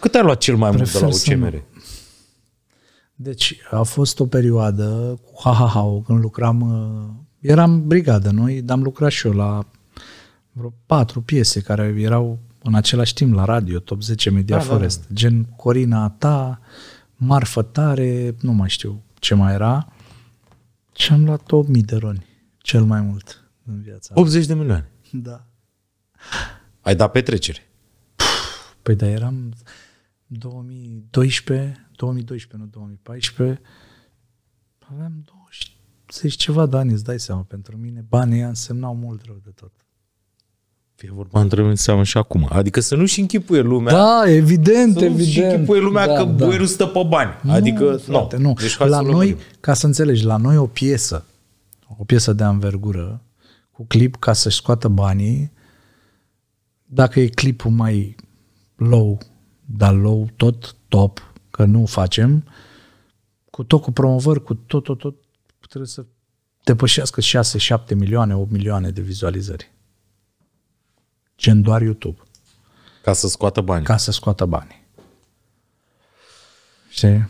Cât ai luat cel mai mult de la UCMR? Deci a fost o perioadă cu ha ha ha când lucram, uh, eram brigadă noi, dar am lucrat și eu la vreo patru piese care erau în același timp la radio, top 10 Media da, Forest, da, da. gen Corina ta, Marfă tare, nu mai știu ce mai era. Și am luat 8000 de roni, cel mai mult în viața. 80 de milioane? Da. Ai dat petrecere? Păi da, eram... 2012, 2012, nu 2014, aveam 20 ceva de ani, îți dai seama, pentru mine banii ăia însemnau mult rău de tot. Fie vorba între seama și acum. Adică să nu-și închipuie lumea. Da, evident, să evident. Să închipuie lumea da, că da. boierul stă pe bani. Nu, adică, frate, nu. nu. Deci la noi, lume. ca să înțelegi, la noi o piesă, o piesă de anvergură, cu clip ca să-și scoată banii, dacă e clipul mai low, dar low tot top, că nu facem, cu tot cu promovări, cu tot, tot, tot, trebuie să depășească 6-7 milioane, 8 milioane de vizualizări. Gen doar YouTube. Ca să scoată bani. Ca să scoată bani. Știi?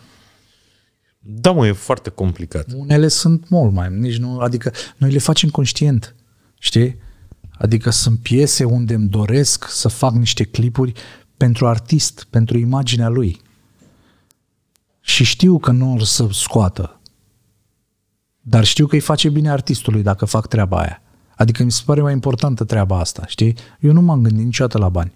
Da, mă, e foarte complicat. Unele sunt mult mai, nici nu, adică noi le facem conștient, știi? Adică sunt piese unde îmi doresc să fac niște clipuri pentru artist, pentru imaginea lui. Și știu că nu o să scoată. Dar știu că îi face bine artistului dacă fac treaba aia. Adică mi se pare mai importantă treaba asta, știi? Eu nu m-am gândit niciodată la bani.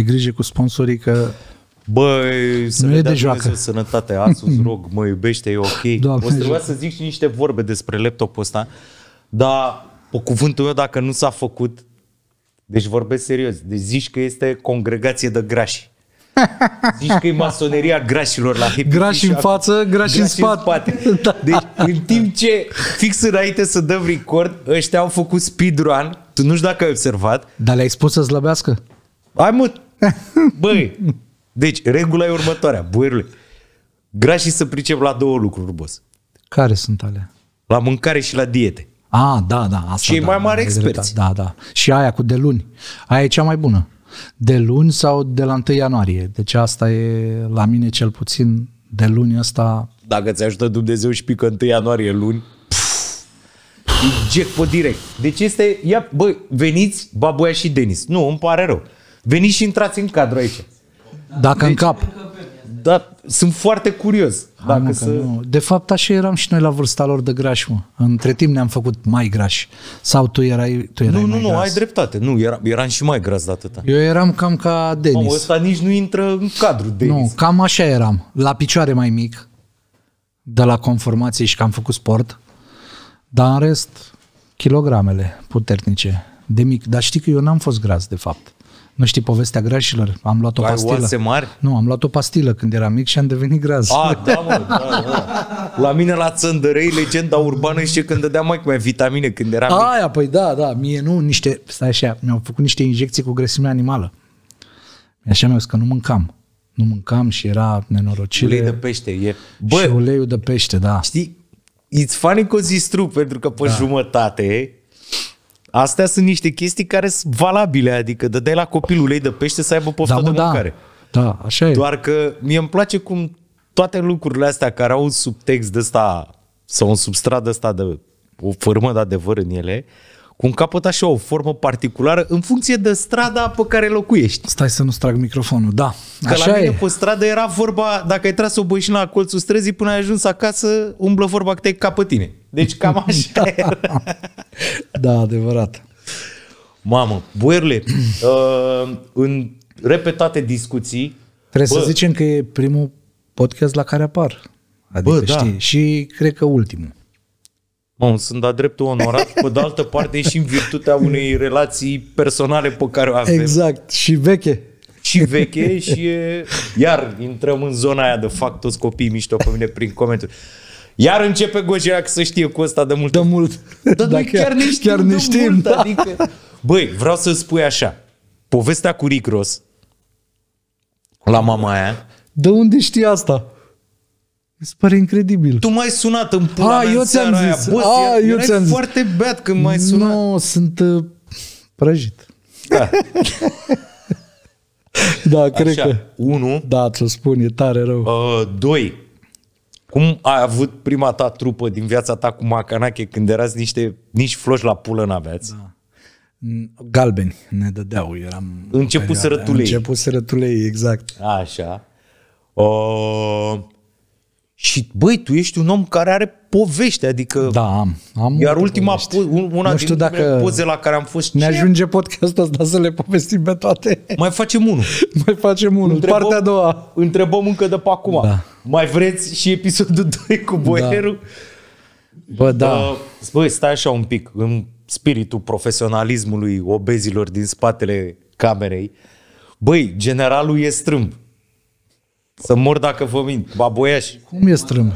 ai grijă cu sponsorii că Băi, să nu e de joacă. Dumnezeu, sănătate, Asus, rog, mă iubește, e ok. Doamne, o să trebuia să zic și niște vorbe despre laptopul ăsta, dar pe cuvântul meu, dacă nu s-a făcut, deci vorbesc serios, deci zici că este congregație de grași. Zici că e masoneria grașilor la hip Grași în față, grași, grași în spate. În spate. Da. Deci, în timp ce fix înainte să dăm record, ăștia au făcut speedrun, tu nu știu dacă ai observat. Dar le-ai spus să slăbească? Ai mă, Băi, deci regula e următoarea, boierule. Grașii să pricep la două lucruri, boss. Care sunt alea? La mâncare și la diete. A, da, da. Asta, și da, mai da, mare expert. Da, da. Și aia cu de luni. Aia e cea mai bună. De luni sau de la 1 ianuarie. Deci asta e la mine cel puțin de luni asta. Dacă ți ajută Dumnezeu și pică 1 ianuarie luni, jack pe direct. Deci este, ia, bă, veniți Babuia și Denis. Nu, îmi pare rău. Veniți și intrați în cadru aici. Dacă deci, în cap. Da, sunt foarte curios. dacă mă, să... nu. De fapt, așa eram și noi la vârsta lor de grași, mă. Între timp ne-am făcut mai grași. Sau tu erai, tu erai Nu, nu, nu, ai dreptate. Nu, era, eram și mai gras de atâta. Eu eram cam ca Denis. Mamă, ăsta nici nu intră în cadru, Denis. Nu, cam așa eram. La picioare mai mic, de la conformație și că am făcut sport. Dar în rest, kilogramele puternice de mic. Dar știi că eu n-am fost gras, de fapt. Nu știi povestea grașilor? Am luat o pastilă. Ai mari? Nu, am luat o pastilă când eram mic și am devenit graz. A, da, mă, da, da. La mine la țândărei, legenda urbană și când dădea mai mea vitamine când eram Aia, mic. Aia, păi da, da, mie nu, niște, stai așa, mi-au făcut niște injecții cu grăsime animală. Așa mi-au că nu mâncam. Nu mâncam și era nenorocire. Ulei de pește. E... Bă, și uleiul de pește, da. Știi, it's funny că o zis true, pentru că pe da. jumătate Astea sunt niște chestii care sunt valabile, adică dădeai la copilul ei de pește să aibă poftă da, mă, de da. mâncare. Da, da, așa e. Doar că mie îmi place cum toate lucrurile astea care au un subtext de ăsta sau un substrat de ăsta de o formă de adevăr în ele, cum capăt așa o formă particulară în funcție de strada pe care locuiești. Stai să nu strag microfonul, da. Că așa la mine e. pe stradă era vorba, dacă ai tras o bășină la colțul străzii până ai ajuns acasă, umblă vorba că te-ai tine. Deci cam așa da. era. da, adevărat. Mamă, boierle, uh, în repetate discuții... Trebuie bă, să zicem că e primul podcast la care apar. Adică bă, da. știi, da. și cred că ultimul. Mă, sunt da, dreptul onorat, pe de altă parte și în virtutea unei relații personale pe care o avem. Exact, și veche. Și veche și e... iar intrăm în zona aia de fapt toți copiii mișto pe mine prin comentarii. Iar începe că să știe cu ăsta de mult. De mult. Dar noi chiar ne știm, chiar ne știm. Mult, da. adică... Băi, vreau să spui așa. Povestea cu Rick Ross, la mama aia. De unde știi asta? Mi se pare incredibil. Tu m-ai sunat în pula A, eu ți-am zis. Bă, A, eu ți-am zis. foarte bad când m-ai sunat. Nu, no, sunt uh, prăjit. Da, da cred Așa, că. Unu. Da, ți-o spun, e tare rău. Uh, doi. Cum ai avut prima ta trupă din viața ta cu Macanache când erați niște, nici floși la pulă n-aveați? Da. Galbeni ne dădeau, eram... Început să rătulei. Început să rătulei, exact. Așa. O... Și băi, tu ești un om care are povești, adică... Da, am. am iar ultima, povești. una nu știu din dacă poze la care am fost... Ne ce? ajunge podcastul ăsta să le povestim pe toate. Mai facem unul. Mai facem unul, întrebăm, partea a doua. Întrebăm încă de pe acum. Da. Mai vreți și episodul 2 cu boierul? Da. Bă, da. Uh, băi, stai așa un pic, în spiritul profesionalismului obezilor din spatele camerei. Băi, generalul e strâmb. Să mor dacă vă mint, baboiaș. Cum e strâmb?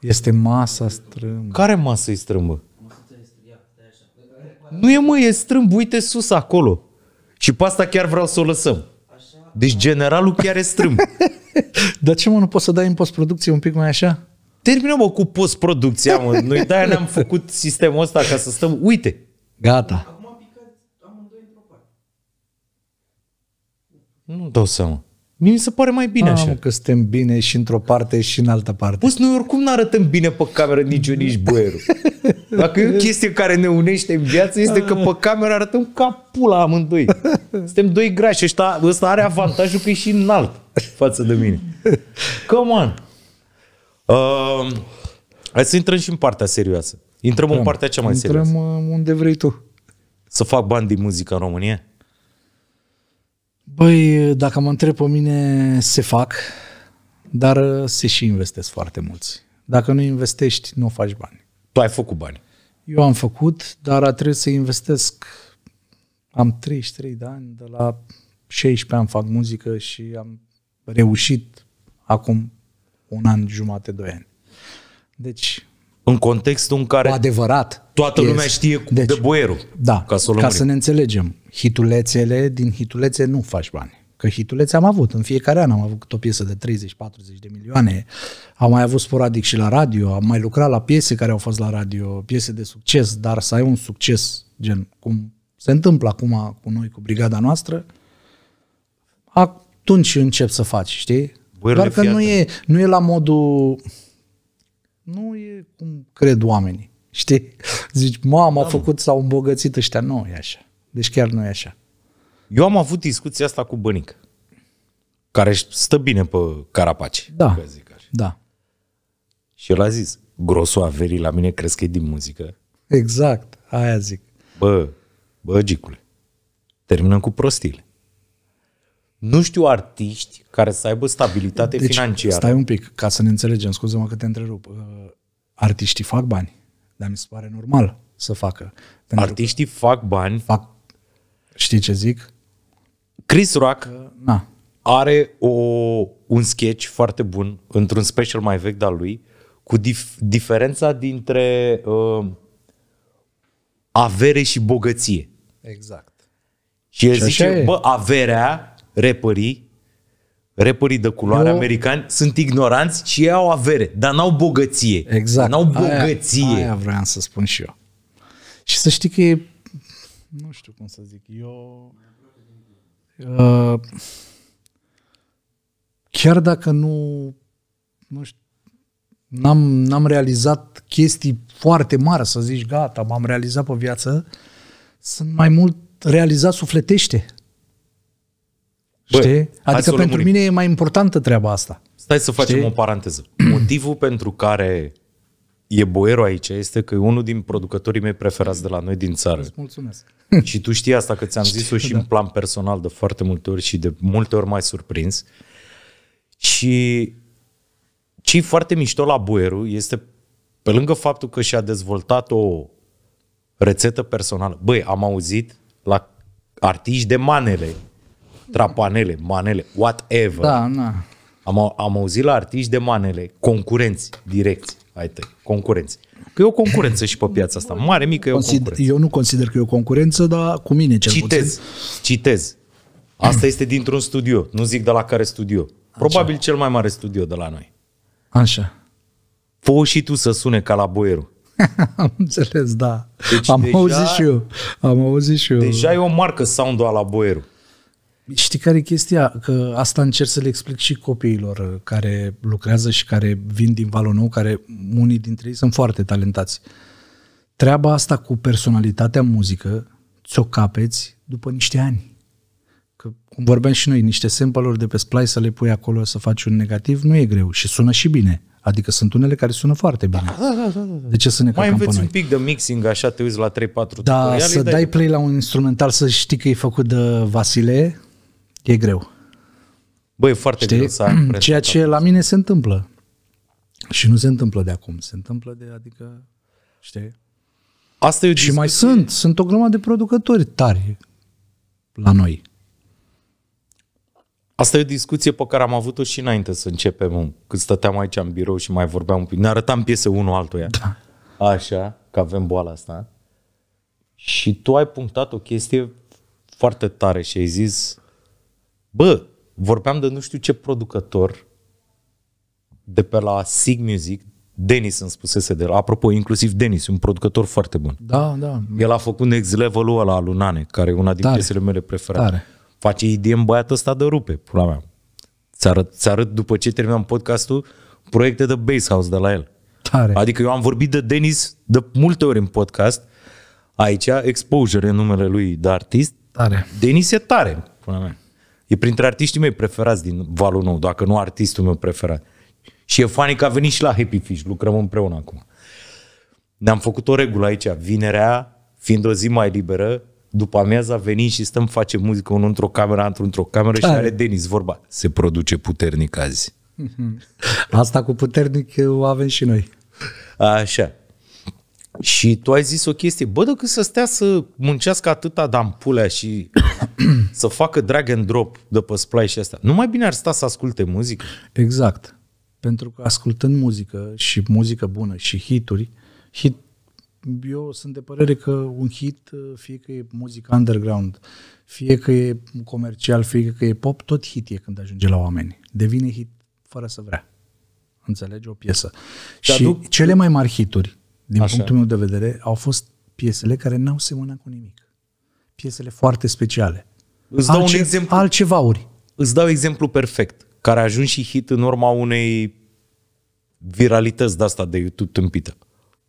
Este masa strâmbă. Care masă e strâmbă? Nu e mă, e strâmb, uite sus acolo. Și pe asta chiar vreau să o lăsăm. Deci generalul chiar e strâmb. Dar ce mă, nu poți să dai în postproducție un pic mai așa? Terminăm mă cu postproducția, mă. Noi de ne-am făcut sistemul ăsta ca să stăm. Uite. Gata. Nu dau seama. Mie mi se pare mai bine Am, așa. că suntem bine și într-o parte și în altă parte. Pus, păi, noi oricum nu arătăm bine pe cameră nici eu, nici băierul. Dacă e o chestie care ne unește în viață, este că pe cameră arătăm ca pula amândoi. Suntem doi grași. Ăsta, ăsta are avantajul că e și înalt față de mine. Come on! Uh, hai să intrăm și în partea serioasă. Intrăm, intrăm în partea cea mai intrăm serioasă. Intrăm uh, unde vrei tu. Să fac bani din muzica în România? Băi, dacă mă întreb pe mine, se fac, dar uh, se și investesc foarte mulți. Dacă nu investești, nu faci bani. Tu ai făcut bani. Eu am făcut, dar a trebuit să investesc. Am 33 de ani, de la 16 ani fac muzică și am reușit acum un an, jumate, doi ani. Deci în contextul în care... Cu adevărat. Toată este. lumea știe cu deci, de boierul. Da, ca să, ca să ne înțelegem. Hitulețele, din hitulețe nu faci bani. Că hitulețe am avut, în fiecare an am avut o piesă de 30-40 de milioane, am mai avut sporadic și la radio, am mai lucrat la piese care au fost la radio, piese de succes, dar să ai un succes, gen cum se întâmplă acum cu noi, cu brigada noastră, atunci încep să faci, știi? Boierul Doar că nu e, nu e la modul nu e cum cred oamenii. Știi? Zici, am da, a făcut, sau îmbogățit ăștia. Nu e așa. Deci chiar nu e așa. Eu am avut discuția asta cu Bănic, care stă bine pe carapace. Da, zic așa. da. Și el a zis, grosul averii la mine crezi că e din muzică. Exact, aia zic. Bă, bă, gicule, terminăm cu prostile nu știu artiști care să aibă stabilitate deci, financiară. Stai un pic, ca să ne înțelegem, scuză-mă că te întrerup. Uh, artiștii fac bani, dar mi se pare normal să facă. Pentru Artiștii fac bani. Fac, știi ce zic? Chris Rock Na. are o, un sketch foarte bun într-un special mai vechi de-al lui cu dif- diferența dintre uh, avere și bogăție. Exact. Și el și zice, bă, averea repării, repării de culoare Eu... americani, sunt ignoranți și ei au avere, dar n-au bogăție. Exact. N-au bogăție. Aia, aia vreau să spun și eu. Și să știi că e, nu știu cum să zic, eu... Uh, chiar dacă nu, nu știu, n-am, n-am realizat chestii foarte mari, să zici, gata, m-am realizat pe viață, sunt mai mult realizat sufletește. Bă, Știi? Adică pentru mine e mai importantă treaba asta. Stai să facem Știi? o paranteză. Motivul pentru care e boero aici este că e unul din producătorii mei preferați de la noi din țară. Îți mulțumesc. Și tu știi asta, că ți-am zis-o și da. în plan personal de foarte multe ori și de multe ori mai surprins. Și ce foarte mișto la Bueru este, pe lângă faptul că și-a dezvoltat o rețetă personală, băi, am auzit la artiști de manele trapanele, manele, whatever. Da, na. Am, am auzit la artiști de manele, concurenți, direcți, ai tăi, concurenți. Că e o concurență și pe piața asta, mare, mică, e o concurență. Eu nu consider că e o concurență, dar cu mine cel citez, puțin. Citez, Asta este dintr-un studio, nu zic de la care studio. Probabil Așa. cel mai mare studio de la noi. Așa. Fă și tu să sune ca la boierul. Am înțeles, da. Deci am deja, auzit și eu. Am auzit și eu. Deja e o marcă sound-ul la boierul. Știi care e chestia? Că asta încerc să le explic și copiilor care lucrează și care vin din Valul Nou, care unii dintre ei sunt foarte talentați. Treaba asta cu personalitatea muzică ți-o capeți după niște ani. Că, cum vorbeam și noi, niște sample-uri de pe splice să le pui acolo să faci un negativ nu e greu și sună și bine. Adică sunt unele care sună foarte bine. Da, da, da, da. da. De ce să ne Mai înveți un pic de mixing, așa te uiți la 3-4 Da, să dai play la un instrumental să știi că e făcut de Vasile, E greu. Băi, foarte Știi? greu să Ceea ce la mine se întâmplă. Și nu se întâmplă de acum, se întâmplă de, adică, știi? Asta e o discuție. Și mai sunt, sunt o grămadă de producători tari la noi. Asta e o discuție pe care am avut-o și înainte să începem, când stăteam aici în birou și mai vorbeam un pic. Ne arătam piese unul altuia. Da. Așa, că avem boala asta. Și tu ai punctat o chestie foarte tare și ai zis Bă, vorbeam de nu știu ce producător de pe la Sig Music, Denis îmi spusese de la, Apropo, inclusiv Denis, un producător foarte bun. Da, da. El a făcut Next Level-ul ăla al Lunane, care e una din Tare. piesele mele preferate. Tare. Face IDM băiatul ăsta de rupe, pula mea. Ți-arăt, ți-arăt după ce terminam podcastul proiecte de base house de la el. Tare. Adică eu am vorbit de Denis de multe ori în podcast. Aici, Exposure în numele lui de artist. Tare. Denis e tare, pula mea. E printre artiștii mei preferați din Valul Nou, dacă nu artistul meu preferat. Și e fanic că a venit și la Happy Fish, lucrăm împreună acum. Ne-am făcut o regulă aici, vinerea, fiind o zi mai liberă, după amiaza venim și stăm, facem muzică unul într-o cameră, într-o cameră Are. și are Denis vorba. Se produce puternic azi. Mhm. Asta cu puternic o avem și noi. Așa. Și tu ai zis o chestie, bă, dacă să stea să muncească atâta dampulea și să facă drag and drop de pe splai și asta, nu mai bine ar sta să asculte muzică? Exact. Pentru că ascultând muzică și muzică bună și hituri, hit, eu sunt de părere că un hit, fie că e muzică underground, fie că e comercial, fie că e pop, tot hit e când ajunge la oameni. Devine hit fără să vrea. Înțelegi o piesă. Te și aduc... cele mai mari hituri din Așa. punctul meu de vedere, au fost piesele care n-au semănat cu nimic. Piesele foarte speciale. Îți dau Alce- un exemplu. Altceva ori. Îți dau exemplu perfect, care a ajuns și hit în urma unei viralități de asta de YouTube tâmpită.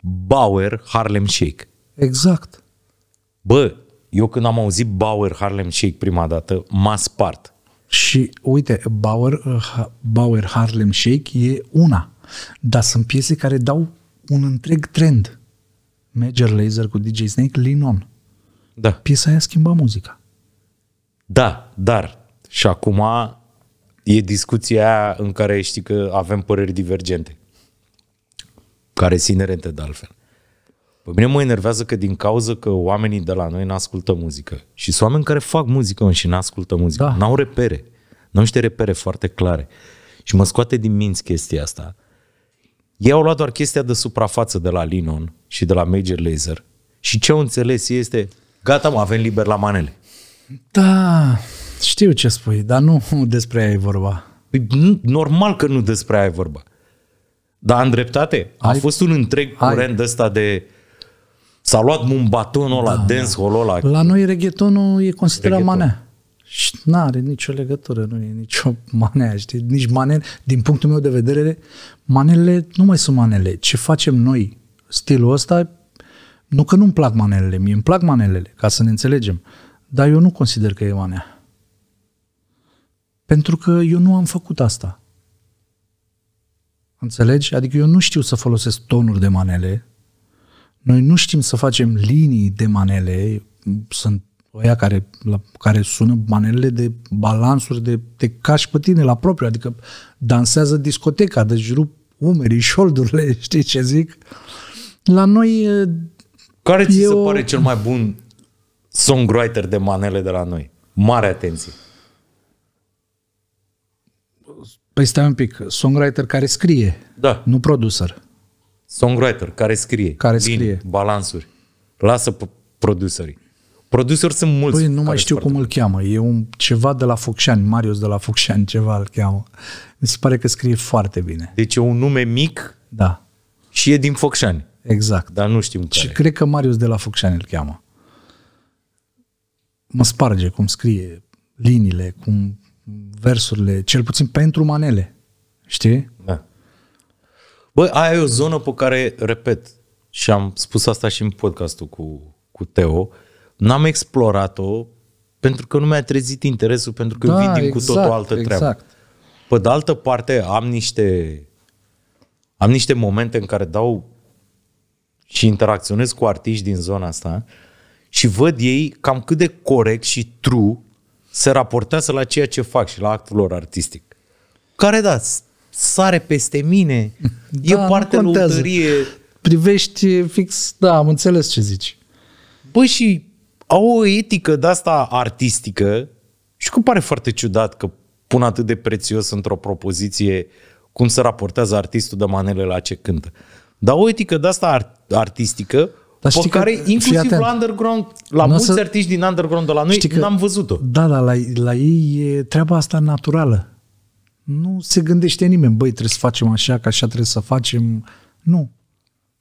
Bauer Harlem Shake. Exact. Bă, eu când am auzit Bauer Harlem Shake prima dată, m-a spart. Și uite, Bauer, uh, Bauer Harlem Shake e una, dar sunt piese care dau un întreg trend. Major Laser cu DJ Snake, Lean On. Da. Piesa aia schimba muzica. Da, dar și acum e discuția în care știi că avem păreri divergente. Care sunt inerente de altfel. Pe mine mă enervează că din cauza că oamenii de la noi nu ascultă muzică și sunt oameni care fac muzică și nu ascultă muzică, da. n-au repere, n-au niște repere foarte clare. Și mă scoate din minți chestia asta. Ei au luat doar chestia de suprafață de la Linon și de la Major Laser și ce au înțeles este, gata mă, avem liber la manele. Da, știu ce spui, dar nu despre aia e vorba. Păi, normal că nu despre aia e vorba. Dar am dreptate. A ai, fost un întreg ai. ăsta de... S-a luat mumbatonul ăla, da, da. dancehall ăla. La noi reghetonul e considerat reggaeton. manea. Și nu are nicio legătură, nu e nicio manea, știi? Nici manele, din punctul meu de vedere, manelele nu mai sunt manele. Ce facem noi, stilul ăsta, nu că nu-mi plac manelele, mi îmi plac manelele, ca să ne înțelegem, dar eu nu consider că e manea. Pentru că eu nu am făcut asta. Înțelegi? Adică eu nu știu să folosesc tonuri de manele, noi nu știm să facem linii de manele, sunt ăia care, la, care sună manele de balansuri, de te cași pe tine la propriu, adică dansează discoteca, deci rup umerii, șoldurile, știi ce zic? La noi... Care ți se o... pare cel mai bun songwriter de manele de la noi? Mare atenție! Păi stai un pic, songwriter care scrie, da. nu producer. Songwriter care scrie, care scrie. din balansuri. Lasă producerii. Produceri sunt mulți. Păi, nu mai știu cum îl cheamă. E un ceva de la Focșani, Marius de la Focșani, ceva îl cheamă. Mi se pare că scrie foarte bine. Deci e un nume mic da. și e din Focșani. Exact. Dar nu știm care. Și cred că Marius de la Focșani îl cheamă. Mă sparge cum scrie liniile, cum versurile, cel puțin pentru manele. Știi? Da. Bă, aia e o zonă pe care, repet, și am spus asta și în podcastul cu, cu Teo, n-am explorat-o pentru că nu mi-a trezit interesul, pentru că da, vin din exact, cu tot o altă treabă. Exact. Pe de altă parte, am niște am niște momente în care dau și interacționez cu artiști din zona asta și văd ei cam cât de corect și true se raportează la ceea ce fac și la actul lor artistic. Care, da, sare peste mine, da, e parte lăutărie. Privești fix, da, am înțeles ce zici. Bă, și au o etică de asta artistică și cum pare foarte ciudat că pun atât de prețios într-o propoziție cum se raportează artistul de manele la ce cântă. Dar o etică de asta art- artistică dar pe care că, inclusiv la underground, la mulți să... artiști din underground de la noi, că, n-am văzut-o. Da, da, la, la ei e treaba asta naturală. Nu se gândește nimeni, băi, trebuie să facem așa, că așa trebuie să facem. Nu.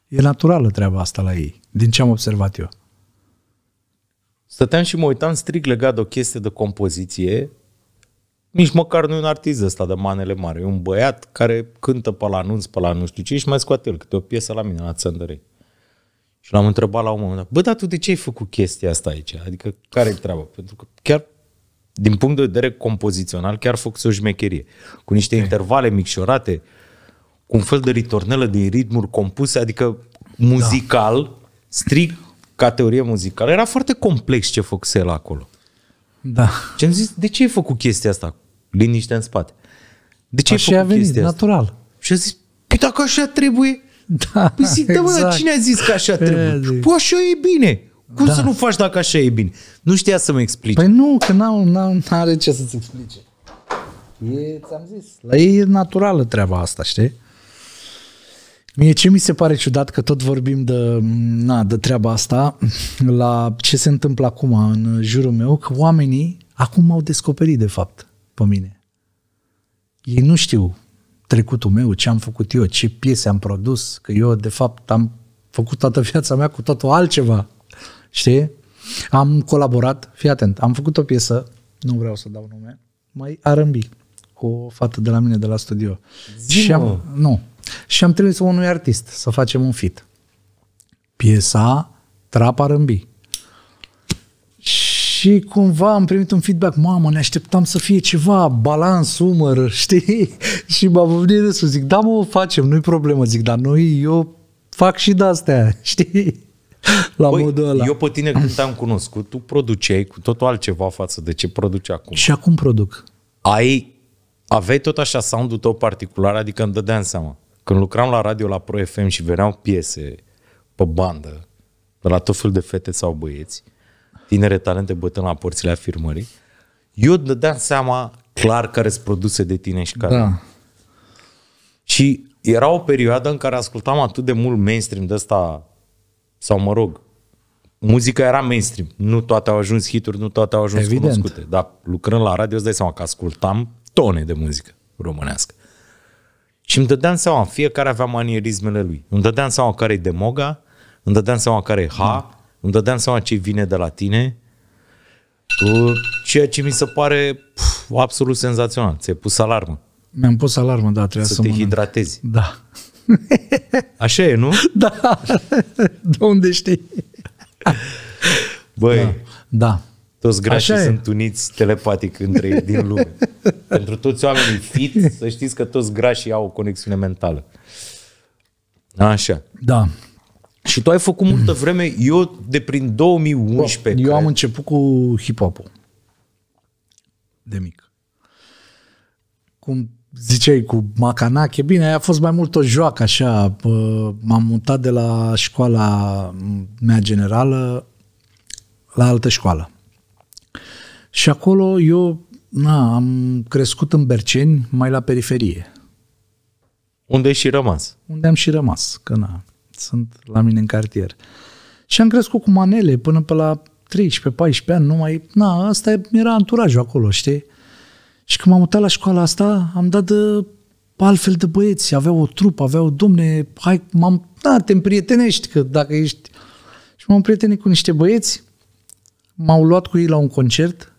E naturală treaba asta la ei, din ce am observat eu stăteam și mă uitam strict legat de o chestie de compoziție, nici măcar nu e un artist ăsta de manele mari, e un băiat care cântă pe la anunț, pe la nu știu ce și mai scoate el câte o piesă la mine la țăndărei. Și l-am întrebat la un moment dat, bă, dar tu de ce ai făcut chestia asta aici? Adică care e treaba? Pentru că chiar din punct de vedere compozițional, chiar făcuse o șmecherie. Cu niște intervale micșorate, cu un fel de ritornelă de ritmuri compuse, adică muzical, da. strict ca teorie muzicală, era foarte complex ce făcuse el acolo. Da. Și am zis, de ce ai făcut chestia asta? Liniște în spate. De ce așa ai făcut a venit, chestia natural. Asta? Și a zis, păi dacă așa trebuie, da, păi zic, da, exact. cine a zis că așa păi, trebuie? Da, păi așa e bine. Cum da. să nu faci dacă așa e bine? Nu știa să mă explice. Păi nu, că n-au, n-au, are ce să-ți explice. E, ți-am zis, la ei e naturală treaba asta, știi? Mie ce mi se pare ciudat că tot vorbim de, na, de treaba asta, la ce se întâmplă acum în jurul meu, că oamenii acum m-au descoperit de fapt pe mine. Ei nu știu trecutul meu, ce am făcut eu, ce piese am produs, că eu de fapt am făcut toată viața mea cu totul altceva. Știi? Am colaborat, fii atent, am făcut o piesă, nu vreau să dau nume, mai R&B, cu o fată de la mine de la studio. Zim, și am, nu, și am trimis unui artist să facem un fit. Piesa trapa Râmbi. Și cumva am primit un feedback, mamă, ne așteptam să fie ceva, balans, umăr, știi? și m a venit râsul, zic, da mă, o facem, nu-i problemă, zic, dar noi, eu fac și de-astea, știi? La Băi, modul ăla. Eu pe tine când te-am cunoscut, tu produceai cu totul altceva față de ce produci acum. Și acum produc. Ai, aveai tot așa sound-ul tău particular, adică îmi dădeam seama. Când lucram la radio la Pro FM și veneau piese pe bandă, de la tot fel de fete sau băieți, tinere talente bătând la porțile afirmării, eu dădeam seama clar care sunt produse de tine și care. Da. Și era o perioadă în care ascultam atât de mult mainstream de ăsta, sau mă rog, muzica era mainstream. Nu toate au ajuns hituri, nu toate au ajuns Evident. cunoscute. Dar lucrând la radio îți dai seama că ascultam tone de muzică românească. Și îmi dădeam seama, fiecare avea manierismele lui. Îmi dădeam seama care e demoga, îmi dădeam seama care e ha, mm. îmi dădeam seama ce vine de la tine, ceea ce mi se pare pf, absolut senzațional. Ți-ai pus alarmă. Mi-am pus alarmă, da, trebuia să, să te mănânc. hidratezi. Da. Așa e, nu? Da. De unde știi? Băi. Da. da. Toți grașii Așa e. sunt uniți telepatic între ei din lume. Pentru toți oamenii fit, să știți că toți grașii au o conexiune mentală. Așa. Da. Și tu ai făcut multă vreme, eu de prin 2011. Eu cred. am început cu hip-hop-ul. De mic. Cum ziceai, cu Macanache, bine, a fost mai mult o joacă așa. M-am mutat de la școala mea generală la altă școală. Și acolo eu na, am crescut în Berceni, mai la periferie. Unde ai și rămas? Unde am și rămas, că na, sunt la mine în cartier. Și am crescut cu manele până pe la 13-14 ani, numai, na, asta era anturajul acolo, știi? Și când m-am mutat la școala asta, am dat de altfel de băieți, aveau o trupă, aveau, domne, hai, m-am, da, te împrietenești, că dacă ești... Și m-am prietenit cu niște băieți, m-au luat cu ei la un concert,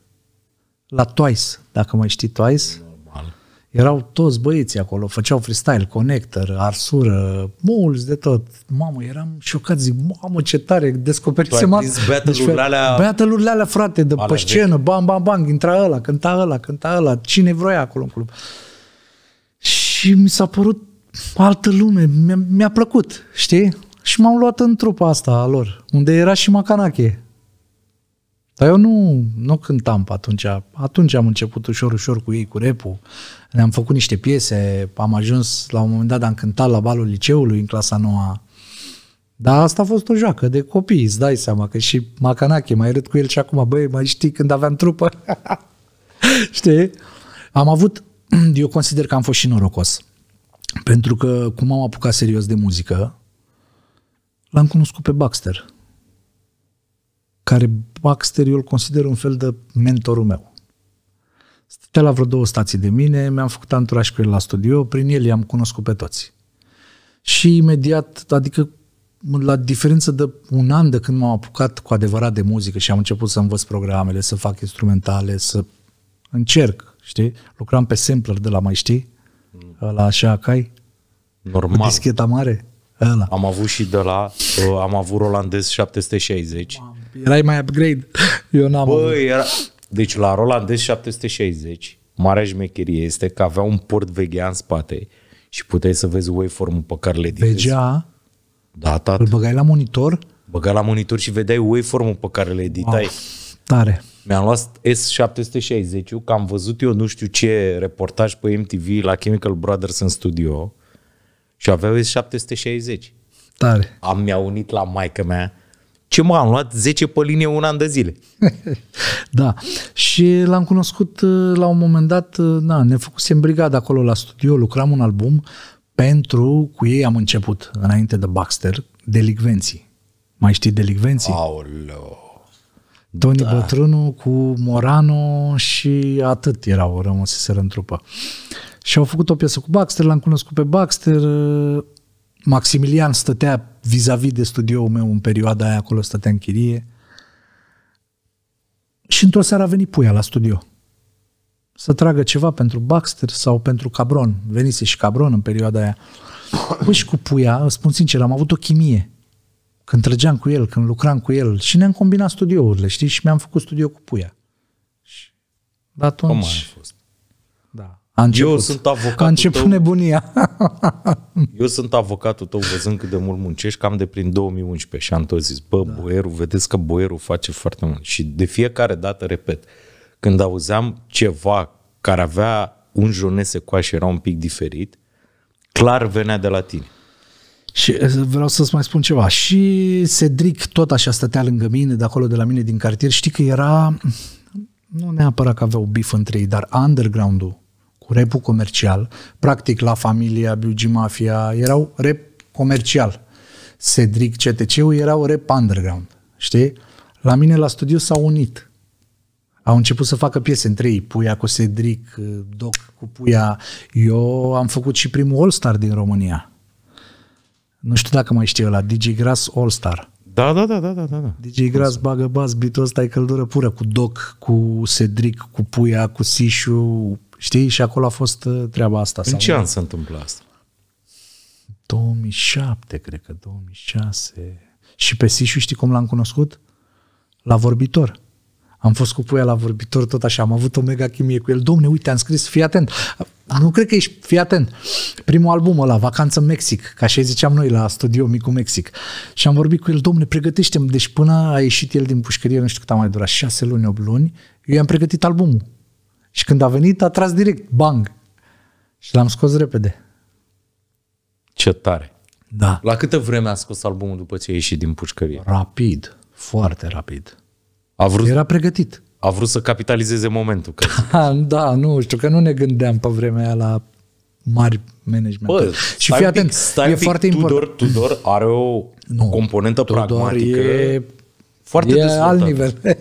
la Twice, dacă mai știi Twice. Normal. Erau toți băieții acolo, făceau freestyle, connector, arsură, mulți de tot. Mamă, eram șocat, zic, mamă, ce tare, descoperisem asta. battle-urile deci, alea... battle alea, frate, de pe scenă, bam, bam, bam, intra ăla, cânta ăla, cânta ăla, cine vroia acolo în club. Și mi s-a părut altă lume, mi-a, mi-a plăcut, știi? Și m-am luat în trupa asta a lor, unde era și Macanache. Dar eu nu, nu cântam pe atunci. Atunci am început ușor, ușor cu ei, cu Repu. Ne-am făcut niște piese, am ajuns la un moment dat, am cântat la balul liceului în clasa noua. Dar asta a fost o joacă de copii, îți dai seama că și Macanache, mai râd cu el și acum, băi, mai știi când aveam trupă? Știi? Am avut, eu consider că am fost și norocos. Pentru că cum am apucat serios de muzică, l-am cunoscut pe Baxter care Baxter eu îl consider un fel de mentorul meu. Stătea la vreo două stații de mine, mi-am făcut anturaj cu el la studio, prin el i-am cunoscut pe toți. Și imediat, adică la diferență de un an de când m-am apucat cu adevărat de muzică și am început să învăț programele, să fac instrumentale, să încerc, știi? Lucram pe sampler de la, mai știi? La așa, cai? Normal. Cu discheta mare? Ăla. Am avut și de la, uh, am avut Rolandez 760. Mamă. Erai mai upgrade. Eu n-am Bă, era... Deci la Roland 760, marea șmecherie este că avea un port vegea în spate și puteai să vezi waveform-ul pe care le editezi. Vegea? Da, tată. Îl băgai la monitor? Băgai la monitor și vedeai waveform-ul pe care le editai. Wow, tare. Mi-am luat S760, că am văzut eu nu știu ce reportaj pe MTV la Chemical Brothers în studio și aveau S760. Tare. Am mi-a unit la maică mea ce mă, am luat 10 pe linie un an de zile. da. Și l-am cunoscut uh, la un moment dat, uh, na, ne făcusem brigada acolo la studio, lucram un album pentru, cu ei am început, înainte de Baxter, Delicvenții. Mai știi Delicvenții? Aoleu! Tony da. Bătrânu cu Morano și atât erau, rămăseseră în trupă. Și au făcut o piesă cu Baxter, l-am cunoscut pe Baxter, uh, Maximilian stătea vis-a-vis de studioul meu în perioada aia, acolo stătea în chirie. Și într-o seară a venit puia la studio să tragă ceva pentru Baxter sau pentru Cabron. Venise și Cabron în perioada aia. Păi și cu puia, spun sincer, am avut o chimie. Când trăgeam cu el, când lucram cu el și ne-am combinat studiourile, știi? Și mi-am făcut studio cu puia. Și Dar atunci... Cum a fost? A început. Eu sunt avocatul A început tău. nebunia. eu sunt avocatul tău văzând cât de mult muncești, cam de prin 2011 și am tot zis, bă, da. boierul, vedeți că boierul face foarte mult. Și de fiecare dată, repet, când auzeam ceva care avea un jonese cu și era un pic diferit, clar venea de la tine. Și eh, vreau să-ți mai spun ceva. Și Cedric tot așa stătea lângă mine, de acolo de la mine din cartier. Știi că era, nu neapărat că aveau bif între ei, dar underground-ul cu repul comercial, practic la familia, Biugi Mafia, erau rep comercial. Cedric, CTC-ul erau rep underground, știi? La mine la studiu s-au unit. Au început să facă piese între ei, Puia cu Cedric, Doc cu Puia. Eu am făcut și primul All Star din România. Nu știu dacă mai știu la DJ Gras All Star. Da, da, da, da, da, da. DJ da. Gras bagă bas, bitul ăsta e căldură pură cu Doc, cu Cedric, cu Puia, cu Sișu, Știi? Și acolo a fost uh, treaba asta. În ce an s-a întâmplat asta? 2007, cred că, 2006. Și pe Sișu știi cum l-am cunoscut? La vorbitor. Am fost cu puia la vorbitor, tot așa, am avut o mega chimie cu el. Domne, uite, am scris, fii atent. Nu cred că ești, fii atent. Primul album ăla, Vacanță în Mexic, ca și ziceam noi la studio Micu Mexic. Și am vorbit cu el, domne, pregătește-mi. Deci până a ieșit el din pușcărie, nu știu cât a mai durat, șase luni, 8 luni, eu i-am pregătit albumul. Și când a venit, a tras direct, bang. Și l-am scos repede. Ce tare! Da. La câtă vreme a scos albumul după ce a ieșit din pușcărie? Rapid, foarte rapid. A vrut... Era pregătit. A vrut să capitalizeze momentul. Că... Da, da, nu știu, că nu ne gândeam pe vremea aia la mari management. Bă, și fii atent, pic, stai e pic, foarte Tudor, important. Tudor are o nu, componentă Tudor pragmatică. E, foarte e alt nivel.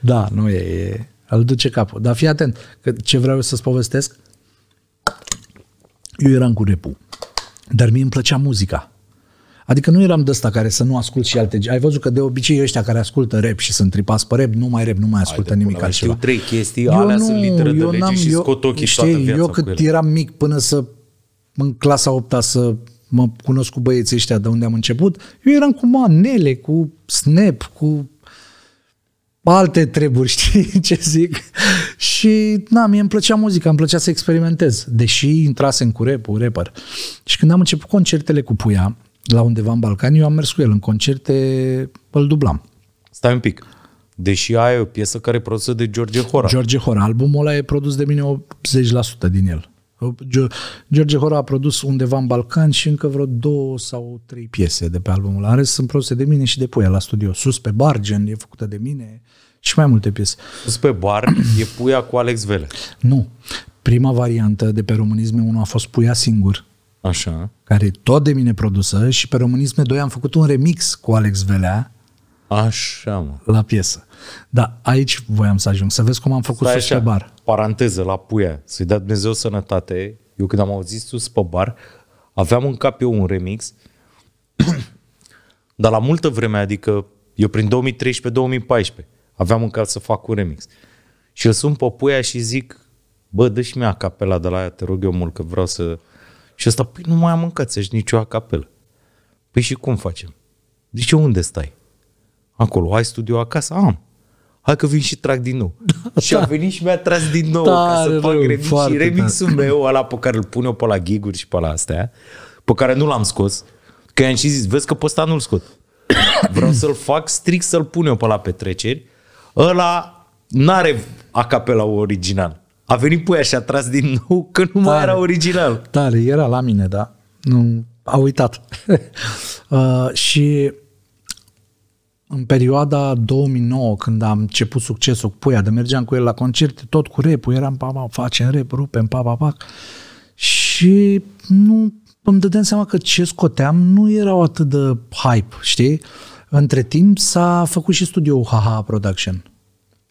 da, nu e, e îl duce capul. Dar fii atent, că ce vreau să-ți povestesc? Eu eram cu repu, dar mie îmi plăcea muzica. Adică nu eram de ăsta care să nu ascult și alte... Ai văzut că de obicei ăștia care ascultă rap și sunt tripați pe rap, nu mai rap, nu mai ascultă Haide, nimic altceva. Știu trei chestii, eu alea nu, sunt literă de lege și eu, scot ochii știi, toată viața Eu cât eram mic până să în clasa 8 să mă cunosc cu băieții ăștia de unde am început, eu eram cu manele, cu snap, cu alte treburi, știi ce zic? Și, na, mie îmi plăcea muzica, îmi plăcea să experimentez, deși intrase în curep, cu rapper. Și când am început concertele cu Puia, la undeva în Balcan, eu am mers cu el în concerte, îl dublam. Stai un pic. Deși ai o piesă care e produsă de George Hora. George Hora. Albumul ăla e produs de mine 80% din el. George Hora a produs undeva în Balcan și încă vreo două sau trei piese de pe albumul ăla. În rest sunt produse de mine și de Puia la studio. Sus pe Bargen e făcută de mine și mai multe piese. Pe bar e Puia cu Alex Vele. Nu. Prima variantă de pe Românisme 1 a fost Puia singur. Așa. Care e tot de mine produsă și pe Românisme 2 am făcut un remix cu Alex Velea. Așa, mă. La piesă. Da, aici voiam să ajung, să vezi cum am făcut sus pe bar. Paranteză, la Puia, să-i dea Dumnezeu sănătate. Eu când am auzit sus pe bar, aveam în cap eu un remix, dar la multă vreme, adică eu prin 2013-2014, Aveam în cal să fac un remix. Și îl sun pe puia și zic, bă, dă și mie acapela de la aia, te rog eu mult, că vreau să... Și ăsta, păi nu mai am încățești nicio acapelă. Păi și cum facem? Zice, unde stai? Acolo, ai studio acasă? Am. Hai că vin și trag din nou. Da, și da. a venit și mi-a tras din nou da, ca să rău, fac remix. Foarte, și remixul da. meu, ăla pe care îl pun eu pe la giguri și pe la astea, pe care nu l-am scos, că i-am și zis, vezi că pe ăsta nu-l scot. Vreau să-l fac strict să-l pun eu pe la petreceri, ăla n-are acapela original. A venit puia și a tras din nou că nu mai era original. Tare, era la mine, da. Nu, a uitat. uh, și în perioada 2009, când am început succesul cu Puia, de mergeam cu el la concerte, tot cu rap eram, pa, pa, facem rap, rupem, pa, pa, pa. Și nu, îmi dădeam seama că ce scoteam nu erau atât de hype, știi? Între timp s-a făcut și studioul HaHa Production.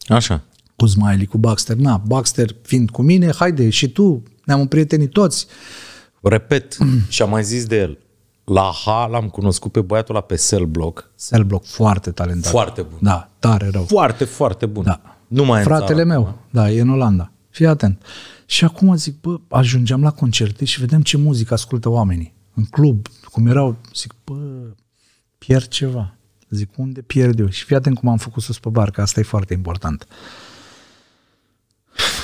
Așa. Cu Smiley, cu Baxter. Na, Baxter fiind cu mine, haide și tu, ne-am împrietenit toți. Repet, și am mai zis de el, la Ha l-am cunoscut pe băiatul la pe Cell Block. Cell Block, foarte talentat. Foarte bun. Da, tare rău. Foarte, foarte bun. Da. Nu mai Fratele meu, da. da, e în Olanda. Fii atent. Și acum zic, bă, ajungeam la concerte și vedem ce muzică ascultă oamenii. În club, cum erau, zic, bă, pierd ceva. Zic, unde pierd eu? Și fii atent cum am făcut sus pe barcă, asta e foarte important.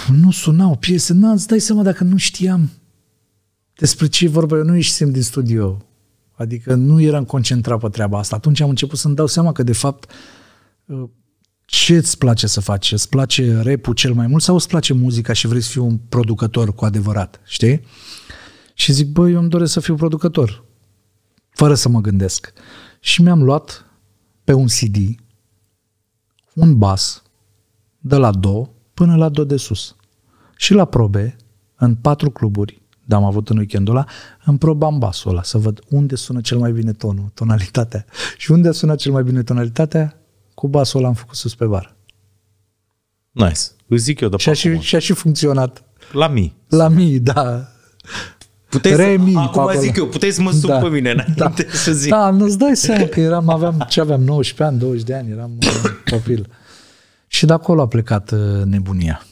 Nu sunau piese, nu, îți dai seama dacă nu știam despre ce e vorba, eu nu ieșisem din studio, adică nu eram concentrat pe treaba asta. Atunci am început să-mi dau seama că, de fapt, ce îți place să faci? Îți place rap cel mai mult sau îți place muzica și vrei să fii un producător cu adevărat, știi? Și zic, băi, eu îmi doresc să fiu producător, fără să mă gândesc. Și mi-am luat pe un CD un bas de la do până la do de sus. Și la probe, în patru cluburi, dar am avut în weekendul ăla, îmi probam basul ăla, să văd unde sună cel mai bine tonul, tonalitatea. Și unde sună cel mai bine tonalitatea, cu basul ăla am făcut sus pe bar. Nice. Îți zic eu de și a, și, și a și funcționat. La mi. La mi, da. Puteți, Remi, acum acolo. zic eu, puteți să mă sub da, pe mine înainte da, să zic. Da, nu-ți dai seama că eram, aveam, ce aveam, 19 ani, 20 de ani, eram copil. Și de acolo a plecat uh, nebunia.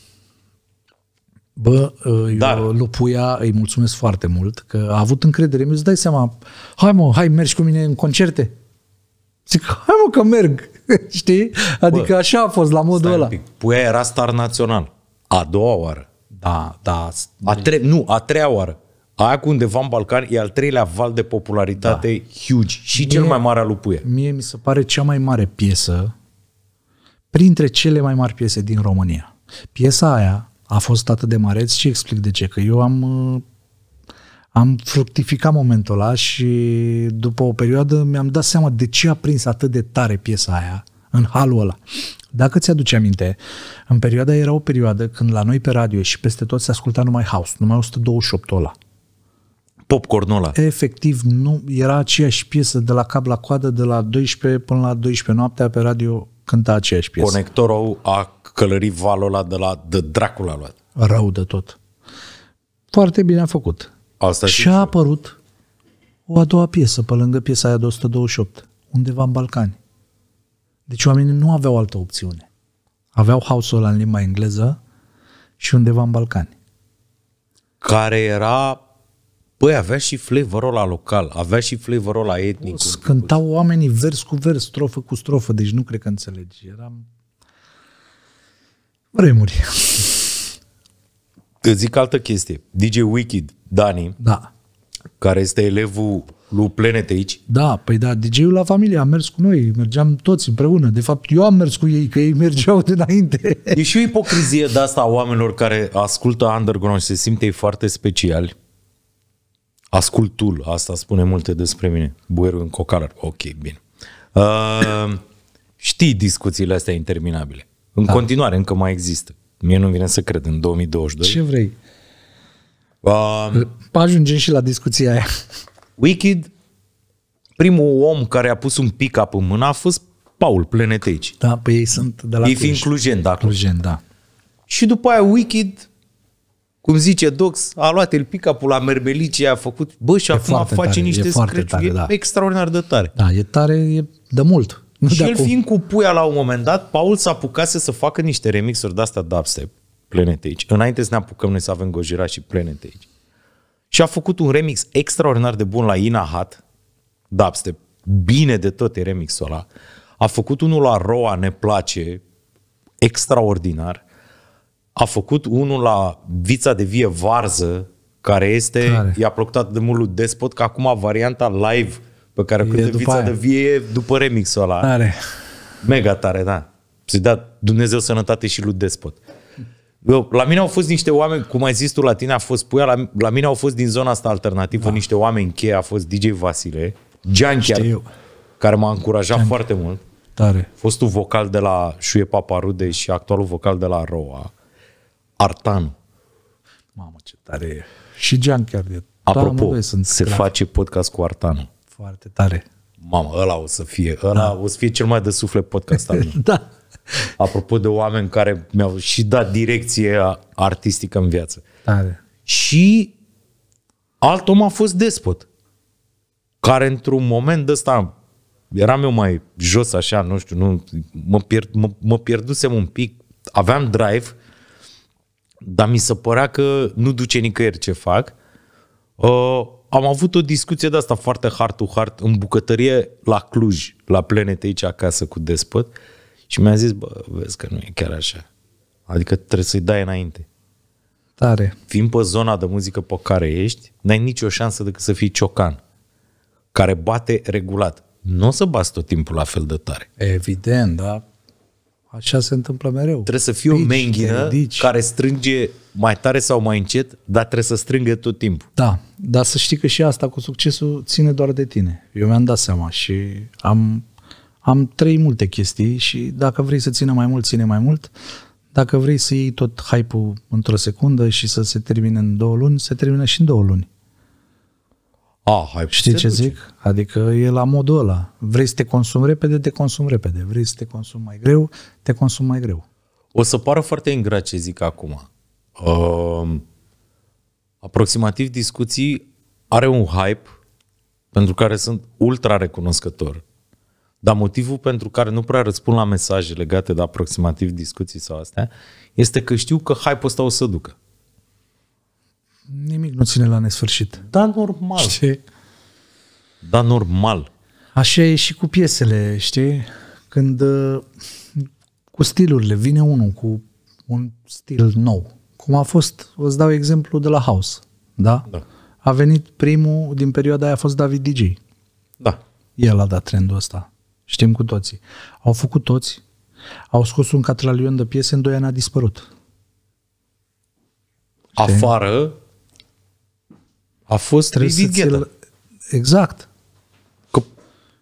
Bă, uh, eu Dar... Lupuia îi mulțumesc foarte mult că a avut încredere. Mi-ți dai seama, hai mă, hai mergi cu mine în concerte. Zic, hai mă că merg, știi? Adică Bă, așa a fost, la modul ăla. Puia era star național. A doua oară. Da, da. A da. tre- nu, a treia oară. Aia cu undeva în Balcan e al treilea val de popularitate da. huge și mie, cel mai mare al Puie. Mie mi se pare cea mai mare piesă printre cele mai mari piese din România. Piesa aia a fost atât de mare și explic de ce, că eu am uh, am fructificat momentul ăla și după o perioadă mi-am dat seama de ce a prins atât de tare piesa aia în halul ăla. Dacă ți-aduce aminte, în perioada era o perioadă când la noi pe radio și peste tot se asculta numai house, numai 128 ăla popcornul ăla. Efectiv, nu, era aceeași piesă de la cap la coadă, de la 12 până la 12 noaptea pe radio cânta aceeași piesă. Conectorul a călărit valul ăla de la de dracul a luat. Rău de tot. Foarte bine a făcut. Asta și a apărut o a doua piesă, pe lângă piesa aia de 128, undeva în Balcani. Deci oamenii nu aveau altă opțiune. Aveau house în limba engleză și undeva în Balcani. Care era Păi avea și flavorul la local, avea și flavorul la etnic. Cântau oamenii vers cu vers, strofă cu strofă, deci nu cred că înțelegi. Eram vremuri. Îți zic altă chestie. DJ Wicked, Dani, da. care este elevul lui Planet aici. Da, păi da, DJ-ul la familie a mers cu noi, mergeam toți împreună. De fapt, eu am mers cu ei, că ei mergeau înainte. E și o ipocrizie de asta a oamenilor care ascultă underground și se simte foarte speciali Ascultul, asta spune multe despre mine. Buieru în cocalar. Ok, bine. Uh, știi discuțiile astea interminabile. În da. continuare, încă mai există. Mie nu vine să cred, în 2022. Ce vrei? Uh, Ajungem și la discuția aia. Wicked, primul om care a pus un pick-up în mână a fost Paul Pleneteci. Da, pe păi ei sunt de la Ei fiind clujen, da. Clujen, da. Și după aia Wicked cum zice Dox, a luat el pick la mermelice, a făcut, bă, și e acum face tare, niște screciuri, tare, e da. extraordinar de tare. Da, e tare, e de mult. Nu și de el acum. fiind cu puia la un moment dat, Paul s-a apucat să facă niște remixuri de-astea dubstep, Planet Age, înainte să ne apucăm noi să avem Gojira și Planet Age. Și a făcut un remix extraordinar de bun la Ina Hat, dubstep, bine de tot e remixul ăla. A făcut unul la Roa, ne place, extraordinar a făcut unul la vița de vie varză, care este, care? i-a plăcut de mult lui Despot, că acum varianta live pe care cântă vița aia. de vie e după remixul ăla. Tare. Mega tare, da. Să-i da Dumnezeu sănătate și lui Despot. Eu, la mine au fost niște oameni, cum ai zis tu, la tine a fost Puia, la, la mine au fost din zona asta alternativă da. niște oameni cheie, a fost DJ Vasile, Gian chiar, care m-a încurajat Gian. foarte mult. Tare. Fostul vocal de la Șuie Paparude și actualul vocal de la Roa. Artan. Mamă, ce tare e. Și chiar de da, Apropo, da, sunt se clar. face podcast cu Artan. Foarte tare. Mamă, ăla o să fie, ăla da. o să fie cel mai de suflet podcast al meu. da. Apropo de oameni care mi-au și dat direcție artistică în viață. Tare. Și alt om a fost despot. Care într-un moment de ăsta eram eu mai jos așa, nu știu, nu, mă, pierd, mă, mă pierdusem un pic, aveam drive, dar mi se părea că nu duce nicăieri ce fac. Uh, am avut o discuție de asta foarte hard to hard în bucătărie la Cluj, la Planet aici acasă cu despot și mi-a zis, bă, vezi că nu e chiar așa. Adică trebuie să-i dai înainte. Tare. Fiind pe zona de muzică pe care ești, n-ai nicio șansă decât să fii ciocan, care bate regulat. Nu o să bați tot timpul la fel de tare. Evident, da. Așa se întâmplă mereu. Trebuie să fie o menghină ridici. care strânge mai tare sau mai încet, dar trebuie să strângă tot timpul. Da, dar să știi că și asta cu succesul ține doar de tine. Eu mi-am dat seama și am, am trei multe chestii și dacă vrei să țină mai mult, ține mai mult. Dacă vrei să iei tot hype-ul într-o secundă și să se termine în două luni, se termină și în două luni. Ah, hai, Știi ce duce. zic? Adică e la modul ăla. Vrei să te consumi repede, te consumi repede. Vrei să te consumi mai greu, te consumi mai greu. O să pară foarte ingrat ce zic acum. Uh, aproximativ discuții are un hype pentru care sunt ultra recunoscător. Dar motivul pentru care nu prea răspund la mesaje legate de aproximativ discuții sau astea este că știu că hype-ul ăsta o să ducă. Nimic nu ține la nesfârșit. Da, normal. Știi? Da, normal. Așa e și cu piesele, știi? Când uh, cu stilurile vine unul cu un stil nou. Cum a fost, Vă dau exemplu de la House, da? Da. A venit primul din perioada aia a fost David DJ. Da. El a dat trendul ăsta. Știm cu toții. Au făcut toți, au scos un catralion de piese, în doi ani a dispărut. Știi? Afară a fost David Ghetta. Exact. C-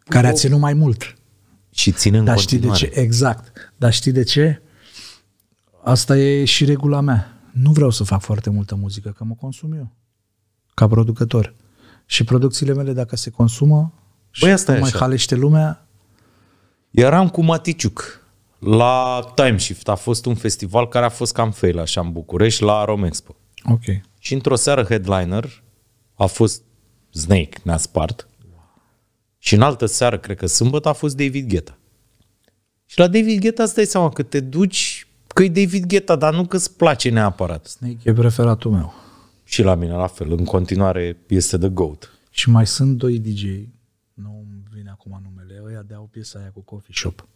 Care a ținut mai mult. Și ține în Dar continuare. știi de ce? Exact. Dar știi de ce? Asta e și regula mea. Nu vreau să fac foarte multă muzică, că mă consum eu. Ca producător. Și producțiile mele, dacă se consumă, Băi, asta și mai așa. halește lumea... Eram cu Maticiuc la Time Shift. A fost un festival care a fost cam fail așa în București, la Romexpo. Ok. Și într-o seară headliner, a fost Snake, ne-a spart. Și în altă seară, cred că sâmbătă, a fost David Geta. Și la David Geta îți dai seama că te duci, că e David Geta, dar nu că îți place neapărat. Snake e preferatul meu. Și la mine la fel, în continuare este The GOAT. Și mai sunt doi DJ, nu îmi vine acum numele, ăia o piesa aia cu Coffee Shop.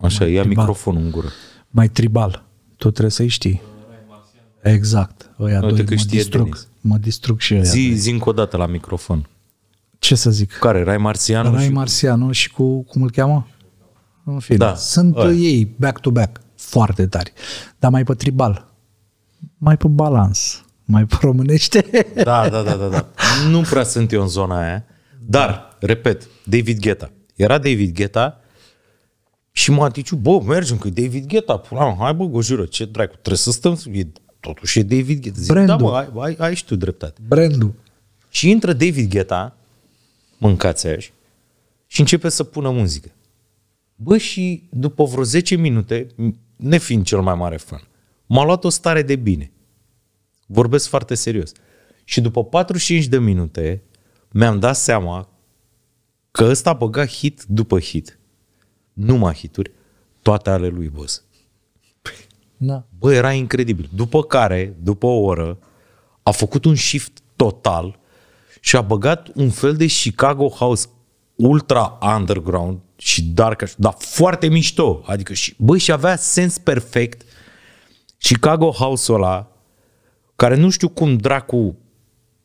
Așa, mai ia tribal. microfonul în gură. Mai tribal, tu trebuie să-i știi. Exact, ăia Uite doi că mă distrug. Denis mă distrug și eu. Zi, zi încă o dată la microfon. Ce să zic? Care? Rai Marțianu? Rai Marțianu și cu, cum îl cheamă? În fine. Da, Sunt aia. ei, back-to-back, foarte tari. Dar mai pe tribal, mai pe balans, mai pe românește. Da, da, da, da. da. nu prea sunt eu în zona aia. Dar, da. repet, David Geta. Era David Geta. și Maticiu, bă, mergem, că David Geta. pula, hai bă, Gojură, ce dracu, trebuie să stăm, e totuși e David Guetta. Zic, da, mă, ai, ai, ai și tu dreptate. Brandul. Și intră David Guetta, mâncați aici, și începe să pună muzică. Bă, și după vreo 10 minute, nefiind cel mai mare fan, m-a luat o stare de bine. Vorbesc foarte serios. Și după 45 de minute mi-am dat seama că ăsta băga hit după hit. Numai hituri, toate ale lui Boss. Da. Bă, era incredibil. După care, după o oră, a făcut un shift total și a băgat un fel de Chicago House ultra underground și dark, dar foarte mișto. Adică și, bă, și avea sens perfect Chicago House-ul ăla, care nu știu cum dracu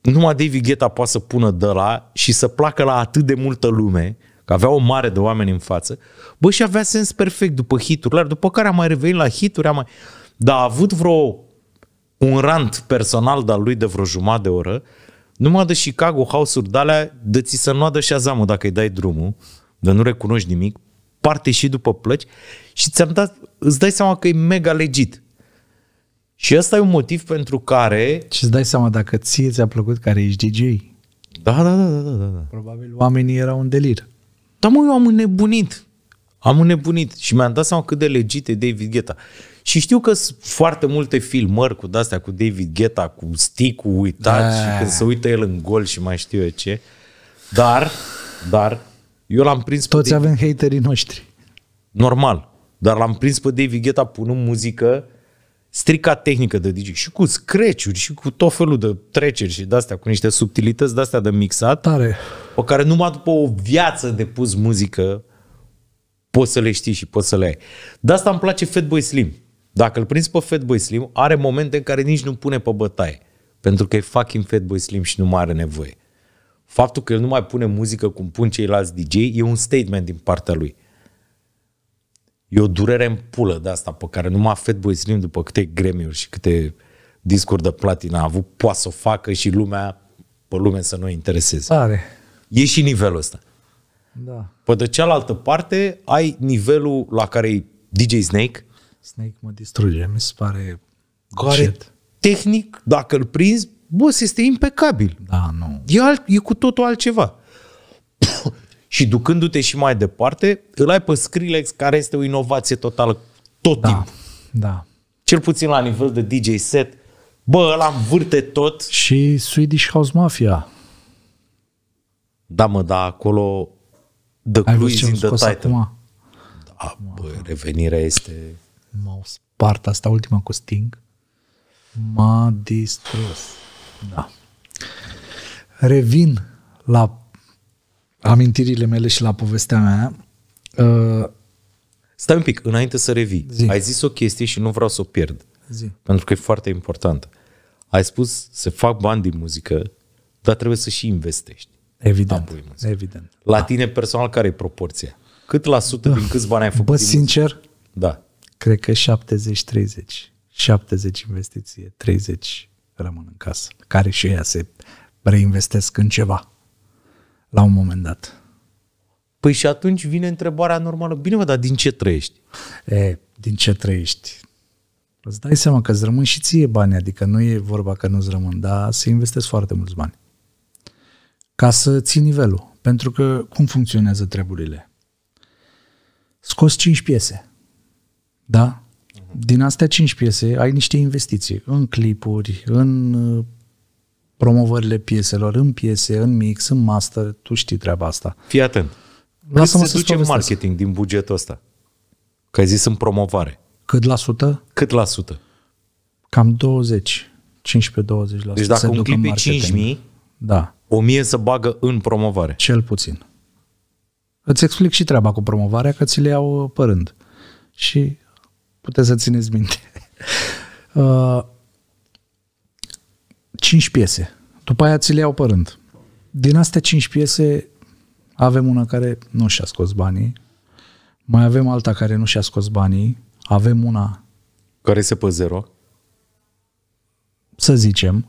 numai David Guetta poate să pună de la și să placă la atât de multă lume, că avea o mare de oameni în față, bă, și avea sens perfect după hiturile, după care am mai revenit la hituri, am mai... Dar a avut vreo un rant personal de-al lui de vreo jumătate de oră, numai de Chicago House-uri de-alea, de ți să nu și azamul dacă îi dai drumul, de nu recunoști nimic, parte și după plăci și ți-am dat, îți dai seama că e mega legit. Și ăsta e un motiv pentru care... Și îți dai seama dacă ție ți-a plăcut care ești DJ. Da, da, da, da, da. Probabil oamenii erau în delir. Dar mă, eu am înnebunit. Am înnebunit și mi-am dat seama cât de legit e David Guetta. Și știu că sunt foarte multe filmări cu astea cu David Guetta, cu stick-ul uitat da. și când se uită el în gol și mai știu eu ce. Dar, dar, eu l-am prins Toți pe avem haterii noștri. Normal. Dar l-am prins pe David Guetta punând muzică stricat tehnică de DJ și cu screciuri și cu tot felul de treceri și de-astea, cu niște subtilități de-astea de mixat, Tare. pe care numai după o viață de pus muzică poți să le știi și poți să le ai. De asta îmi place Fatboy Slim. Dacă îl prinzi pe Fatboy Slim, are momente în care nici nu pune pe bătaie. Pentru că e fucking Fatboy Slim și nu mai are nevoie. Faptul că el nu mai pune muzică cum pun ceilalți DJ e un statement din partea lui. E o durere în pulă de asta pe care numai Fatboy Slim după câte gremiuri și câte discuri de platină a avut, poate să o facă și lumea, pe lume să nu intereseze. Are. E și nivelul ăsta. Da. Pe de cealaltă parte, ai nivelul la care e DJ Snake. Snake mă distruge, mi se pare care tehnic, dacă îl prinzi, boss, este impecabil. Da, nu. E, alt, e cu totul altceva. Și ducându-te și mai departe, îl ai pe Skrillex, care este o inovație totală tot da, timpul. Da. Cel puțin la nivel de DJ set. Bă, ăla învârte tot. Și Swedish House Mafia. Da, mă, da, acolo The Ai Clues in the Title. Acum? Da, bă, revenirea este... M-au spart asta ultima cu Sting. M-a distrus. Da. Revin la amintirile mele și la povestea mea. Uh, Stai un pic, înainte să revii. Zi. Ai zis o chestie și nu vreau să o pierd. Zi. Pentru că e foarte importantă. Ai spus se fac bani din muzică, dar trebuie să și investești. Evident. Evident. La da. tine personal care e proporția? Cât la sută din ah, câți bani ai făcut? Bă, sincer? Muzică? Da. Cred că 70-30. 70 investiție, 30 rămân în casă. Care și ea se reinvestesc în ceva la un moment dat. Păi și atunci vine întrebarea normală, bine mă, dar din ce trăiești? E, din ce trăiești? Îți dai seama că îți rămân și ție bani, adică nu e vorba că nu-ți rămân, dar să investezi foarte mulți bani. Ca să ții nivelul. Pentru că cum funcționează treburile? Scoți 5 piese. Da? Mhm. Din astea 5 piese ai niște investiții în clipuri, în uh, promovările pieselor în piese, în mix, în master, tu știi treaba asta. Fii atent. lasă Cât se duce marketing din bugetul ăsta? Că ai zis în promovare. Cât la sută? Cât la sută? Cam 20. 15-20%. Deci dacă un clip e 5.000, da. 1.000 să bagă în promovare. Cel puțin. Îți explic și treaba cu promovarea, că ți le iau părând. Și puteți să țineți minte. Uh, 5 piese. După aia ți le iau părând. Din astea 5 piese avem una care nu și-a scos banii, mai avem alta care nu și-a scos banii, avem una... Care se pe zero? Să zicem.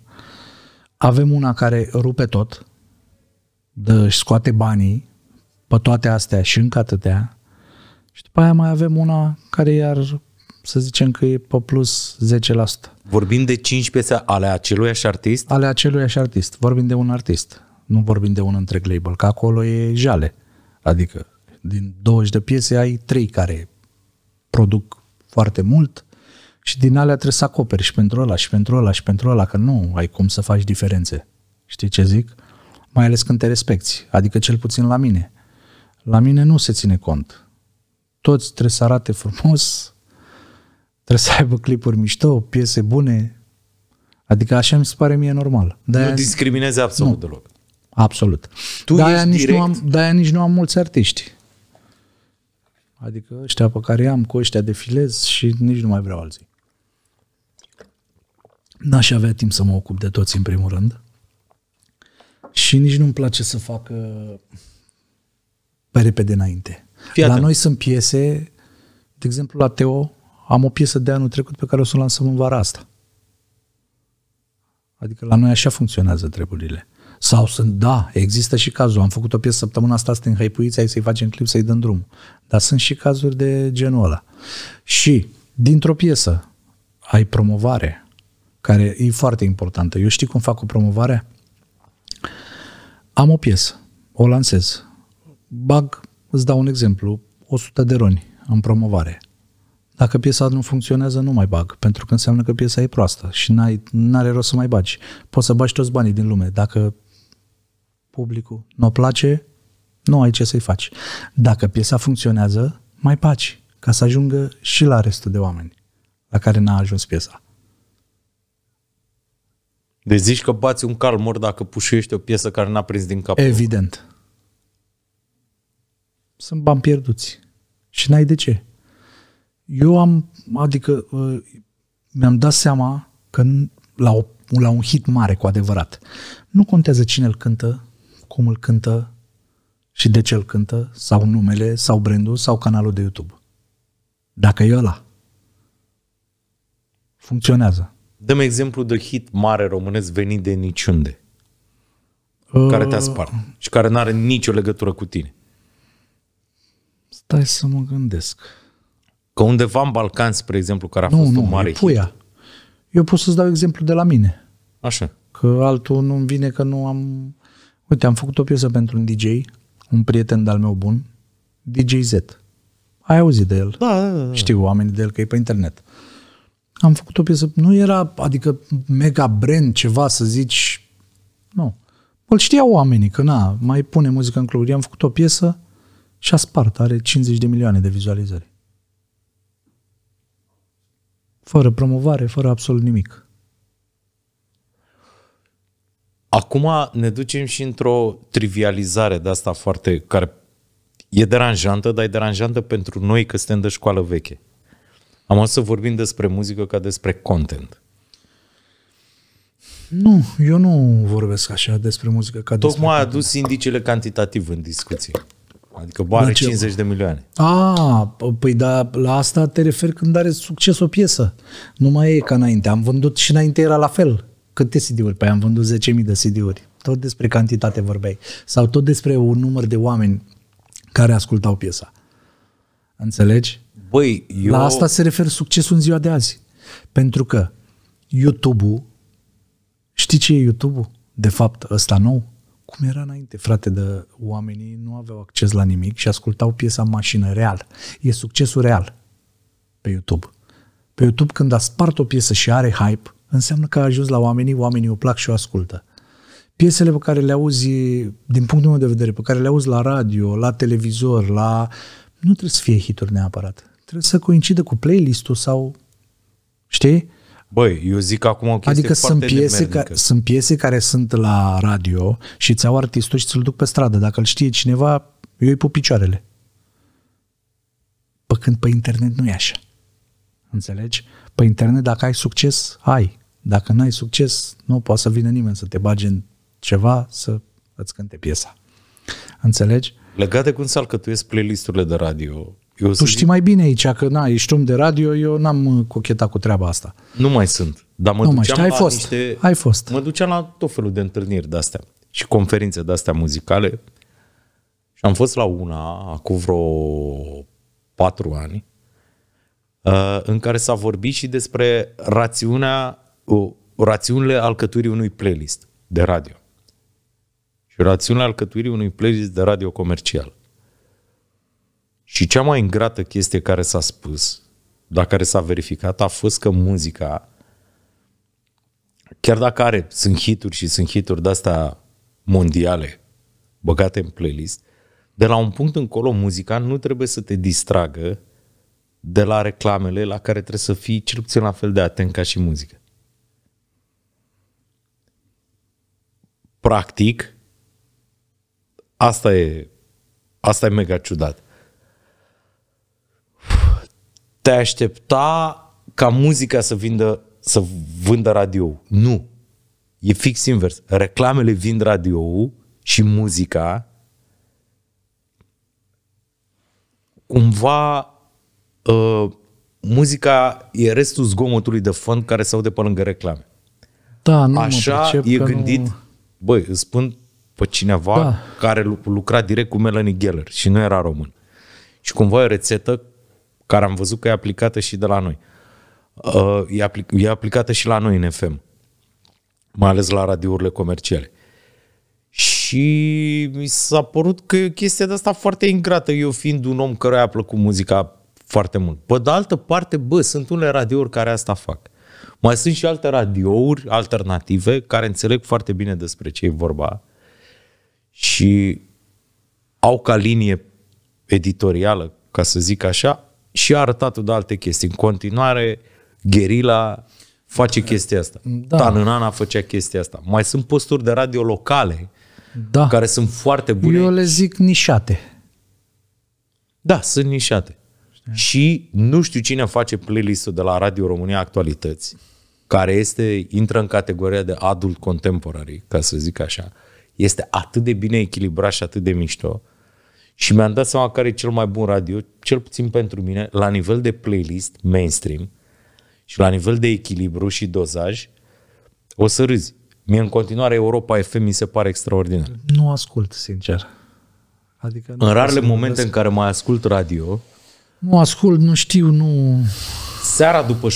Avem una care rupe tot, dă, își scoate banii pe toate astea și încă atâtea. Și după aia mai avem una care iar, să zicem că e pe plus 10%. Vorbim de 5 piese ale aceluiași artist? Ale aceluiași artist. Vorbim de un artist. Nu vorbim de un întreg label, că acolo e jale. Adică din 20 de piese ai 3 care produc foarte mult și din alea trebuie să acoperi și pentru ăla și pentru ăla și pentru ăla, că nu ai cum să faci diferențe. Știi ce zic? Mai ales când te respecti, adică cel puțin la mine. La mine nu se ține cont. Toți trebuie să arate frumos, Trebuie să aibă clipuri mișto, piese bune. Adică așa mi se pare mie normal. De-aia nu discriminezi absolut nu. deloc. Absolut. Tu de-aia, nici direct... nu am, de-aia nici nu am mulți artiști. Adică ăștia pe care am cu ăștia defilez și nici nu mai vreau alții. N-aș avea timp să mă ocup de toți în primul rând. Și nici nu-mi place să fac pe repede înainte. Fii la noi sunt piese, de exemplu la Teo, am o piesă de anul trecut pe care o să o lansăm în vara asta. Adică la noi așa funcționează treburile. Sau sunt, da, există și cazul. Am făcut o piesă săptămâna asta, suntem hăipuiți, hai să-i facem clip, să-i dăm drum. Dar sunt și cazuri de genul ăla. Și dintr-o piesă ai promovare, care e foarte importantă. Eu știu cum fac o promovare? Am o piesă, o lansez. Bag, îți dau un exemplu, 100 de roni în promovare. Dacă piesa nu funcționează, nu mai bag, pentru că înseamnă că piesa e proastă și n-ai, n-are rost să mai bagi. Poți să bagi toți banii din lume. Dacă publicul nu o place, nu ai ce să-i faci. Dacă piesa funcționează, mai paci, ca să ajungă și la restul de oameni la care n-a ajuns piesa. Deci zici că bați un cal mor dacă pușuiești o piesă care n-a prins din cap. Evident. Sunt bani pierduți. Și n-ai de ce. Eu am, adică, uh, mi-am dat seama că la, o, la un hit mare cu adevărat, nu contează cine îl cântă, cum îl cântă și de ce îl cântă, sau numele, sau brandul, sau canalul de YouTube. Dacă e ăla, funcționează. Dăm exemplu de hit mare românesc venit de niciunde, uh... care te-a spart și care nu are nicio legătură cu tine. Stai să mă gândesc. Că undeva în Balcan, spre exemplu, care a nu, fost nu, o mare e puia. Hit. Eu pot să-ți dau exemplu de la mine. Așa. Că altul nu-mi vine că nu am... Uite, am făcut o piesă pentru un DJ, un prieten de-al meu bun, DJ Z. Ai auzit de el? Da, da, da, da. Știu oamenii de el că e pe internet. Am făcut o piesă, nu era, adică, mega brand ceva să zici, nu. Îl știau oamenii, că na, mai pune muzică în cluburi. am făcut o piesă și a spart, are 50 de milioane de vizualizări. Fără promovare, fără absolut nimic. Acum ne ducem și într-o trivializare de asta foarte, care e deranjantă, dar e deranjantă pentru noi că suntem de școală veche. Am o să vorbim despre muzică ca despre content. Nu, eu nu vorbesc așa despre muzică ca Tocmai despre a adus indicele cantitativ în discuție. Adică boare 50 de milioane. A, păi da, la asta te referi când are succes o piesă. Nu mai e ca înainte. Am vândut și înainte era la fel. Câte CD-uri? Păi am vândut 10.000 de CD-uri. Tot despre cantitate vorbeai. Sau tot despre un număr de oameni care ascultau piesa. Înțelegi? Băi, eu... La asta se referă succesul în ziua de azi. Pentru că YouTube-ul, știi ce e YouTube-ul? De fapt, ăsta nou? cum era înainte, frate, de oamenii nu aveau acces la nimic și ascultau piesa în mașină, real. E succesul real pe YouTube. Pe YouTube când a spart o piesă și are hype, înseamnă că a ajuns la oamenii, oamenii o plac și o ascultă. Piesele pe care le auzi, din punctul meu de vedere, pe care le auzi la radio, la televizor, la... Nu trebuie să fie hituri neapărat. Trebuie să coincidă cu playlistul sau... Știi? Băi, eu zic acum o chestie adică sunt piese, ca, sunt piese care sunt la radio și ți au artistul și ți-l duc pe stradă. Dacă îl știe cineva, eu îi pup picioarele. Pe când pe internet nu e așa. Înțelegi? Pe internet dacă ai succes, ai. Dacă nu ai succes, nu poate să vină nimeni să te bage în ceva, să îți cânte piesa. Înțelegi? Legat de cum să alcătuiesc playlisturile de radio, eu tu știi zic... mai bine aici că na, ești om de radio, eu n-am uh, cochetat cu treaba asta. Nu mai sunt. Dar mă nu mai știu, ai fost. Niște... Ai fost. Mă duceam la tot felul de întâlniri de-astea și conferințe de-astea muzicale. Și am fost la una acum vreo patru ani uh, în care s-a vorbit și despre rațiunea, rațiunile alcătuirii unui playlist de radio. Și rațiunile alcătuirii unui playlist de radio comercial. Și cea mai ingrată chestie care s-a spus, dar care s-a verificat, a fost că muzica, chiar dacă are, sunt hituri și sunt hituri de-astea mondiale, băgate în playlist, de la un punct încolo muzica nu trebuie să te distragă de la reclamele la care trebuie să fii cel puțin la fel de atent ca și muzică. Practic, asta e, asta e mega ciudat te aștepta ca muzica să vindă să vândă radio. Nu. E fix invers. Reclamele vin radio și muzica cumva uh, muzica e restul zgomotului de fond care se aude pe lângă reclame. Da, nu Așa mă e că gândit, nu... băi, îți spun pe cineva da. care lucra direct cu Melanie Geller și nu era român. Și cumva e o rețetă care am văzut că e aplicată și de la noi. Uh, e, aplic- e aplicată și la noi în FM, mai ales la radiourile comerciale. Și mi s-a părut că e o chestie de asta foarte ingrată, eu fiind un om care a plăcut muzica foarte mult. Pe de altă parte, bă, sunt unele radiouri care asta fac. Mai sunt și alte radiouri alternative care înțeleg foarte bine despre ce e vorba și au ca linie editorială, ca să zic așa, și a arătat de alte chestii. În continuare, gherila face chestia asta. Da. Tanânana făcea chestia asta. Mai sunt posturi de radio locale da. care sunt foarte bune. Eu le zic nișate. Da, sunt nișate. Și nu știu cine face playlist-ul de la Radio România Actualități, care este, intră în categoria de adult contemporary, ca să zic așa. Este atât de bine echilibrat și atât de mișto. Și mi-am dat seama care e cel mai bun radio, cel puțin pentru mine, la nivel de playlist mainstream și la nivel de echilibru și dozaj, o să râzi. Mie în continuare Europa FM mi se pare extraordinar. Nu ascult, sincer. Adică în rarele momente în care mai ascult radio... Nu ascult, nu știu, nu... Seara după 6-7,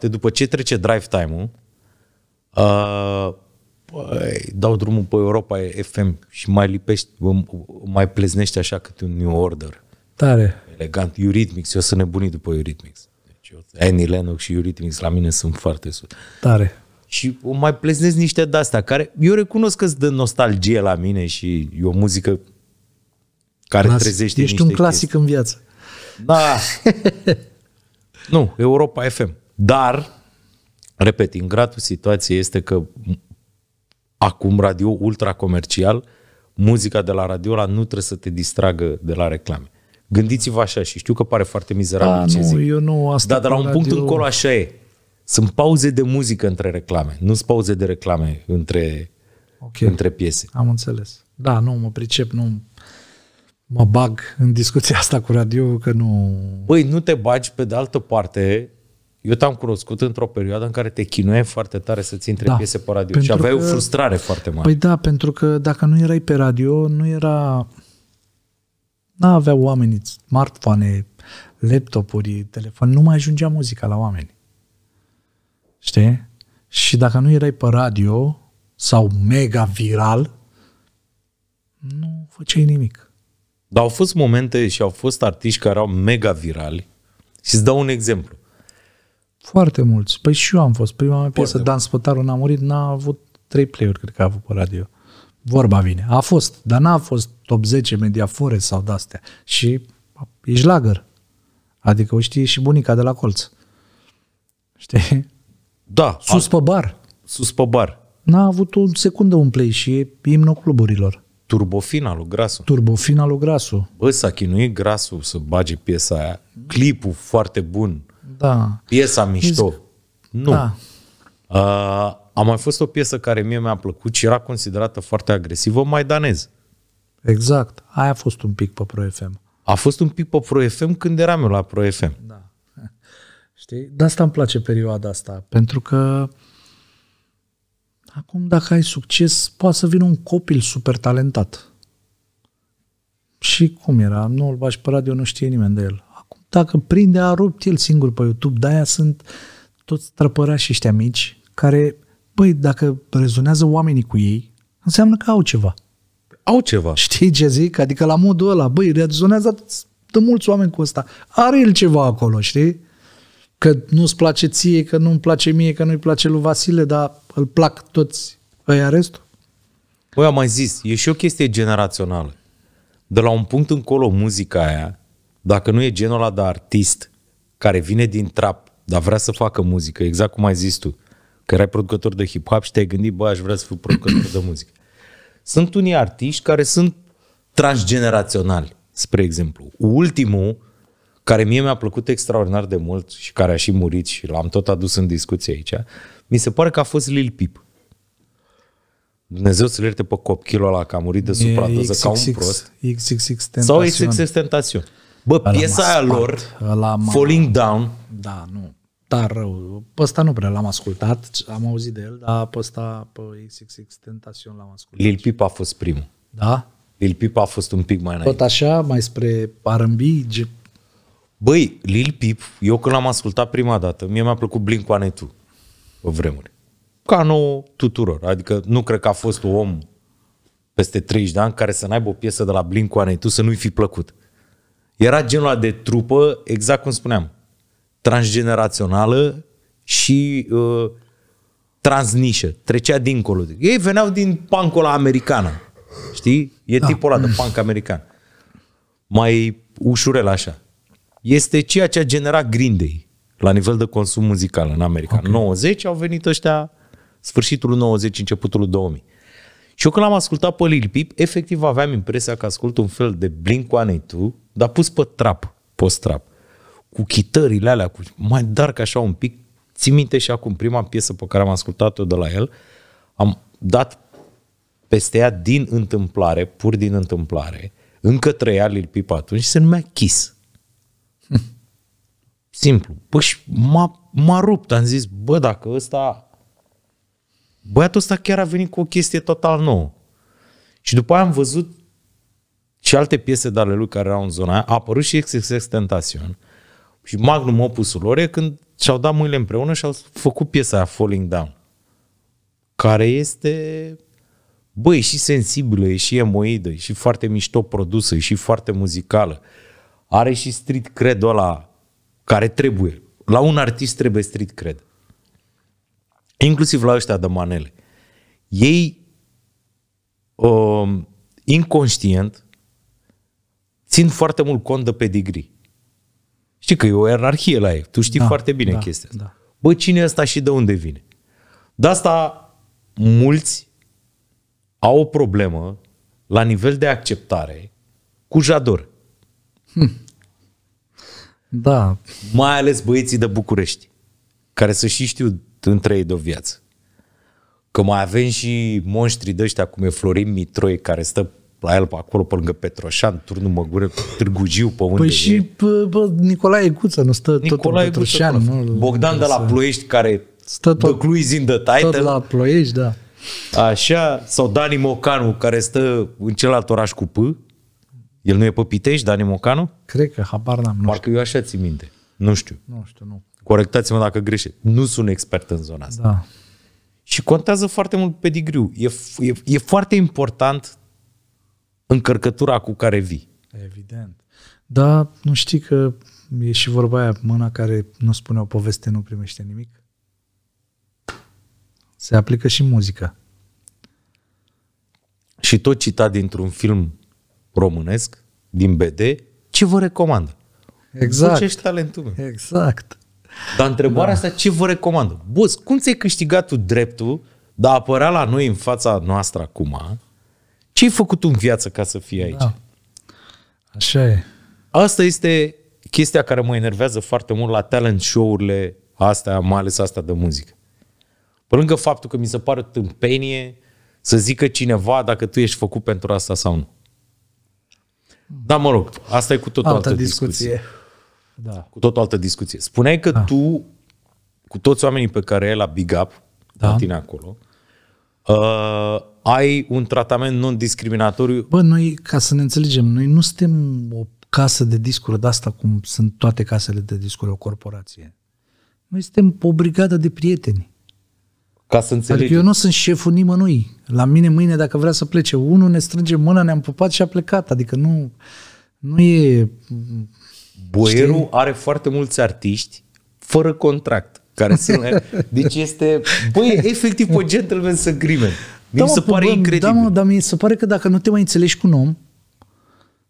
după ce trece drive time-ul, uh, băi, dau drumul pe Europa FM și mai lipești, mai pleznești așa cât un New Order. Tare. Elegant. Eurythmics, eu sunt nebunit după Eurythmics. Deci eu, Annie Lennox și Eurythmics la mine sunt foarte sus. Tare. Și mai pleznesc niște de-astea care eu recunosc că îți dă nostalgie la mine și e o muzică care Clasic. trezește Ești niște un clasic chestii. în viață. Da. nu, Europa FM. Dar, repet, în gratul situației este că acum radio ultra comercial, muzica de la radio nu trebuie să te distragă de la reclame. Gândiți-vă așa și știu că pare foarte mizerabil da, ce nu, zic. Eu nu, asta da, Dar de la un radio... punct încolo așa e. Sunt pauze de muzică între reclame, nu sunt pauze de reclame între, okay. între piese. Am înțeles. Da, nu mă pricep, nu mă bag în discuția asta cu radio că nu... Băi, nu te bagi pe de altă parte eu te-am cunoscut într-o perioadă în care te chinuiai foarte tare să-ți intre da, piese pe radio și aveai că, o frustrare foarte mare. Păi da, pentru că dacă nu erai pe radio, nu era... nu aveau oamenii smartphone, laptopuri, telefon, nu mai ajungea muzica la oameni. Știi? Și dacă nu erai pe radio sau mega viral, nu făceai nimic. Dar au fost momente și au fost artiști care erau mega virali și îți dau un exemplu. Foarte mulți. Păi și eu am fost. Prima mea piesă, Dan Spătaru n-a murit, n-a avut trei play-uri, cred că a avut pe radio. Vorba vine. A fost, dar n-a fost top 10 mediafore sau de-astea. Și ești lagăr. Adică o știe și bunica de la colț. Știi? Da. Sus al... pe bar. Sus pe bar. N-a avut o secundă un play și e imnul cluburilor. Turbofina lui Grasu. Turbofina lui Grasu. Bă, s-a chinuit Grasu să bage piesa aia. Clipul foarte bun. Da. Piesa mișto. Nu. Da. Uh, a mai fost o piesă care mie mi-a plăcut și era considerată foarte agresivă, Maidanez. Exact. Aia a fost un pic pe Pro FM. A fost un pic pe Pro FM când eram eu la Pro FM. Da. Știi? De asta îmi place perioada asta, pentru că acum dacă ai succes, poate să vină un copil super talentat. Și cum era? Nu îl bași pe radio, nu știe nimeni de el dacă prinde, a rupt el singur pe YouTube. De-aia sunt toți trăpărașii ăștia mici care, băi, dacă rezonează oamenii cu ei, înseamnă că au ceva. Au ceva. Știi ce zic? Adică la modul ăla, băi, rezonează de mulți oameni cu ăsta. Are el ceva acolo, știi? Că nu-ți place ție, că nu-mi place mie, că nu-i place lui Vasile, dar îl plac toți ăia restul. Păi am mai zis, e și o chestie generațională. De la un punct încolo muzica aia dacă nu e genul ăla de artist care vine din trap, dar vrea să facă muzică, exact cum ai zis tu, că erai producător de hip-hop și te-ai gândit, bă, aș vrea să fiu producător de muzică. Sunt unii artiști care sunt transgeneraționali, spre exemplu. Ultimul, care mie mi-a plăcut extraordinar de mult și care a și murit și l-am tot adus în discuție aici, mi se pare că a fost Lil Pip. Dumnezeu să-l ierte pe copchilul ăla că a murit de supradoză ca un prost. XXX Tentacion. Sau XXX Tentacion. Bă, ăla piesa aia lor, ăla Falling Down. Da, nu. Dar rău. Uh, pe ăsta nu prea l-am ascultat. Am auzit de el, dar pe ăsta, pe XXX Tentacion l-am ascultat. Lil Peep a fost primul. Da? Lil Peep a fost un pic mai înainte. Tot așa, mai spre R&B, ge- Băi, Lil Peep, eu când l-am ascultat prima dată, mie mi-a plăcut blink Two, pe vremuri. Ca nou tuturor. Adică nu cred că a fost un om peste 30 de ani care să n-aibă o piesă de la blink Two să nu-i fi plăcut. Era genul de trupă, exact cum spuneam, transgenerațională și uh, transnișă, trecea dincolo. Ei veneau din pancola americană, știi? E da. tipul ăla de punk american. Mai ușurel așa. Este ceea ce a generat Green Day la nivel de consum muzical în America. Okay. 90 au venit ăștia sfârșitul 90, începutul 2000. Și eu când l-am ascultat pe Lil Pip, efectiv aveam impresia că ascult un fel de Blink-182 dar pus pe trap, post-trap, cu chitările alea, cu mai dar ca așa un pic, țin minte și acum, prima piesă pe care am ascultat-o de la el, am dat peste ea din întâmplare, pur din întâmplare, încă trăia Lil Peep atunci, și se numea Kiss. Simplu. Păi și m-a, m-a rupt, am zis, bă, dacă ăsta... Băiatul ăsta chiar a venit cu o chestie total nouă. Și după aia am văzut și alte piese de ale lui care erau în zona aia, a apărut și XXX Tentacion și magnum opusul lor e când și-au dat mâinile împreună și au făcut piesa aia Falling Down, care este, băi, și sensibilă, e și emoidă, e și foarte mișto produsă, e și foarte muzicală. Are și street cred ăla care trebuie. La un artist trebuie street cred. Inclusiv la ăștia de manele. Ei, um, inconștient, țin foarte mult cont de pedigree. Știi că e o ierarhie la ei. Tu știi da, foarte bine da, chestia asta. Da. Bă, cine e ăsta și de unde vine? De asta mulți au o problemă la nivel de acceptare cu Jador. Hm. Da. Mai ales băieții de București, care să și știu între ei de o viață. Că mai avem și monștri de ăștia, cum e Florin Mitroie, care stă la el, pe acolo, pe lângă Petroșan, Turnul Măgure, Târgu Jiu, pe unde Păi e. și bă, bă, Nicolae Guță, nu stă Nicolae tot Petroșan. Guță, da. nu, Bogdan de la Ploiești, care stă tot, Cluj in the title. Tot la Ploiești, da. Așa, sau Dani Mocanu, care stă în celălalt oraș cu P. El nu e pe Pitești, Dani Mocanu? Cred că, habar n-am. Parcă eu așa ți minte. Nu știu. Nu știu, nu. Corectați-mă dacă greșesc. Nu sunt expert în zona asta. Da. Și contează foarte mult pedigriu. E, e, e foarte important încărcătura cu care vii. Evident. Da, nu știi că e și vorba aia, mâna care nu spune o poveste nu primește nimic? Se aplică și muzica. Și tot citat dintr-un film românesc, din BD, ce vă recomand? Exact. Ce ești talentul meu. Exact. Dar întrebarea da. asta, ce vă recomand? Bus, cum ți-ai câștigat tu dreptul de a apărea la noi în fața noastră acum ce ai făcut tu în viață ca să fii aici? Da. Așa e. Asta este chestia care mă enervează foarte mult la talent show-urile astea, mai ales asta de muzică. Pe lângă faptul că mi se pare tâmpenie să zică cineva dacă tu ești făcut pentru asta sau nu. Da, mă rog, asta e cu tot altă, altă discuție. discuție. Da. Cu tot altă discuție. Spuneai că da. tu, cu toți oamenii pe care ai la Big Up, da. la tine acolo, uh, ai un tratament non-discriminatoriu? Bă, noi, ca să ne înțelegem, noi nu suntem o casă de discuri de asta cum sunt toate casele de discuri, o corporație. Noi suntem o brigadă de prieteni. Ca să înțelegem. Adică eu nu sunt șeful nimănui. La mine mâine, dacă vrea să plece, unul ne strânge mâna, ne-am pupat și a plecat. Adică nu, nu e... Boierul știi? are foarte mulți artiști fără contract care sunt... deci este, băi, efectiv o gentleman's agreement. Mi da, se pare bă, incredibil. Da, mă, dar mi se pare că dacă nu te mai înțelegi cu un om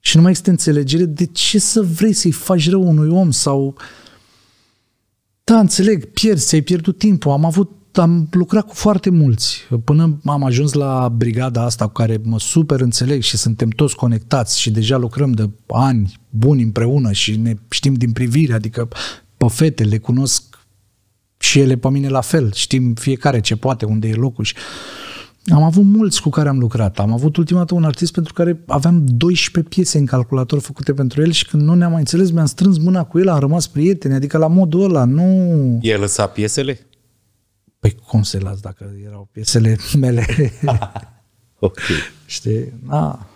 și nu mai există înțelegere, de ce să vrei să-i faci rău unui om sau... Da, înțeleg, pierzi, ți-ai pierdut timpul. Am avut am lucrat cu foarte mulți. Până am ajuns la brigada asta cu care mă super înțeleg și suntem toți conectați și deja lucrăm de ani buni împreună și ne știm din privire, adică pe fete le cunosc și ele pe mine la fel. Știm fiecare ce poate, unde e locul și... Uh, am avut mulți cu care am lucrat. Am avut ultima dată un artist pentru care aveam 12 piese în calculator făcute pentru el și când nu ne-am mai înțeles, mi-am strâns mâna cu el, am rămas prieteni, adică la modul ăla, nu... El lăsa piesele? Păi cum se las dacă erau piesele mele? ok. Știi? Da.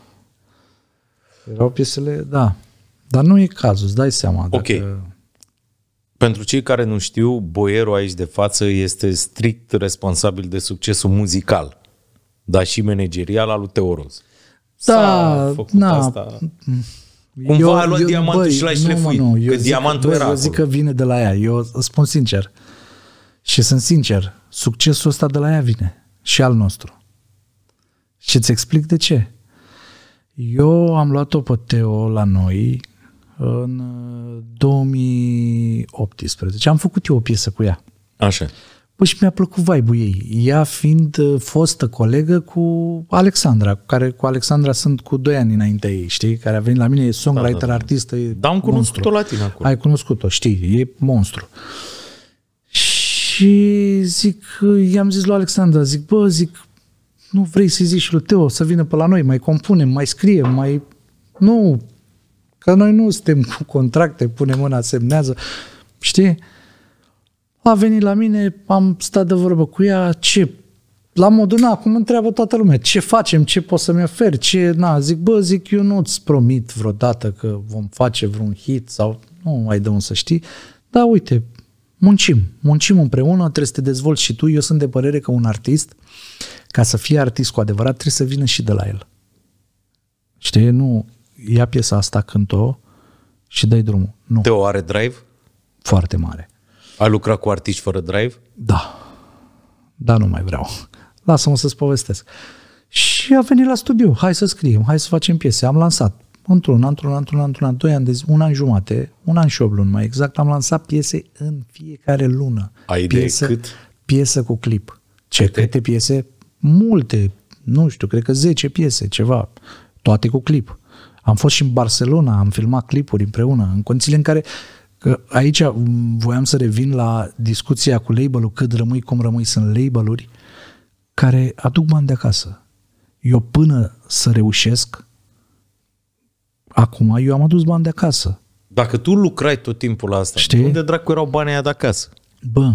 Erau piesele, da. Dar nu e cazul, îți dai seama. Ok. Dacă... Pentru cei care nu știu, boierul aici de față este strict responsabil de succesul muzical dar și managerial al lui Teoroz. Da, făcut na, asta. Cumva eu, a luat eu, diamantul băi, și l-ai șlefuit, nu, nu, că zic, diamantul băi, era Eu zic acolo. că vine de la ea, eu spun sincer și sunt sincer, succesul ăsta de la ea vine și al nostru. Și îți explic de ce. Eu am luat-o pe Teo la noi în 2018. Uh, am făcut eu o piesă cu ea. Așa. Păi și mi-a plăcut vibe-ul ei. Ea fiind uh, fostă colegă cu Alexandra, care cu Alexandra sunt cu doi ani înaintea ei, știi? Care a venit la mine, e songwriter, da, da, da. artistă, e Da, am cunoscut-o la tine acolo. Ai cunoscut-o, știi, e monstru. Și zic, i-am zis lui Alexandra, zic, bă, zic, nu vrei să-i zici lui Teo să vină pe la noi, mai compunem, mai scriem, mai... Nu, că noi nu suntem cu contracte, punem mâna, semnează, știi? a venit la mine, am stat de vorbă cu ea, ce la modul, na, acum întreabă toată lumea, ce facem, ce pot să-mi ofer, ce, na, zic, bă, zic, eu nu-ți promit vreodată că vom face vreun hit sau nu mai de unde să știi, dar uite, muncim, muncim împreună, trebuie să te dezvolți și tu, eu sunt de părere că un artist, ca să fie artist cu adevărat, trebuie să vină și de la el. Știi, nu, ia piesa asta, cânt-o și dai drumul. Nu. Te-o are drive? Foarte mare. A lucrat cu artiști fără drive? Da. Dar nu mai vreau. Lasă-mă să-ți povestesc. Și a venit la studiu. Hai să scriem, hai să facem piese. Am lansat. Într-un an, într-un an, într-un an, într-un an, doi ani, de zi, un an jumate, un an și o luni mai exact, am lansat piese în fiecare lună. Ai idee piesă, cât? Piesă cu clip. Ce? Câte? câte piese? Multe. Nu știu, cred că 10 piese, ceva. Toate cu clip. Am fost și în Barcelona, am filmat clipuri împreună, în condițiile în care Că aici voiam să revin la discuția cu label-ul, cât rămâi, cum rămâi, sunt label care aduc bani de acasă. Eu până să reușesc, acum eu am adus bani de acasă. Dacă tu lucrai tot timpul la asta, Știi? unde dracu erau banii aia de acasă? Bă,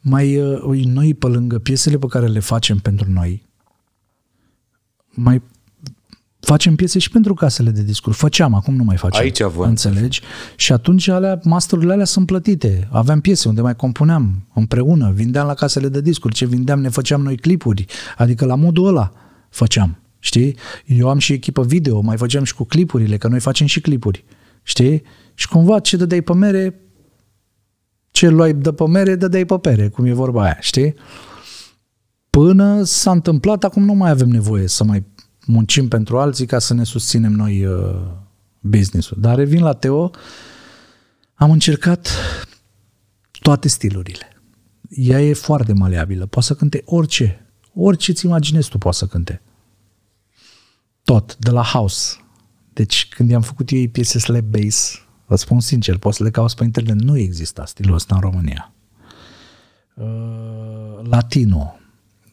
mai uh, noi pe lângă piesele pe care le facem pentru noi, mai facem piese și pentru casele de discuri. Făceam, acum nu mai facem. Aici vă Înțelegi? Și atunci alea, masterurile alea sunt plătite. Aveam piese unde mai compuneam împreună, vindeam la casele de discuri, ce vindeam ne făceam noi clipuri, adică la modul ăla făceam. Știi? Eu am și echipă video, mai făceam și cu clipurile, că noi facem și clipuri. Știi? Și cumva ce dădeai pe mere, ce luai de pe mere, dădeai pe pere, cum e vorba aia, știi? Până s-a întâmplat, acum nu mai avem nevoie să mai muncim pentru alții ca să ne susținem noi uh, business-ul. Dar revin la Teo, am încercat toate stilurile. Ea e foarte maleabilă, poate să cânte orice, orice ți imaginezi tu poate să cânte. Tot, de la house. Deci când i-am făcut ei piese slap bass, vă spun sincer, poți să le cauți pe internet, nu exista stilul ăsta în România. Uh, Latino,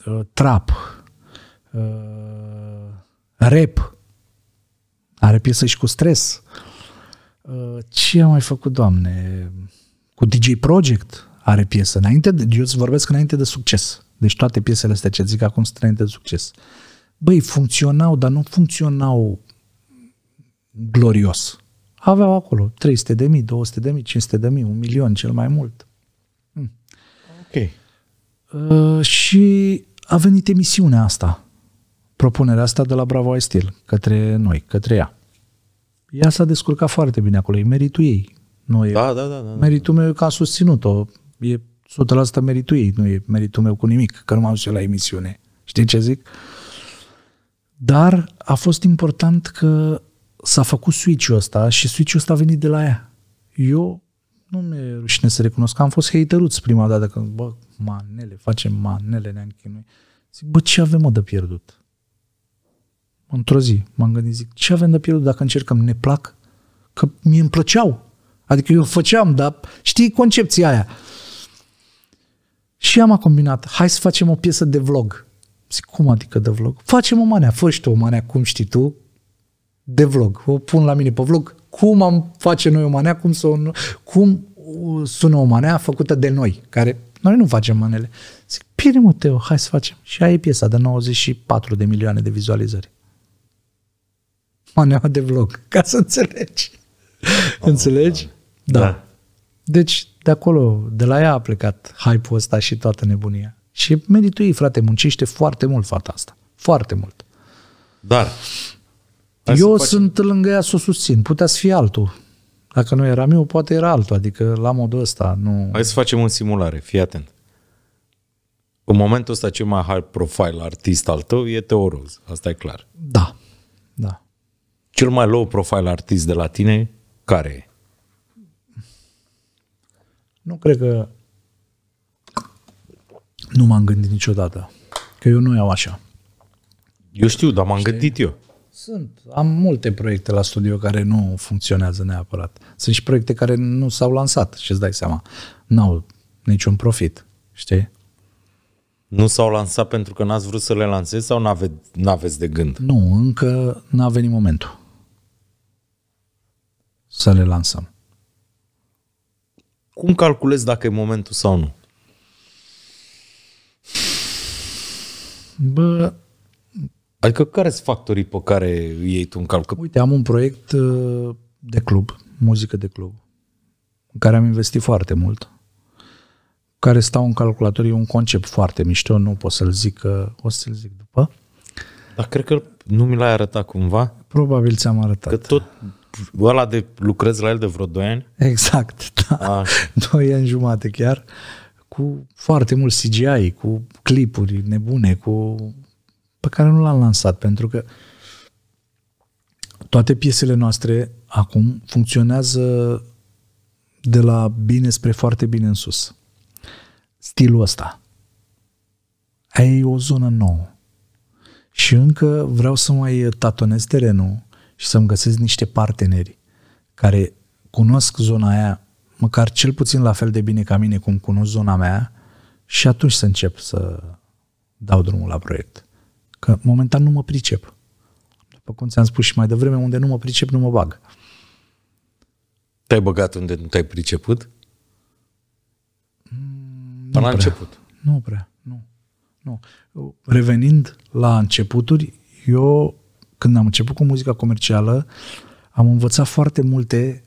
uh, trap, uh, Rap. Are piesă și cu stres. Uh, ce am mai făcut, Doamne? Cu DJ Project are piesă. Înainte de, eu îți vorbesc înainte de succes. Deci toate piesele astea ce zic acum sunt înainte de succes. Băi, funcționau, dar nu funcționau glorios. Aveau acolo 300 de mii, 200 de mii, 500 de mii, un milion cel mai mult. Hm. Ok. Uh, și a venit emisiunea asta propunerea asta de la Bravo Estil către noi, către ea. Ea s-a descurcat foarte bine acolo, e meritul ei. Nu e, da, da, da, da, meritul meu e că a susținut-o, e 100% meritul ei, nu e meritul meu cu nimic, că nu m-am dus la emisiune. Știi ce zic? Dar a fost important că s-a făcut switch-ul ăsta și switch-ul ăsta a venit de la ea. Eu nu mi-e rușine să recunosc că am fost hateruț prima dată când, bă, manele, facem manele, ne-am chinuit. Zic, bă, ce avem mă de pierdut? într-o zi m-am gândit, zic, ce avem de pierdut dacă încercăm? Ne plac? Că mi îmi plăceau. Adică eu făceam, dar știi concepția aia. Și am combinat, hai să facem o piesă de vlog. Zic, cum adică de vlog? Facem o manea, fă și tu o manea, cum știi tu, de vlog. O pun la mine pe vlog, cum am face noi o manea, cum, să o, cum sună o manea făcută de noi, care noi nu facem manele. Zic, bine mă, Teo, hai să facem. Și aia e piesa de 94 de milioane de vizualizări maneaua de vlog, ca să înțelegi. Oh, înțelegi? Da. da. da. Deci, de acolo, de la ea a plecat hype-ul ăsta și toată nebunia. Și meritui, frate, muncește foarte mult fata asta. Foarte mult. Dar... Eu sunt faci... lângă ea să o susțin. Putea să fie altul. Dacă nu eram eu, poate era altul. Adică la modul ăsta nu... Hai să facem un simulare. Fii atent. În momentul ăsta cel mai high profile artist al tău e Teoroz. Asta e clar. Da. Cel mai low profile artist de la tine, care e? Nu cred că nu m-am gândit niciodată. Că eu nu iau așa. Eu știu, dar m-am Știi? gândit eu. Sunt. Am multe proiecte la studio care nu funcționează neapărat. Sunt și proiecte care nu s-au lansat și îți dai seama. N-au niciun profit. Știi? Nu s-au lansat pentru că n-ați vrut să le lansezi sau n-ave, n-aveți de gând? Nu, încă n-a venit momentul să le lansăm. Cum calculezi dacă e momentul sau nu? Bă, Adică care sunt factorii pe care îi iei tu în calcul? Uite, am un proiect uh, de club, muzică de club, în care am investit foarte mult, care stau în calculator, e un concept foarte mișto, nu pot să-l zic, uh, o să-l zic după. Dar cred că nu mi l-ai arătat cumva. Probabil ți-am arătat. Că tot ăla de lucrez la el de vreo 2 ani? Exact, da. 2 ani jumate chiar, cu foarte mult CGI, cu clipuri nebune, cu pe care nu l-am lansat, pentru că toate piesele noastre acum funcționează de la bine spre foarte bine în sus. Stilul ăsta. Aia e o zonă nouă. Și încă vreau să mai tatonez terenul și să-mi găsesc niște parteneri care cunosc zona aia măcar cel puțin la fel de bine ca mine cum cunosc zona mea și atunci să încep să dau drumul la proiect. Că momentan nu mă pricep. După cum ți-am spus și mai devreme, unde nu mă pricep, nu mă bag. Te-ai băgat unde nu te-ai priceput? Mm, nu Până prea. la început. Nu prea, nu. nu. Revenind la începuturi, eu când am început cu muzica comercială, am învățat foarte multe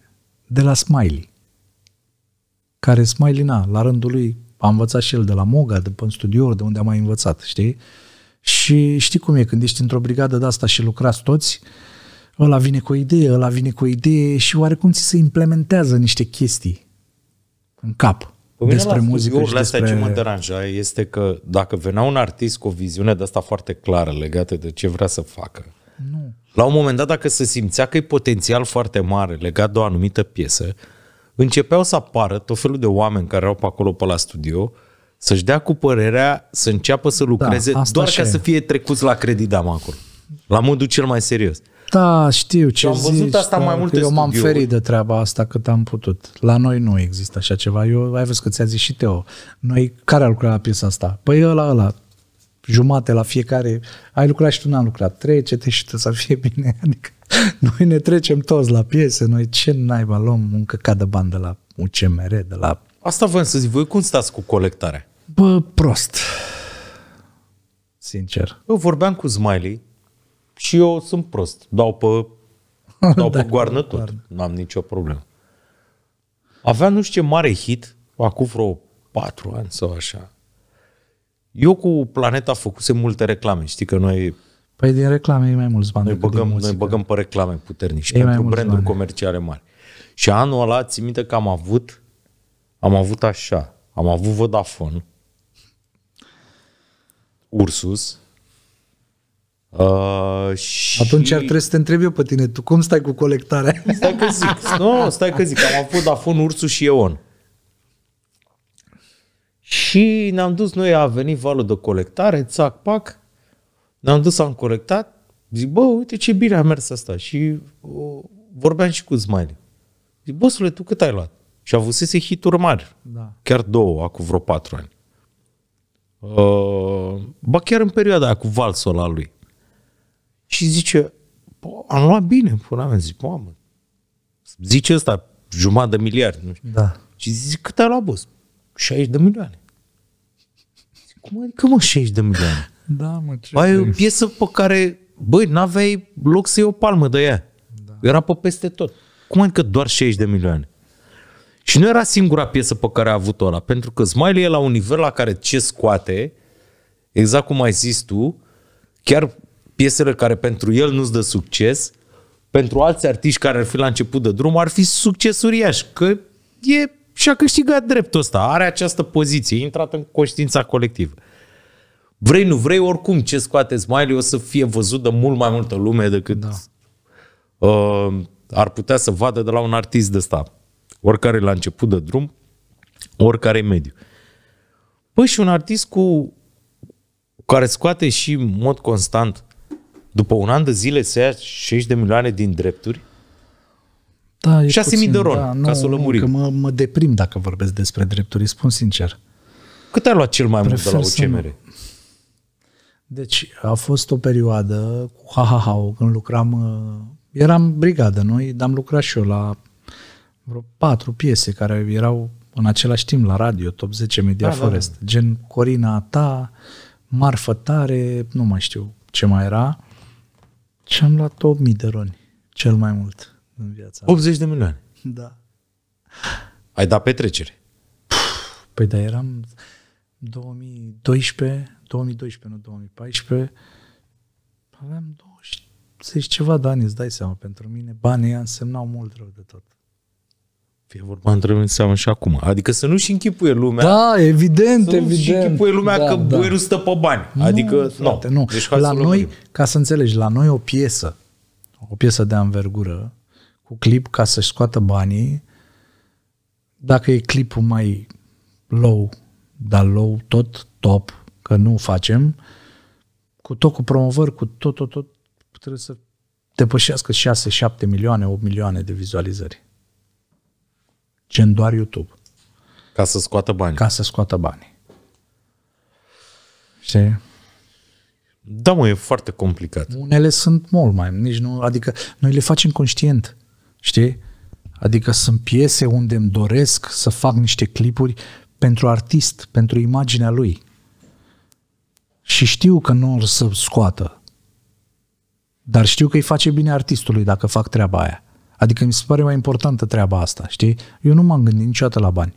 de la Smiley, care Smiley, na, la rândul lui a învățat și el de la Moga, de pe studio, de unde am mai învățat, știi? Și știi cum e, când ești într-o brigadă de asta și lucrați toți, ăla vine cu o idee, ăla vine cu o idee și oarecum ți se implementează niște chestii în cap. Pe despre la muzică și despre... ce mă deranja este că dacă venea un artist cu o viziune de asta foarte clară legată de ce vrea să facă, nu. La un moment dat, dacă se simțea că e potențial foarte mare legat de o anumită piesă, începeau să apară tot felul de oameni care erau pe acolo, pe la studio, să-și dea cu părerea, să înceapă să da, lucreze, da, doar ca e. să fie trecut la credit de acolo. La modul cel mai serios. Da, știu ce am văzut asta da, mai multe Eu m-am ferit de treaba asta cât am putut. La noi nu există așa ceva. Eu, ai văzut că ți-a zis și Teo. Noi, care a lucrat la piesa asta? Păi ăla, ăla jumate la fiecare, ai lucrat și tu n-am lucrat, trece-te și tu să fie bine, adică noi ne trecem toți la piese, noi ce naiba luăm un căcat de bani de la UCMR, de la... Asta vreau să zic, voi cum stați cu colectarea? Bă, prost. Sincer. Eu vorbeam cu Smiley și eu sunt prost. Dau pe, dau pe goarnă tot. Goarnă. N-am nicio problemă. Avea nu știu ce mare hit, acum vreo patru ani sau așa. Eu cu Planeta făcuse multe reclame. Știi că noi... Păi din reclame e mai mulți bani noi băgăm, Noi băgăm pe reclame puternic și e pentru branduri bani. comerciale mari. Și anul ăla, ți minte că am avut am avut așa. Am avut Vodafone, Ursus, Uh, și... Atunci ar trebui să te întreb eu pe tine, tu cum stai cu colectarea? Stai că zic, nu, stai că zic, am avut vodafone, Ursu și Eon. Și ne-am dus noi, a venit valul de colectare, țac, pac, ne-am dus, am colectat, zic, bă, uite ce bine a mers asta. Și o, vorbeam și cu Smiley. Zic, bosule, tu cât ai luat? Și avusese hituri mari, da. chiar două, acum vreo patru ani. Uh, ba chiar în perioada aia cu valsul la lui. Și zice, am luat bine, până am zis, mamă, zice ăsta, jumătate de miliard, nu știu. Da. Și zice, cât ai luat, boss? 60 de milioane. Cum adică mă 60 de milioane? Da, mă, ce Ai o piesă pe care, băi, n-aveai loc să iei o palmă de ea. Da. Era pe peste tot. Cum adică doar 60 de milioane? Și nu era singura piesă pe care a avut-o ăla, pentru că Smiley e la un nivel la care ce scoate, exact cum ai zis tu, chiar piesele care pentru el nu-ți dă succes, pentru alți artiști care ar fi la început de drum, ar fi succes uriaș, că e și a câștigat dreptul ăsta, are această poziție, intrat în conștiința colectivă. Vrei, nu vrei, oricum ce scoate Smiley o să fie văzut de mult mai multă lume decât da. uh, ar putea să vadă de la un artist de ăsta. Oricare la început de drum, oricare mediu. Păi și un artist cu care scoate și în mod constant după un an de zile să ia 60 de milioane din drepturi, da, 6.000 puțin, de ron, da, nu, ca să o lămurim. Nu, că mă, mă deprim dacă vorbesc despre drepturi, spun sincer. Cât ai luat cel mai Prefer mult de la UCMR? Deci a fost o perioadă cu ha-ha-ha, când lucram, uh, eram brigadă noi, dar am lucrat și eu la vreo patru piese care erau în același timp la radio, top 10 Media da, Forest, da, da. gen Corina ta, Marfă tare, nu mai știu ce mai era. Și am luat 8000 de roni, cel mai mult în viața 80 de milioane? Da. Ai dat petrecere? Păi da, eram 2012, 2012, nu 2014, aveam 20 ceva de ani, îți dai seama, pentru mine banii însemnau mult rău de tot. Fie vorba între înseamnă și acum. Adică să nu-și închipuie lumea. Da, evident, să evident. Să nu închipuie lumea da, că da. buierul stă pe bani. Adică, nu. nu. Deci, la noi, ca să înțelegi, la noi o piesă, o piesă de anvergură, cu clip ca să-și scoată banii, dacă e clipul mai low, dar low tot top, că nu facem, cu tot cu promovări, cu tot, tot, tot, trebuie să depășească 6-7 milioane, 8 milioane de vizualizări. Gen doar YouTube. Ca să scoată bani. Ca să scoată bani. Știi? Da, mă, e foarte complicat. Unele sunt mult mai, nici nu, adică noi le facem conștient. Știi? Adică sunt piese unde îmi doresc să fac niște clipuri pentru artist, pentru imaginea lui. Și știu că nu o să scoată. Dar știu că îi face bine artistului dacă fac treaba aia. Adică mi se pare mai importantă treaba asta, știi? Eu nu m-am gândit niciodată la bani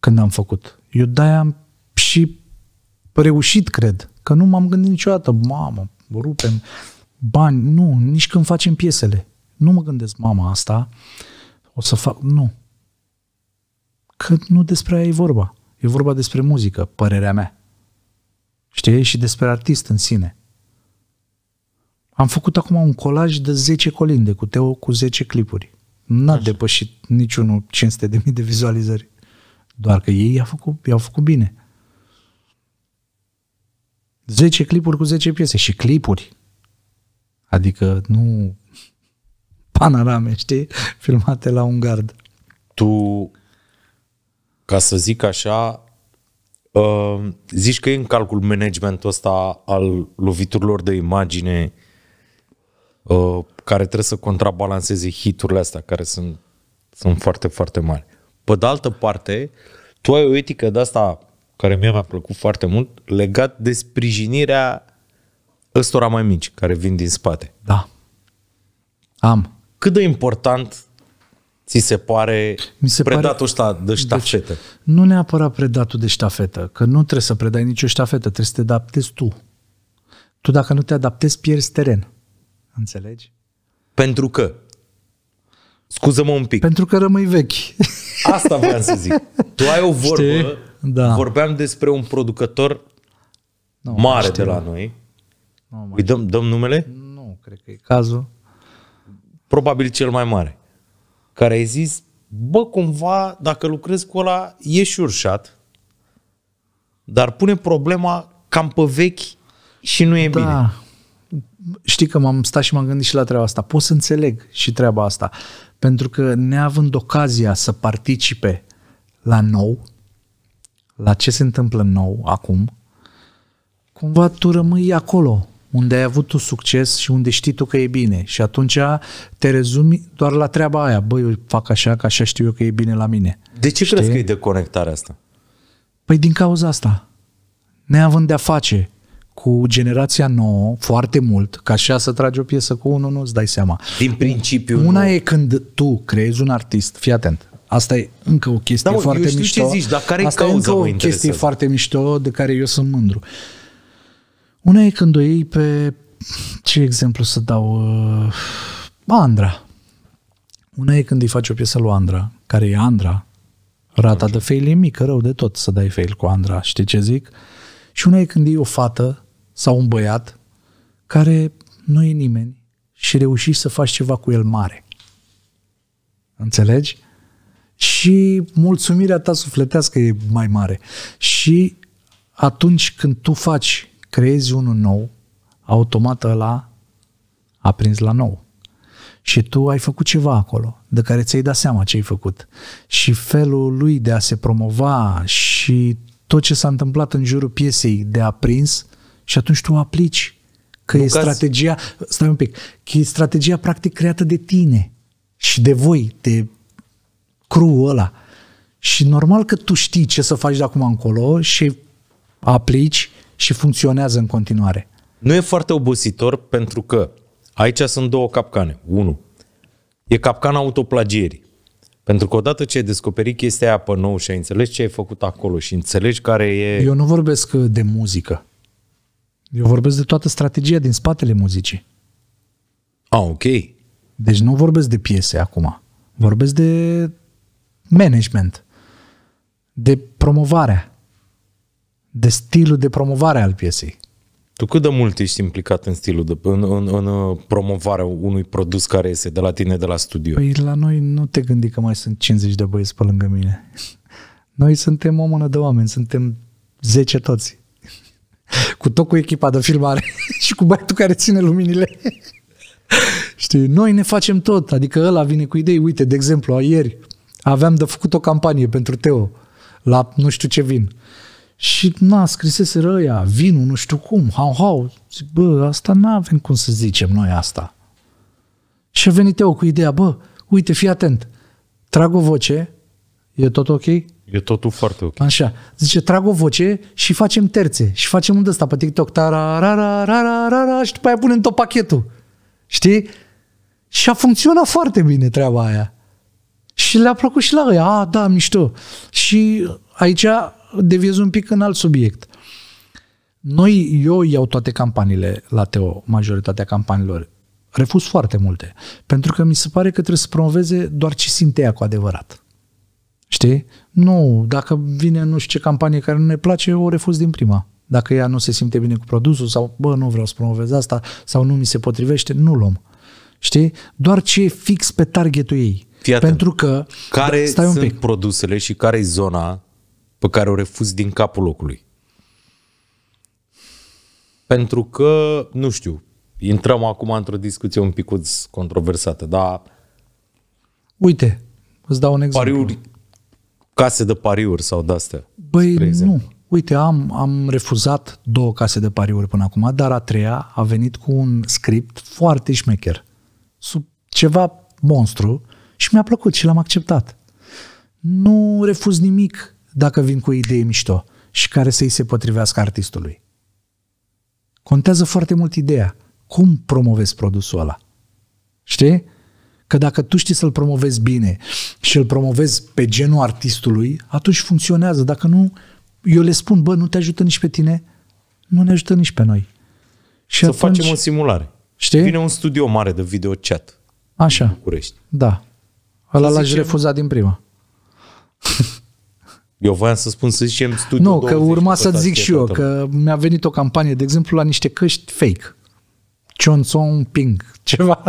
când am făcut. Eu de-aia am și reușit, cred, că nu m-am gândit niciodată, mamă, rupem bani, nu, nici când facem piesele. Nu mă gândesc, mama asta, o să fac... Nu. Că nu despre aia e vorba. E vorba despre muzică, părerea mea. Știi? Și despre artist în sine. Am făcut acum un colaj de 10 colinde cu Teo, cu 10 clipuri. N-a Așa. depășit niciunul 500 de mii de vizualizări. Doar că ei i-au făcut, i-au făcut bine. 10 clipuri cu 10 piese și clipuri. Adică nu panorame, știi? Filmate la un gard. Tu, ca să zic așa, uh, zici că e în calcul managementul ăsta al loviturilor de imagine uh, care trebuie să contrabalanceze hiturile astea care sunt, sunt foarte, foarte mari. Pe de altă parte, tu ai o etică de asta care mie mi-a plăcut foarte mult, legat de sprijinirea ăstora mai mici care vin din spate. Da. Am. Cât de important ți se pare Mi se predatul pare... ăsta de deci, ștafetă? Deci, nu neapărat predatul de ștafetă, că nu trebuie să predai nicio ștafetă, trebuie să te adaptezi tu. Tu dacă nu te adaptezi, pierzi teren. Înțelegi? Pentru că? Scuză-mă un pic. Pentru că rămâi vechi. Asta vreau să zic. Tu ai o vorbă. Da. Vorbeam despre un producător nu, mare știu. de la noi. Nu, Îi dăm, dăm numele? Nu, cred că e cazul probabil cel mai mare, care ai zis, bă, cumva, dacă lucrezi cu ăla, ești urșat, dar pune problema cam pe vechi și nu e da. bine. Știi că m-am stat și m-am gândit și la treaba asta. Pot să înțeleg și treaba asta. Pentru că neavând ocazia să participe la nou, la ce se întâmplă nou acum, cumva tu rămâi acolo, unde ai avut tu succes și unde știi tu că e bine. Și atunci te rezumi doar la treaba aia. Băi, eu fac așa, că așa știu eu că e bine la mine. De ce crezi că e deconectarea asta? Păi din cauza asta. Neavând de-a face cu generația nouă, foarte mult, ca așa să tragi o piesă cu unul, nu-ți dai seama. Din principiu. Una nu. e când tu creezi un artist, fii atent, Asta e încă o chestie da, foarte eu știu mișto. Ce zici, dar care Asta cauza, e încă o chestie foarte mișto de care eu sunt mândru. Uh, una e când o iei pe, ce exemplu să dau, uh, Andra. Una e când îi faci o piesă lui Andra, care e Andra. Rata de fail e mică, rău de tot să dai fail cu Andra, știi ce zic? Și una e când e o fată sau un băiat care nu e nimeni și reușești să faci ceva cu el mare. Înțelegi? Și mulțumirea ta sufletească e mai mare. Și atunci când tu faci creezi unul nou, automat ăla a prins la nou. Și tu ai făcut ceva acolo, de care ți-ai dat seama ce ai făcut. Și felul lui de a se promova și tot ce s-a întâmplat în jurul piesei de a prins și atunci tu aplici. Că Lucas. e strategia, stai un pic, că e strategia practic creată de tine și de voi, de crew ăla. Și normal că tu știi ce să faci de acum încolo și aplici și funcționează în continuare. Nu e foarte obositor pentru că aici sunt două capcane. Unu, e capcana autoplagierii. Pentru că odată ce ai descoperit chestia aia pe nou și ai înțeles ce ai făcut acolo și înțelegi care e... Eu nu vorbesc de muzică. Eu vorbesc de toată strategia din spatele muzicii. Ah, ok. Deci nu vorbesc de piese acum. Vorbesc de management, de promovarea, de stilul de promovare al piesei. Tu cât de mult ești implicat în stilul, de, în, în, în uh, promovarea unui produs care este de la tine, de la studio? Păi la noi nu te gândi că mai sunt 50 de băieți pe lângă mine. Noi suntem o mână de oameni, suntem 10 toți. Cu tot cu echipa de filmare și cu băiatul care ține luminile. Știi, noi ne facem tot, adică ăla vine cu idei. Uite, de exemplu, ieri aveam de făcut o campanie pentru Teo la nu știu ce vin. Și na, scrisese răia, vinul, nu știu cum, hau, hau. Zic, bă, asta nu avem cum să zicem noi asta. Și a venit eu cu ideea, bă, uite, fii atent, trag o voce, e tot ok? E totul foarte ok. Așa, zice, trag o voce și facem terțe și facem unde ăsta pe TikTok, tara, și după aia punem tot pachetul. Știi? Și a funcționat foarte bine treaba aia. Și le-a plăcut și la ea, a, da, mișto. Și aici deviez un pic în alt subiect. Noi, eu iau toate campaniile la Teo, majoritatea campaniilor. Refuz foarte multe. Pentru că mi se pare că trebuie să promoveze doar ce simte ea cu adevărat. Știi? Nu, dacă vine nu știu ce campanie care nu ne place, o refuz din prima. Dacă ea nu se simte bine cu produsul sau, bă, nu vreau să promovez asta sau nu mi se potrivește, nu luăm. Știi? Doar ce e fix pe targetul ei. Fii atent. Pentru că... Care da, stai sunt un pic. produsele și care e zona pe care o refuz din capul locului. Pentru că, nu știu, intrăm acum într-o discuție un pic controversată, dar... Uite, îți dau un exemplu. Pariuri, case de pariuri sau de-astea. Băi, nu. Uite, am, am refuzat două case de pariuri până acum, dar a treia a venit cu un script foarte șmecher, sub ceva monstru și mi-a plăcut și l-am acceptat. Nu refuz nimic dacă vin cu o idee mișto și care să-i se potrivească artistului. Contează foarte mult ideea. Cum promovezi produsul ăla? Știi? Că dacă tu știi să-l promovezi bine și îl promovezi pe genul artistului, atunci funcționează. Dacă nu, eu le spun, bă, nu te ajută nici pe tine, nu ne ajută nici pe noi. Și să atunci, facem o simulare. Știi? Vine un studio mare de video chat. Așa. București. Da. Ăla l-aș refuza din prima. Eu voiam să spun să zicem studiu Nu, că urma să zic și eu, că mi-a venit o campanie, de exemplu, la niște căști fake. Song Ping, ceva.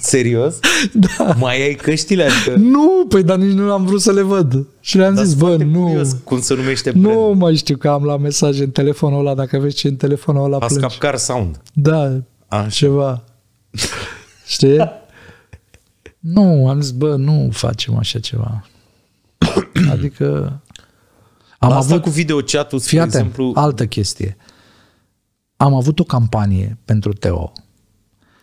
Serios? Da. Mai ai căștile adică... Nu, păi dar nici nu am vrut să le văd. Și le-am zis, bă, nu. Curios, cum se numește brand. Nu mai știu că am la mesaje în telefonul ăla, dacă vezi ce în telefonul ăla Ascap plângi. Car Sound. Da, Așa. ceva. Știi? nu, am zis, bă, nu facem așa ceva. Adică am asta avut, cu video chat, atent, exemplu... altă chestie. Am avut o campanie pentru Teo.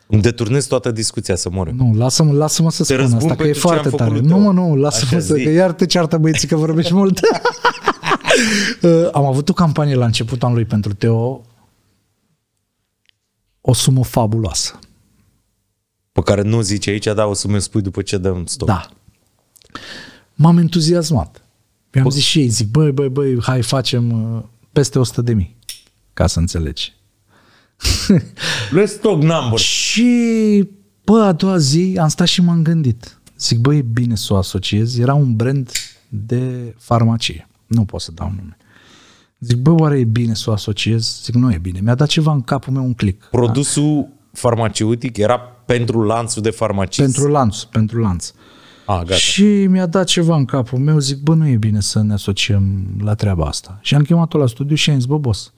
Îmi deturnez toată discuția să mor. Nu, lasă-mă, lasă-mă să Te spun asta, că e foarte tare. Nu, mă, nu, lasă-mă Așa, să... Zi. Că iar te ceartă băieții că vorbești mult. Uh, am avut o campanie la începutul anului pentru Teo, o sumă fabuloasă. Pe care nu zice aici, dar o să mi spui după ce dăm stop. Da m-am entuziasmat. Mi-am zis și ei, zic, băi, băi, băi, hai facem uh, peste 100 de mii, ca să înțelegi. Let's talk number. Și, bă, a doua zi am stat și m-am gândit. Zic, băi, e bine să o asociez. Era un brand de farmacie. Nu pot să dau nume. Zic, bă, oare e bine să o asociez? Zic, nu e bine. Mi-a dat ceva în capul meu un click. Produsul da. farmaceutic era pentru lanțul de farmacie. Pentru lanț, pentru lanț. Uh, a, gata. Și mi-a dat ceva în capul meu, zic, bă, nu e bine să ne asociem la treaba asta. Și am chemat-o la studiu și am zis, bă, boss,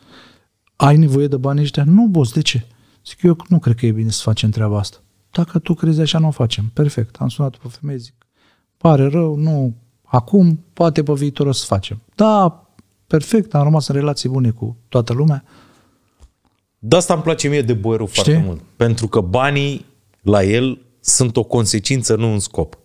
ai nevoie de bani ăștia? Nu, boss, de ce? Zic, eu nu cred că e bine să facem treaba asta. Dacă tu crezi așa, nu o facem. Perfect. Am sunat pe femeie, zic, pare rău, nu, acum, poate pe viitor o să facem. Da, perfect, am rămas în relații bune cu toată lumea. De asta îmi place mie de boierul Știi? foarte mult. Pentru că banii la el sunt o consecință, nu un scop.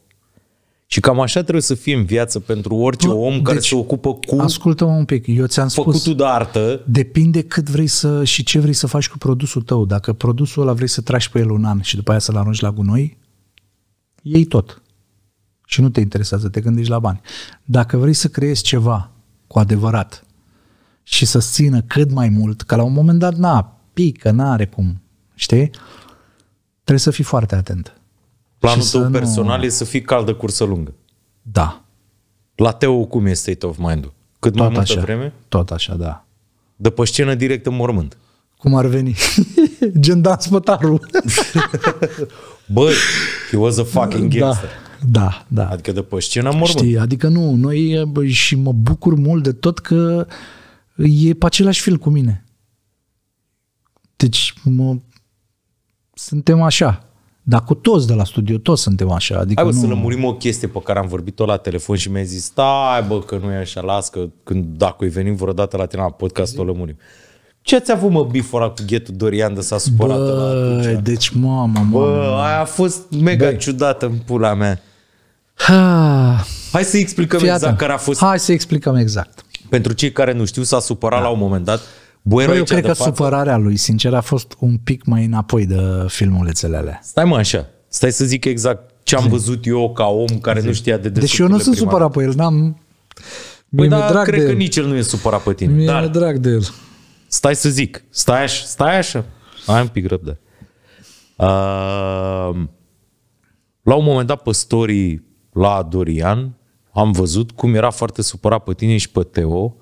Și cam așa trebuie să fie în viață pentru orice nu, om care deci, se ocupă cu ascultă-mă un pic, eu ți-am spus de artă. Depinde cât vrei să și ce vrei să faci cu produsul tău. Dacă produsul ăla vrei să tragi pe el un an și după aia să-l arunci la gunoi, iei tot. Și nu te interesează, te gândești la bani. Dacă vrei să creezi ceva cu adevărat și să țină cât mai mult, că la un moment dat, na, pică, n-are cum, știi? Trebuie să fii foarte atent. Planul tău nu... personal e să fii caldă cursă lungă. Da. La Teo cum e state of mind-ul? Cât tot mai multă așa, vreme? Tot așa, da. De pe scenă direct în mormânt. Cum ar veni? Gen Dan Spătaru. Bă, he was a fucking da, gangster. Da, da, Adică de pe scenă mormânt. Știi, adică nu, noi și mă bucur mult de tot că e pe același fil cu mine. Deci mă, suntem așa. Dar cu toți de la studio, toți suntem așa. Adică Hai bă, nu... să lămurim o chestie pe care am vorbit-o la telefon și mi ai zis, stai bă, că nu e așa, las că când, dacă îi venim vreodată la tine la podcast, o lămurim. Ce ți-a avut, mă, bifora cu ghetul Dorian de s-a supărat deci, bă, la deci mama, mama. Bă, aia a fost mega Băi. ciudată în pula mea. Ha. Hai să explicăm Fiată. exact care a fost. Hai să explicăm exact. Pentru cei care nu știu, s-a supărat da. la un moment dat Bueno, eu cred că față. supărarea lui, sincer, a fost un pic mai înapoi de filmulețele alea. Stai mă așa, stai să zic exact ce am văzut eu ca om care Zi. nu știa de Deși eu nu sunt supărat pe el, n-am... Păi da, drag cred de că el. nici el nu e supărat pe tine. Mi-e dar drag de el. Stai să zic, stai așa, stai așa. Ai un pic răbdă. Uh, la un moment dat pe story la Dorian am văzut cum era foarte supărat pe tine și pe Teo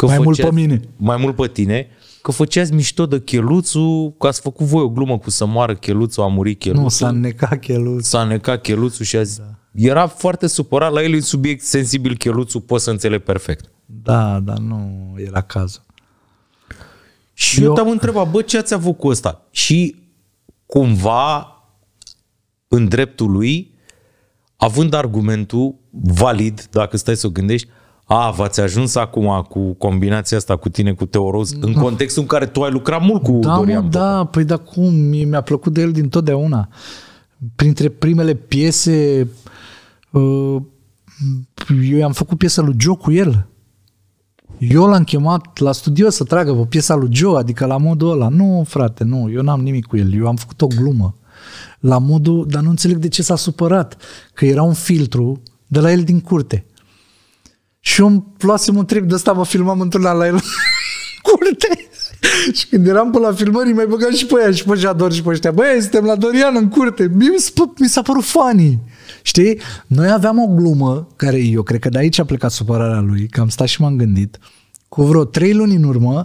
Că mai făcea, mult pe mine. Mai mult pe tine. Că făceați mișto de cheluțul, că ați făcut voi o glumă cu să moară cheluțul, a murit cheluțul. Nu, s-a necat cheluțul. S-a necat cheluțul și a zis... Da. Era foarte supărat, la el un subiect sensibil cheluțul, poți să înțeleg perfect. Da, dar nu era cazul. Și eu, eu te-am întrebat, bă, ce ați avut cu ăsta? Și cumva, în dreptul lui, având argumentul valid, dacă stai să o gândești, a, v-ați ajuns acum cu combinația asta cu tine, cu Teoroz, da. în contextul în care tu ai lucrat mult cu da, Dorian Da, Da, păi da, cum? Mi-a plăcut de el din totdeauna. Printre primele piese, uh, eu i-am făcut piesa lui Joe cu el. Eu l-am chemat la studio să tragă pe piesa lui Joe, adică la modul ăla. Nu, frate, nu, eu n-am nimic cu el. Eu am făcut o glumă. La modul, dar nu înțeleg de ce s-a supărat. Că era un filtru de la el din curte și un luasem un trip de ăsta, mă filmam într un la el curte. și când eram pe la filmări, mai băgam și pe ea și pe Jador și pe ăștia. Băi, suntem la Dorian în curte. Mi s-a părut funny. Știi? Noi aveam o glumă care eu cred că de aici a plecat supărarea lui, că am stat și m-am gândit. Cu vreo trei luni în urmă,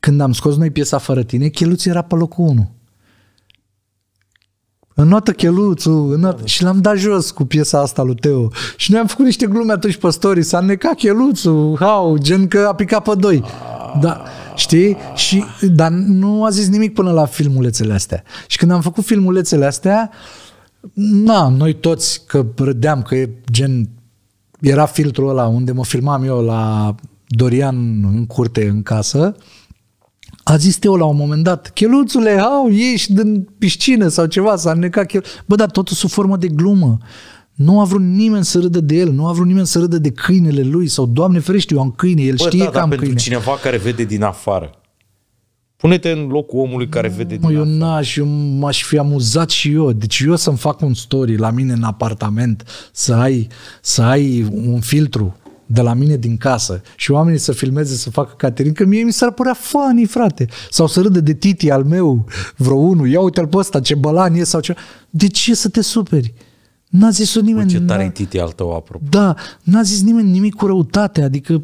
când am scos noi piesa fără tine, Cheluț era pe locul 1. Înotă cheluțul, înotă... Da. Și l-am dat jos cu piesa asta lui Teo. Și noi am făcut niște glume atunci pe story, s-a necat cheluțul, hau, gen că a picat pe doi. Da, știi? Și, dar nu a zis nimic până la filmulețele astea. Și când am făcut filmulețele astea, na, noi toți, că râdeam, că e gen, era filtrul ăla unde mă filmam eu la Dorian în curte, în casă, uh, a zis Teo la un moment dat, cheluțule, au, ieși din piscină sau ceva, s-a înnecat chel... Bă, dar totul sub formă de glumă. Nu a vrut nimeni să râdă de el, nu a vrut nimeni să râdă de câinele lui sau, Doamne ferește, eu am câine, el Bă, știe da, că am pentru câine. cineva care vede din afară. Pune-te în locul omului care nu, vede din eu afară. N-aș, eu m-aș fi amuzat și eu. Deci eu să-mi fac un story la mine în apartament, să ai, să ai un filtru de la mine din casă și oamenii să filmeze, să facă Caterin, că mie mi s-ar părea funny, frate. Sau să râde de Titi al meu, vreo unul, ia uite-l pe ăsta, ce bălan e sau ce... De ce să te superi? N-a zis nimeni... Ce tare Titi al tău, apropo. Da, n-a zis nimeni nimic cu răutate, adică...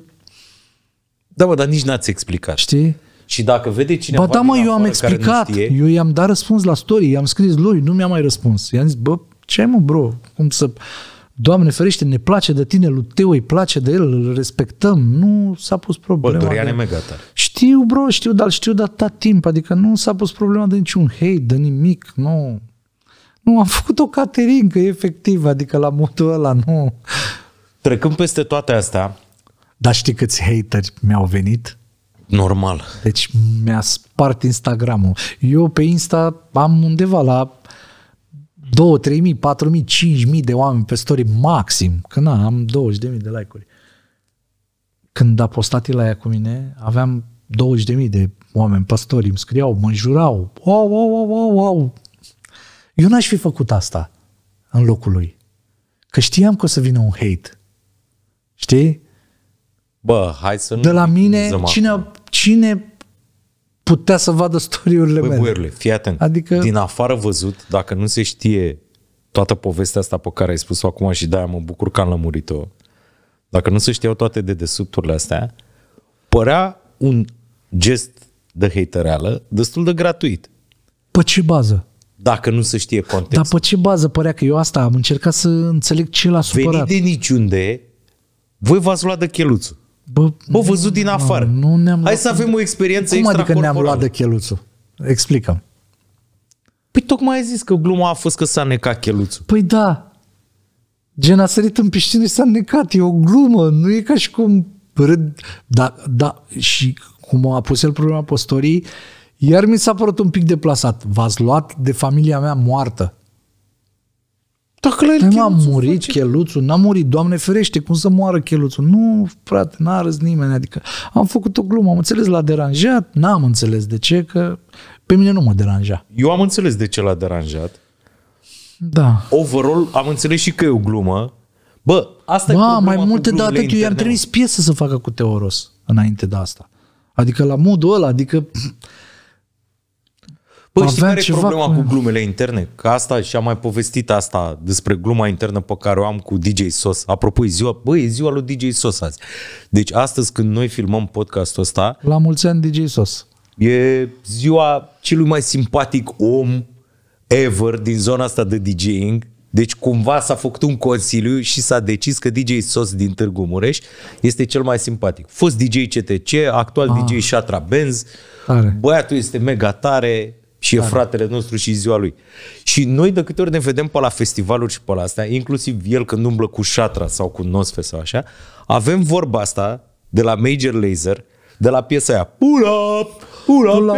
Da, bă, dar nici n-ați explicat. Știi? Și dacă vede cineva Ba da, mă, eu am explicat. Știe... Eu i-am dat răspuns la story, i-am scris lui, nu mi-a mai răspuns. I-am zis, bă, ce mă, bro? Cum să... Doamne ferește, ne place de tine, lui Teo îi place de el, îl respectăm, nu s-a pus problema. Bă, Dorian de... e mega tare. Știu, bro, știu, dar știu de atât timp, adică nu s-a pus problema de niciun hate, de nimic, nu. Nu, am făcut o caterincă, efectiv, adică la modul ăla, nu. Trecând peste toate astea... Dar știi câți hateri mi-au venit? Normal. Deci mi-a spart Instagram-ul. Eu pe Insta am undeva la 2, 3 mii, 4 mii, 5 mii de oameni pe story maxim, că na, am 20 de mii de like-uri. Când a postat la aia cu mine, aveam 20 de mii de oameni pe story, îmi scriau, mă înjurau, wow, wow, wow, wow, wow. Eu n-aș fi făcut asta în locul lui. Că știam că o să vină un hate. Știi? Bă, hai să nu... De la mine, cine, cine putea să vadă storiurile Băi, mele. Boierule, fii atent. Adică... Din afară văzut, dacă nu se știe toată povestea asta pe care ai spus-o acum și de mă bucur că am lămurit-o, dacă nu se știau toate dedesubturile astea, părea un gest de hatereală destul de gratuit. Pe ce bază? Dacă nu se știe contextul. Dar pe ce bază părea că eu asta am încercat să înțeleg ce l-a supărat? Venit de niciunde, voi v-ați luat de cheluțul. Bă, Bă văzut din afară. Nu, nu ne-am Hai să avem o experiență Cum adică ne-am luat de cheluțul? Explicăm. Păi tocmai ai zis că gluma a fost că s-a necat cheluțul. Păi da. Gen a sărit în piscină și s-a necat. E o glumă. Nu e ca și cum râd. Da, da. Și cum a pus el problema postorii, iar mi s-a părut un pic deplasat. V-ați luat de familia mea moartă. Dacă la el nu păi, am murit face... cheluțul, n-a murit, Doamne ferește, cum să moară cheluțul? Nu, frate, n-a râs nimeni, adică am făcut o glumă, am înțeles, l-a deranjat, n-am înțeles de ce, că pe mine nu mă deranja. Eu am înțeles de ce l-a deranjat. Da. Overall, am înțeles și că e o glumă. Bă, asta ba, e mai multe dată că eu i-am trimis piesă să facă cu Teoros înainte de asta. Adică la modul ăla, adică Păi știi care e problema cu, cu glumele interne? Că asta și-am mai povestit asta despre gluma internă pe care o am cu DJ Sos. Apropo, e ziua, bă, e ziua lui DJ Sos azi. Deci astăzi când noi filmăm podcastul ăsta... La mulți ani DJ Sos. E ziua celui mai simpatic om ever din zona asta de DJing. Deci cumva s-a făcut un consiliu și s-a decis că DJ Sos din Târgu Mureș este cel mai simpatic. Fost DJ CTC, actual ah. DJ Shatra Benz, tare. băiatul este mega tare, și e fratele nostru și ziua lui. Și noi de câte ori ne vedem pe la festivaluri și pe la astea, inclusiv el când umblă cu șatra sau cu nosfe sau așa, avem vorba asta de la Major Laser, de la piesa aia. Pull up! Pull up! Pull up,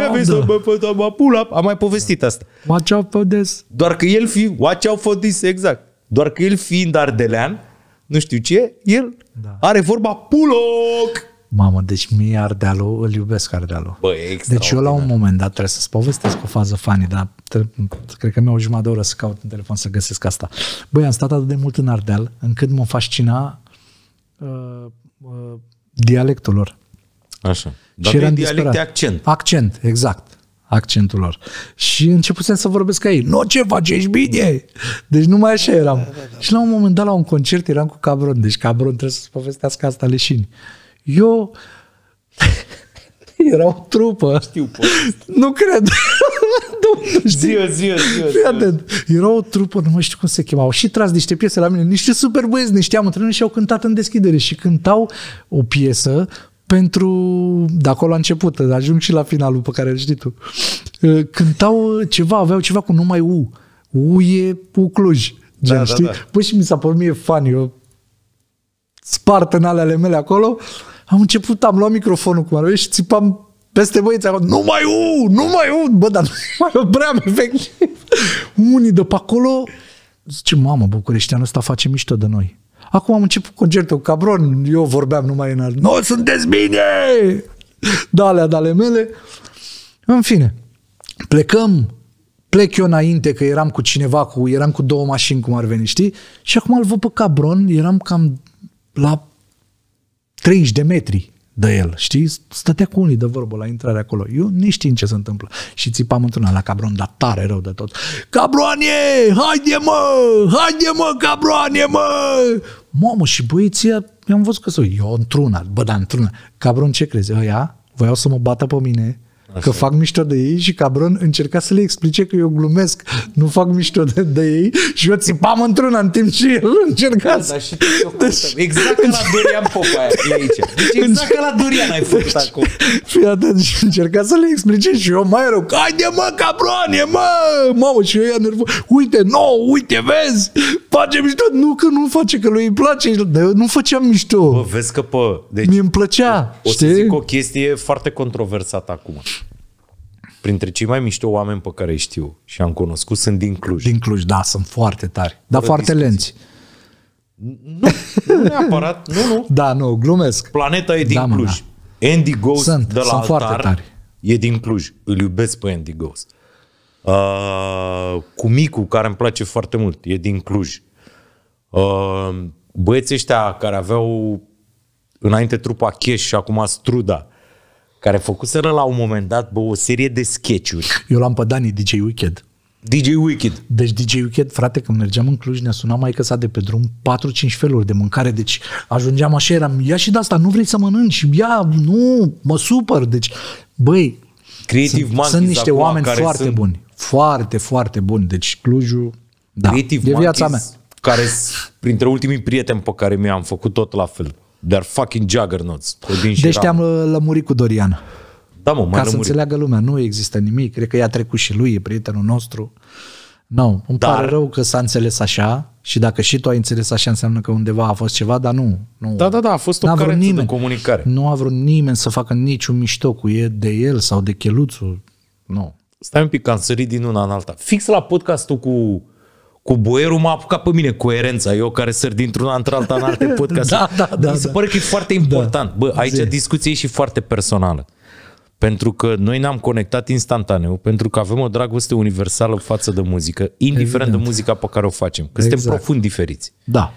da. Da, pull up. Am mai povestit asta. Watch out for this. Doar că el fi... Watch out for this, exact. Doar că el fiind ardelean, nu știu ce, el da. are vorba puloc! Mamă, deci mie Ardealul, îl iubesc Ardealul. Bă, deci eu la un moment dat trebuie să-ți povestesc o fază fanii, dar cred că mi-au jumătate de oră să caut în telefon să găsesc asta. Băi, am stat atât de mult în Ardeal, încât mă fascina uh, uh, dialectul lor. Așa. Dar și eram dialect accent. Accent, exact accentul lor. Și începusem să vorbesc ca ei. Nu, ce faci, ești bine! Deci numai așa eram. Da, da, da. Și la un moment dat, la un concert, eram cu Cabron. Deci Cabron trebuie să-ți povestească asta leșini. Uh, eu... Era o trupă. Știu povestea. Nu cred. Zio, zio, zio. Era o trupă, nu mai știu cum se chemau. Și tras niște piese la mine, niște super băieți, ne știam între noi și au cântat în deschidere și cântau o piesă pentru, de acolo a început, ajung și la finalul pe care îl știi tu. Uh, cântau uh, ceva, aveau ceva cu numai U. U e U Cluj. Da, gen, da, știi? Da, da. Păi și mi s-a părut mie fan, eu spart în alea ale mele acolo. Am început, am luat microfonul cum ar și țipam peste băieți, acolo, nu mai u, nu mai u, bă, dar nu mai opream, efectiv. Unii de pe acolo, zice, mamă, bucureștianul ăsta face mișto de noi. Acum am început concertul cu Cabron, eu vorbeam numai în alt. Nu, sunteți bine! Dalea, dale mele. În fine, plecăm, plec eu înainte că eram cu cineva, cu, eram cu două mașini cum ar veni, știi? Și acum îl văd pe Cabron, eram cam la 30 de metri de el, știi? Stătea cu unii de vorbă la intrare acolo. Eu nu știu ce se întâmplă. Și țipam într-una la Cabron, dar tare rău de tot. Cabroanie! haide mă, haide mă, cabroanie mă! Mamă, și băieția, i-am văzut că sunt eu într-una, bă, da, într-una. Cabron, ce crezi? Ăia voiau să mă bată pe mine Așa. că fac mișto de ei și Cabron încerca să le explice că eu glumesc, nu fac mișto de, de ei și eu țipam într-una în timp ce el încerca da, să... Și deci... Exact ca la deci- Dorian Popa aia, e aici. Deci exact ca la Dorian ai făcut deci... acum. Fii atent și încerca să le explice și eu mai rău, haide mă Cabron, e mă, mamă, și eu ia nervos, uite, no, uite, vezi, face mișto, nu că nu face, că lui îi place, dar eu nu făceam mișto. Bă, vezi că, pă, deci... Mi-mi plăcea, O, o să știi? zic o chestie foarte controversată acum printre cei mai mișto oameni pe care îi știu și am cunoscut sunt din Cluj. Din Cluj, da, sunt foarte tari, dar foarte discuții. lenți. Nu, nu neapărat, nu, nu. Da, nu, glumesc. Planeta e din da, mă, Cluj. Mă, da. Andy Ghost sunt, de la sunt altar foarte tari. e din Cluj. Îl iubesc pe Andy Ghost. Uh, cu Micu, care îmi place foarte mult, e din Cluj. Uh, băieții ăștia care aveau înainte trupa Cash și acum Struda, care făcuseră la un moment dat bă, o serie de sketch-uri. Eu l-am pe Dani, DJ Wicked. DJ Wicked. Deci DJ Wicked, frate, când mergeam în Cluj, ne-a sunat mai sa de pe drum 4-5 feluri de mâncare, deci ajungeam așa, eram, ia și de asta, nu vrei să mănânci, ia, nu, mă supăr, deci, băi, Creative sunt, sunt niște oameni foarte sunt... buni, foarte, foarte buni, deci Clujul, da, Creative de viața mea. care printre ultimii prieteni pe care mi-am făcut tot la fel. Dar fucking juggernauts. Codin și deci Ram. te-am uh, lămurit cu Dorian. Da, mă, Ca lămurit. să înțeleagă lumea, nu există nimic. Cred că i-a trecut și lui, e prietenul nostru. Nu, no, îmi dar... pare rău că s-a înțeles așa și dacă și tu ai înțeles așa înseamnă că undeva a fost ceva, dar nu. nu. Da, da, da, a fost o carență nimeni, de comunicare. Nu a vrut nimeni să facă niciun mișto cu el, de el sau de cheluțul. Nu. No. Stai un pic, am sărit din una în alta. Fix la podcastul cu uh, cu boierul m-a apucat pe mine coerența, eu care sunt dintr-un într-alta în alte podcast. da, da, da, Mi da, se da. pare că e foarte da. important. Da. Bă, aici Zi. discuția e și foarte personală. Pentru că noi ne-am conectat instantaneu, pentru că avem o dragoste universală față de muzică, indiferent Evident. de muzica pe care o facem. Că exact. suntem profund diferiți. Da.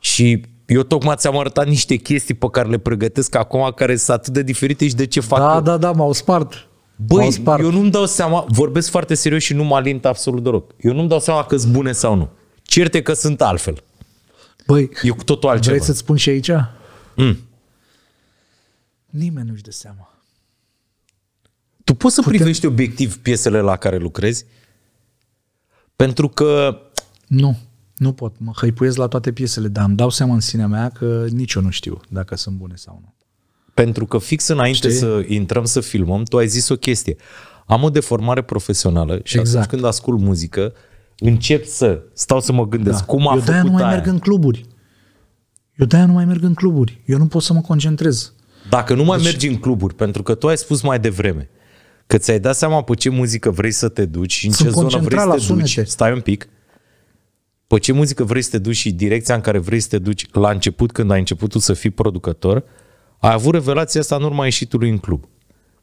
Și eu tocmai ți-am arătat niște chestii pe care le pregătesc acum, care sunt atât de diferite și de ce fac Da, eu. da, da, m-au spart. Băi, spart. eu nu-mi dau seama, vorbesc foarte serios și nu mă alint absolut deloc. Eu nu-mi dau seama că sunt bune sau nu. Certe că sunt altfel. Băi, eu cu totul altceva. Vrei să-ți spun și aici? Mm. Nimeni nu-și dă seama. Tu poți să Putem... privești obiectiv piesele la care lucrezi? Pentru că... Nu, nu pot. Mă hăipuiesc la toate piesele, dar îmi dau seama în sinea mea că nici eu nu știu dacă sunt bune sau nu. Pentru că fix înainte Știi? să intrăm să filmăm, tu ai zis o chestie. Am o deformare profesională și exact. atunci când ascult muzică, încep să stau să mă gândesc da. cum a Eu de-aia făcut nu mai aia. merg în cluburi. Eu de-aia nu mai merg în cluburi. Eu nu pot să mă concentrez. Dacă nu mai deci... mergi în cluburi, pentru că tu ai spus mai devreme că ți-ai dat seama pe ce muzică vrei să te duci și în Sunt ce zonă vrei să te sunete. duci. Stai un pic. Pe ce muzică vrei să te duci și direcția în care vrei să te duci la început, când ai început tu să fii producător, ai avut revelația asta în urma ieșitului în club.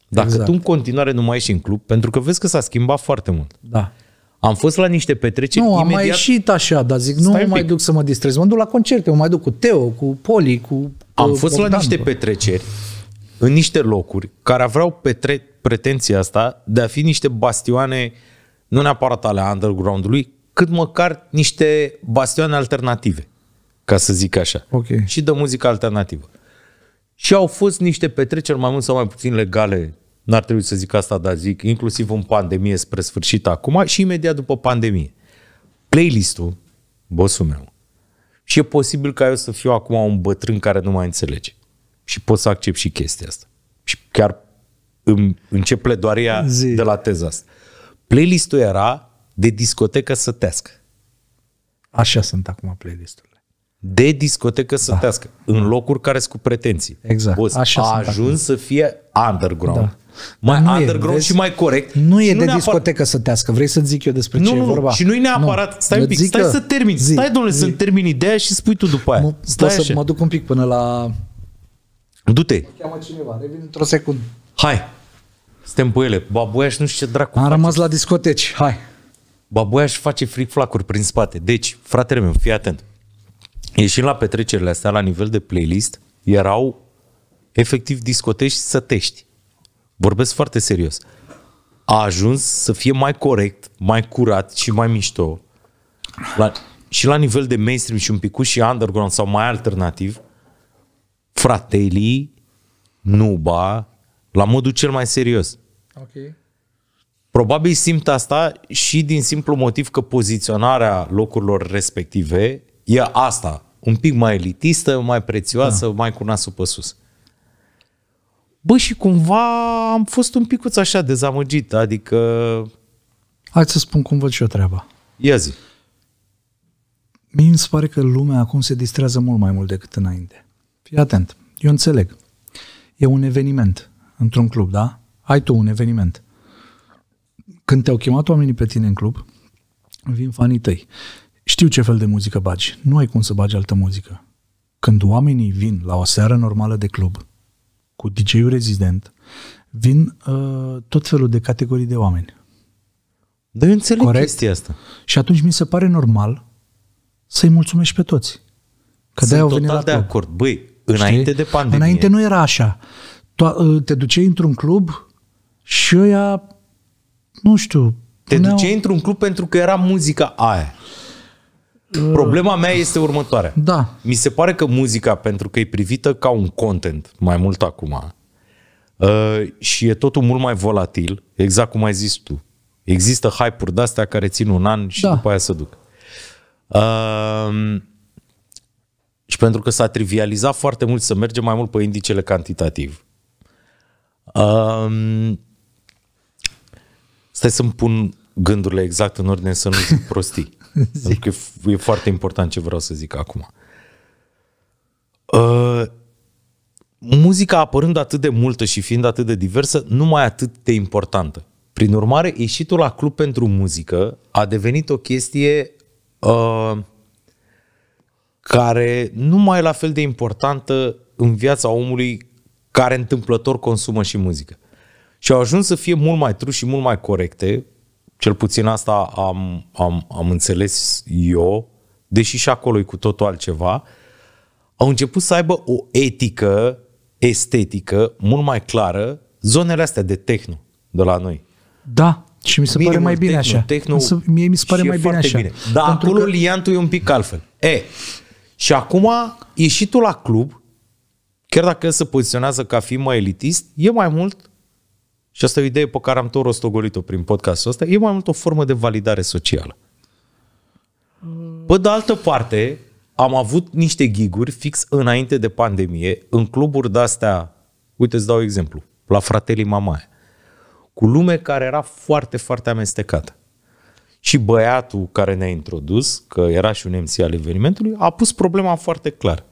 Dacă exact. tu în continuare nu mai ieși în club, pentru că vezi că s-a schimbat foarte mult. Da. Am fost la niște petreceri Nu, imediat... am mai ieșit așa, dar zic, Stai nu mai duc să mă distrez. Mă duc la concerte, mă mai duc cu Teo, cu Poli, cu, cu Am cu fost Bogdan, la niște petreceri, în niște locuri, care aveau petre... pretenția asta de a fi niște bastioane, nu neapărat ale underground-ului, cât măcar niște bastioane alternative, ca să zic așa. Okay. Și de muzică alternativă. Și au fost niște petreceri mai mult sau mai puțin legale, n-ar trebui să zic asta, dar zic, inclusiv în pandemie spre sfârșit acum și imediat după pandemie. Playlistul, bossul meu, și e posibil ca eu să fiu acum un bătrân care nu mai înțelege. Și pot să accept și chestia asta. Și chiar îmi încep pledoaria Zi. de la teza asta. Playlistul era de discotecă sătească. Așa sunt acum playlistul de discotecă sătească, da. în da. locuri care sunt cu pretenții. Exact. Boss, Așa a da. ajuns să fie underground. Da. Mai nu underground e, vezi, și mai corect. Nu e nu de neapărat... discotecă sătească, vrei să zic eu despre nu, ce nu, e vorba. Și nu e neapărat, nu. stai eu un pic, stai că... să termini. Zi, stai, domnule, să termini ideea și spui tu după aia. Mă, stai să mă duc un pic până la... Du-te. Mă cheamă cineva, revin într-o secundă. Hai. Suntem pe ele. Babuiaș nu știu ce dracu. Am face. rămas la discoteci, hai. Babuiaș face fric flacuri prin spate. Deci, fratele meu, fii atent ieșind la petrecerile astea, la nivel de playlist, erau efectiv discotești sătești. Vorbesc foarte serios. A ajuns să fie mai corect, mai curat și mai mișto. La, și la nivel de mainstream și un pic și underground sau mai alternativ, fratelii, nuba, la modul cel mai serios. Ok. Probabil simt asta și din simplu motiv că poziționarea locurilor respective E asta, un pic mai elitistă, mai prețioasă, da. mai cu nasul pe sus. Bă, și cumva am fost un picuț așa dezamăgit, adică... Hai să spun cum văd și eu treaba. Ia zi. Mie mi se pare că lumea acum se distrează mult mai mult decât înainte. Fii atent, eu înțeleg. E un eveniment într-un club, da? Ai tu un eveniment. Când te-au chemat oamenii pe tine în club, vin fanii tăi. Știu ce fel de muzică bagi, nu ai cum să bagi altă muzică. Când oamenii vin la o seară normală de club, cu DJ-ul rezident, vin uh, tot felul de categorii de oameni. Dar eu înțeleg Corect? chestia asta. Și atunci mi se pare normal să-i mulțumesc pe toți. Că Sunt de total la de club. acord. Băi, înainte Știi? de pandemie. Înainte nu era așa. Uh, te duceai într-un club și eu ia. nu știu... Te duceai într-un club pentru că era muzica aia. Uh, Problema mea este următoarea. Da. Mi se pare că muzica, pentru că e privită ca un content, mai mult acum, uh, și e totul mult mai volatil, exact cum ai zis tu. Există hype-uri de-astea care țin un an și da. după aia se duc. Uh, și pentru că s-a trivializat foarte mult să merge mai mult pe indicele cantitativ. Um, stai să-mi pun gândurile exact în ordine să nu zic prostii. Zic. Că adică e foarte important ce vreau să zic acum. Uh, muzica apărând atât de multă și fiind atât de diversă, nu mai atât de importantă. Prin urmare, ieșitul la club pentru muzică a devenit o chestie uh, care nu mai e la fel de importantă în viața omului care întâmplător consumă și muzică. Și au ajuns să fie mult mai tru și mult mai corecte cel puțin asta am, am, am înțeles eu, deși și acolo e cu totul altceva, au început să aibă o etică estetică mult mai clară zonele astea de tehnu de la noi. Da, și mi se pare mai bine așa. Tehno Însă mie mi se pare mai bine așa. Bine. Dar Pentru acolo că... liantul e un pic altfel. E, și acum ieșitul la club, chiar dacă se poziționează ca fi mai elitist, e mai mult și asta e o idee pe care am tot rostogolit-o prin podcastul ăsta. E mai mult o formă de validare socială. Pe de altă parte, am avut niște giguri fix înainte de pandemie, în cluburi de-astea, uite îți dau exemplu, la fratelii Mamaia, cu lume care era foarte, foarte amestecată. Și băiatul care ne-a introdus, că era și un MC al evenimentului, a pus problema foarte clar.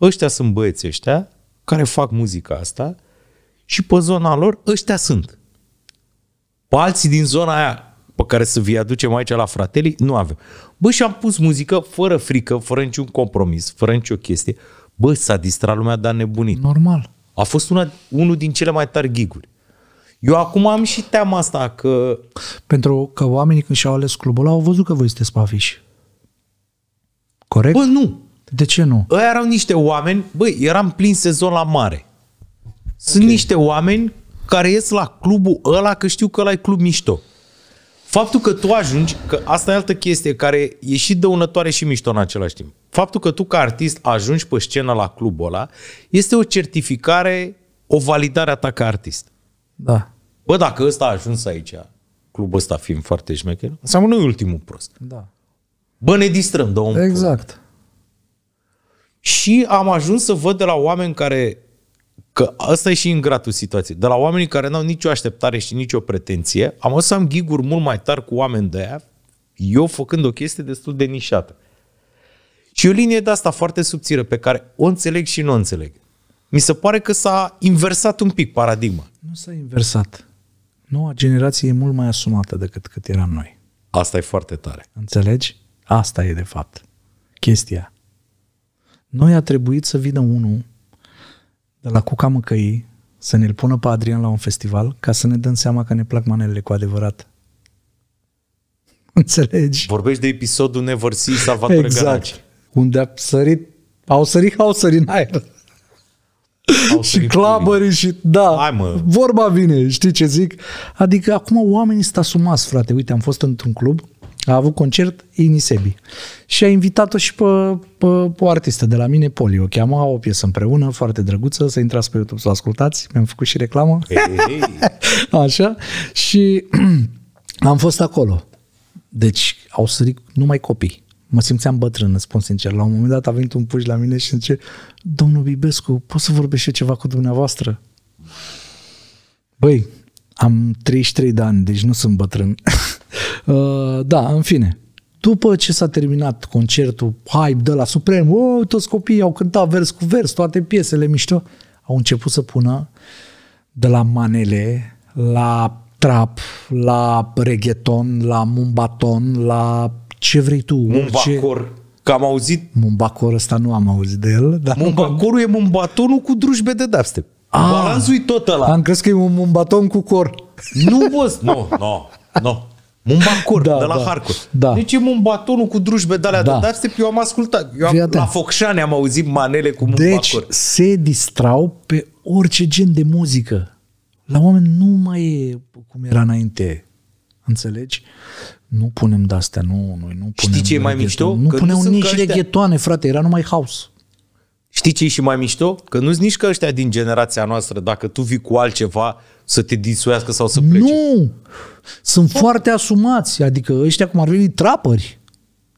Ăștia sunt băieții ăștia care fac muzica asta, și pe zona lor, ăștia sunt. Pe alții din zona aia, pe care să vi aducem aici la fratelii, nu avem. Bă, și am pus muzică fără frică, fără niciun compromis, fără nicio chestie. Bă, s-a distrat lumea, dar nebunit. Normal. A fost una, unul din cele mai tari giguri. Eu acum am și teama asta că... Pentru că oamenii când și-au ales clubul ăla au văzut că voi sunteți pe afiș. Corect? Bă, nu. De ce nu? Ăia erau niște oameni, băi, eram plin sezon la mare. Sunt okay. niște oameni care ies la clubul ăla că știu că ăla e club mișto. Faptul că tu ajungi, că asta e altă chestie care e și dăunătoare și mișto în același timp. Faptul că tu ca artist ajungi pe scenă la clubul ăla este o certificare, o validare a ta ca artist. Da. Bă, dacă ăsta a ajuns aici, clubul ăsta fiind foarte șmecher, înseamnă nu e ultimul prost. Da. Bă, ne distrăm, dă Exact. Pur. Și am ajuns să văd de la oameni care Că asta e și gratul situației. De la oamenii care n-au nicio așteptare și nicio pretenție, am o să am giguri mult mai tari cu oameni de aia, eu făcând o chestie destul de nișată. Și o linie de asta foarte subțire pe care o înțeleg și nu o înțeleg. Mi se pare că s-a inversat un pic paradigma. Nu s-a inversat. Noua generație e mult mai asumată decât cât eram noi. Asta e foarte tare. Înțelegi? Asta e de fapt chestia. Noi a trebuit să vină unul de la Cuca Măcăi să ne-l pună pe Adrian la un festival ca să ne dăm seama că ne plac manelele cu adevărat. Înțelegi? Vorbești de episodul Never See Salvatore Exact. Ganaci. Unde a sărit, au sărit, au sărit în aer. Au și clabări și da, Hai, mă. vorba vine, știi ce zic? Adică acum oamenii sunt asumați, frate. Uite, am fost într-un club a avut concert Inisebi și a invitat-o și pe, pe, pe o artistă de la mine, Poli, o cheamă, au o piesă împreună, foarte drăguță, să intrați pe YouTube să o ascultați, mi-am făcut și reclamă, hey, hey. așa, și am fost acolo. Deci au sărit numai copii. Mă simțeam bătrân, îți spun sincer. La un moment dat a venit un puș la mine și zice, domnul Bibescu, pot să vorbesc eu ceva cu dumneavoastră? Băi, am 33 de ani, deci nu sunt bătrân. Uh, da, în fine. După ce s-a terminat concertul hype de la Suprem, oh, toți copiii au cântat vers cu vers, toate piesele mișto, au început să pună de la manele, la trap, la reggaeton, la mumbaton, la ce vrei tu. Mumbacor. Orice... Că am auzit... Mumbacor ăsta nu am auzit de el. Dar Mumbacorul am... e mumbatonul cu drujbe de dubstep. Ah. Balanțul e tot ăla. Am crezut că e un mumbaton cu cor. Nu, boss. Nu, nu, nu. Mumbacur, da, de la da, Harcur. Da. Deci e Mumbatonul cu drujbe de alea da. de dați eu am ascultat. Eu am, la Focșani am auzit manele cu Mumbacur. Deci se distrau pe orice gen de muzică. La oameni nu mai e cum era înainte. Înțelegi? Nu punem de-astea, nu, noi nu punem... Știi ce e mai mișto? Nu că puneau nici reghetoane, frate, era numai house. Știi ce e și mai mișto? Că nu-s nici că ăștia din generația noastră, dacă tu vii cu altceva, să te disuiască sau să plece. Nu! Sunt foarte asumați, adică ăștia cum ar veni trapări.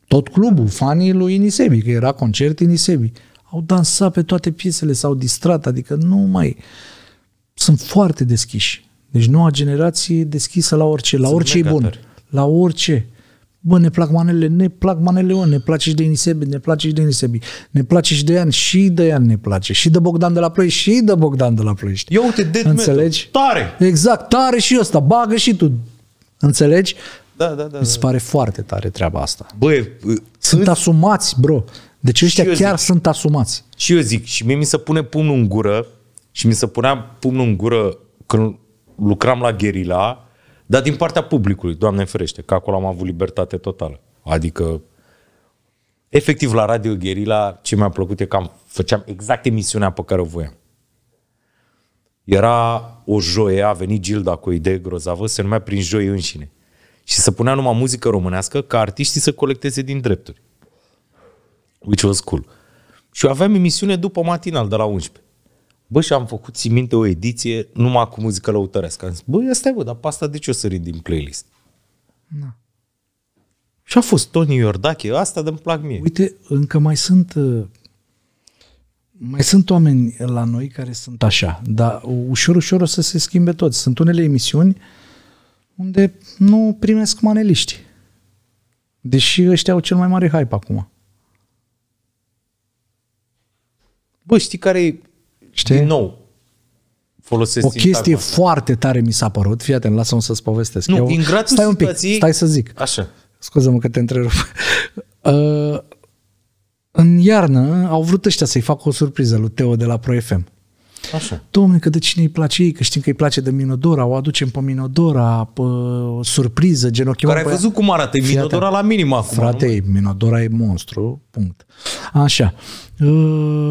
Tot clubul, fanii lui Inisebi, că era concert Inisebi. Au dansat pe toate piesele, s-au distrat, adică nu mai... Sunt foarte deschiși. Deci noua generație e deschisă la orice, la Sunt orice e bun. La orice bă, ne plac manele, ne plac manele, ne place și de Inisebi, ne place și de Inisebi, ne place și de Ian, și de Ian ne place, și de Bogdan de la Ploiești, și de Bogdan de la Ploiești. Eu uite, dead Înțelegi? Metal. Tare! Exact, tare și ăsta, bagă și tu. Înțelegi? Da, da, da. Îți Mi se da. pare foarte tare treaba asta. Bă, sunt îți... asumați, bro. Deci ăștia chiar zic. sunt asumați. Și eu zic, și mie mi se pune pumnul în gură, și mi se punea pumnul în gură când lucram la Gherila, dar din partea publicului, Doamne ferește, că acolo am avut libertate totală. Adică, efectiv, la Radio Guerilla, ce mi-a plăcut e că am, făceam exact emisiunea pe care o voiam. Era o joie, a venit Gilda cu o idee grozavă, se numea Prin joi înșine. Și se punea numai muzică românească ca artiștii să colecteze din drepturi. Which was cool. Și aveam emisiune după matinal de la 11. Bă, și am făcut, ții minte, o ediție numai cu muzică lăutărească. Am zis, bă, asta e, bă, dar pe asta de ce o să rind din playlist? Na. Da. Și a fost Tony Iordache, asta de-mi plac mie. Uite, încă mai sunt uh, mai sunt oameni la noi care sunt așa, dar ușor, ușor o să se schimbe toți. Sunt unele emisiuni unde nu primesc maneliști. Deși ăștia au cel mai mare hype acum. Bă, știi care e Știi? Din nou, folosesc O chestie asta. foarte tare mi s-a părut, fii atent, lasă-mă să-ți povestesc. Nu, Eu, din stai situații... un pic, stai să zic. Așa. Scuză-mă că te întrerup. Uh, în iarnă au vrut ăștia să-i facă o surpriză lui Teo de la ProFM. Așa. Domne, că de cine îi place ei, că știm că îi place de Minodora, o aducem pe Minodora, pe surpriză, genunchiul. Care ai văzut cum arată, Fii Minodora la minim acum. Frate, nu? Minodora e monstru, punct. Așa. Ă,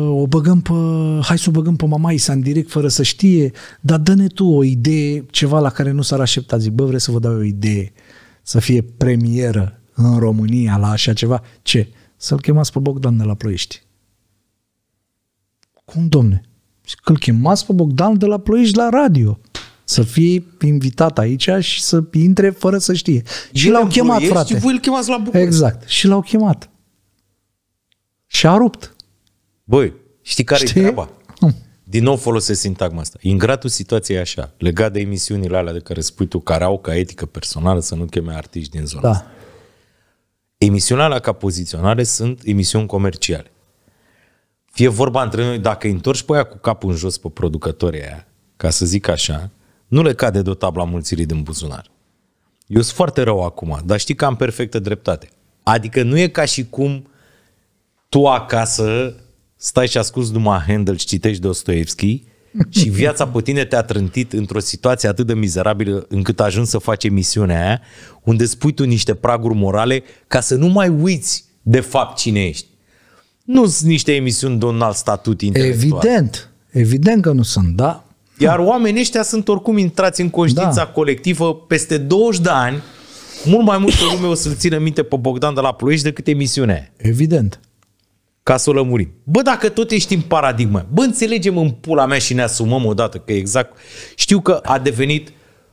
o băgăm pe, hai să o băgăm pe mama Isa în direct fără să știe, dar dă-ne tu o idee, ceva la care nu s-ar aștepta. Zic, bă, vreți să vă dau o idee să fie premieră în România la așa ceva? Ce? Să-l chemați pe Bogdan de la Ploiești. Cum, domne? Și că îl chemați pe Bogdan de la Ploiești la radio să fie invitat aici și să intre fără să știe. Și l-au chemat, frate. frate. voi îl chemați la București. Exact. Și l-au chemat. Și a rupt. Băi, știi care e treaba? Din nou folosesc sintagma asta. Ingratul situației e așa, legat de emisiunile alea de care spui tu, care au ca etică personală să nu cheme artiști din zona da. asta. Emisiunile alea ca poziționare sunt emisiuni comerciale fie vorba între noi, dacă îi întorci pe aia cu capul în jos pe producătorii aia, ca să zic așa, nu le cade de o tabla mulțirii din buzunar. Eu sunt foarte rău acum, dar știi că am perfectă dreptate. Adică nu e ca și cum tu acasă stai și asculti numai Handel și citești Dostoevski și viața pe tine te-a trântit într-o situație atât de mizerabilă încât ajungi să faci emisiunea aia, unde spui tu niște praguri morale ca să nu mai uiți de fapt cine ești nu sunt niște emisiuni de un alt statut intelectual. Evident, evident că nu sunt, da. Iar oamenii ăștia sunt oricum intrați în conștiința da. colectivă peste 20 de ani, mult mai multă lume o să-l țină minte pe Bogdan de la Ploiești decât emisiunea Evident. Ca să o lămurim. Bă, dacă tot ești în paradigmă, bă, înțelegem în pula mea și ne asumăm odată că exact... Știu că a devenit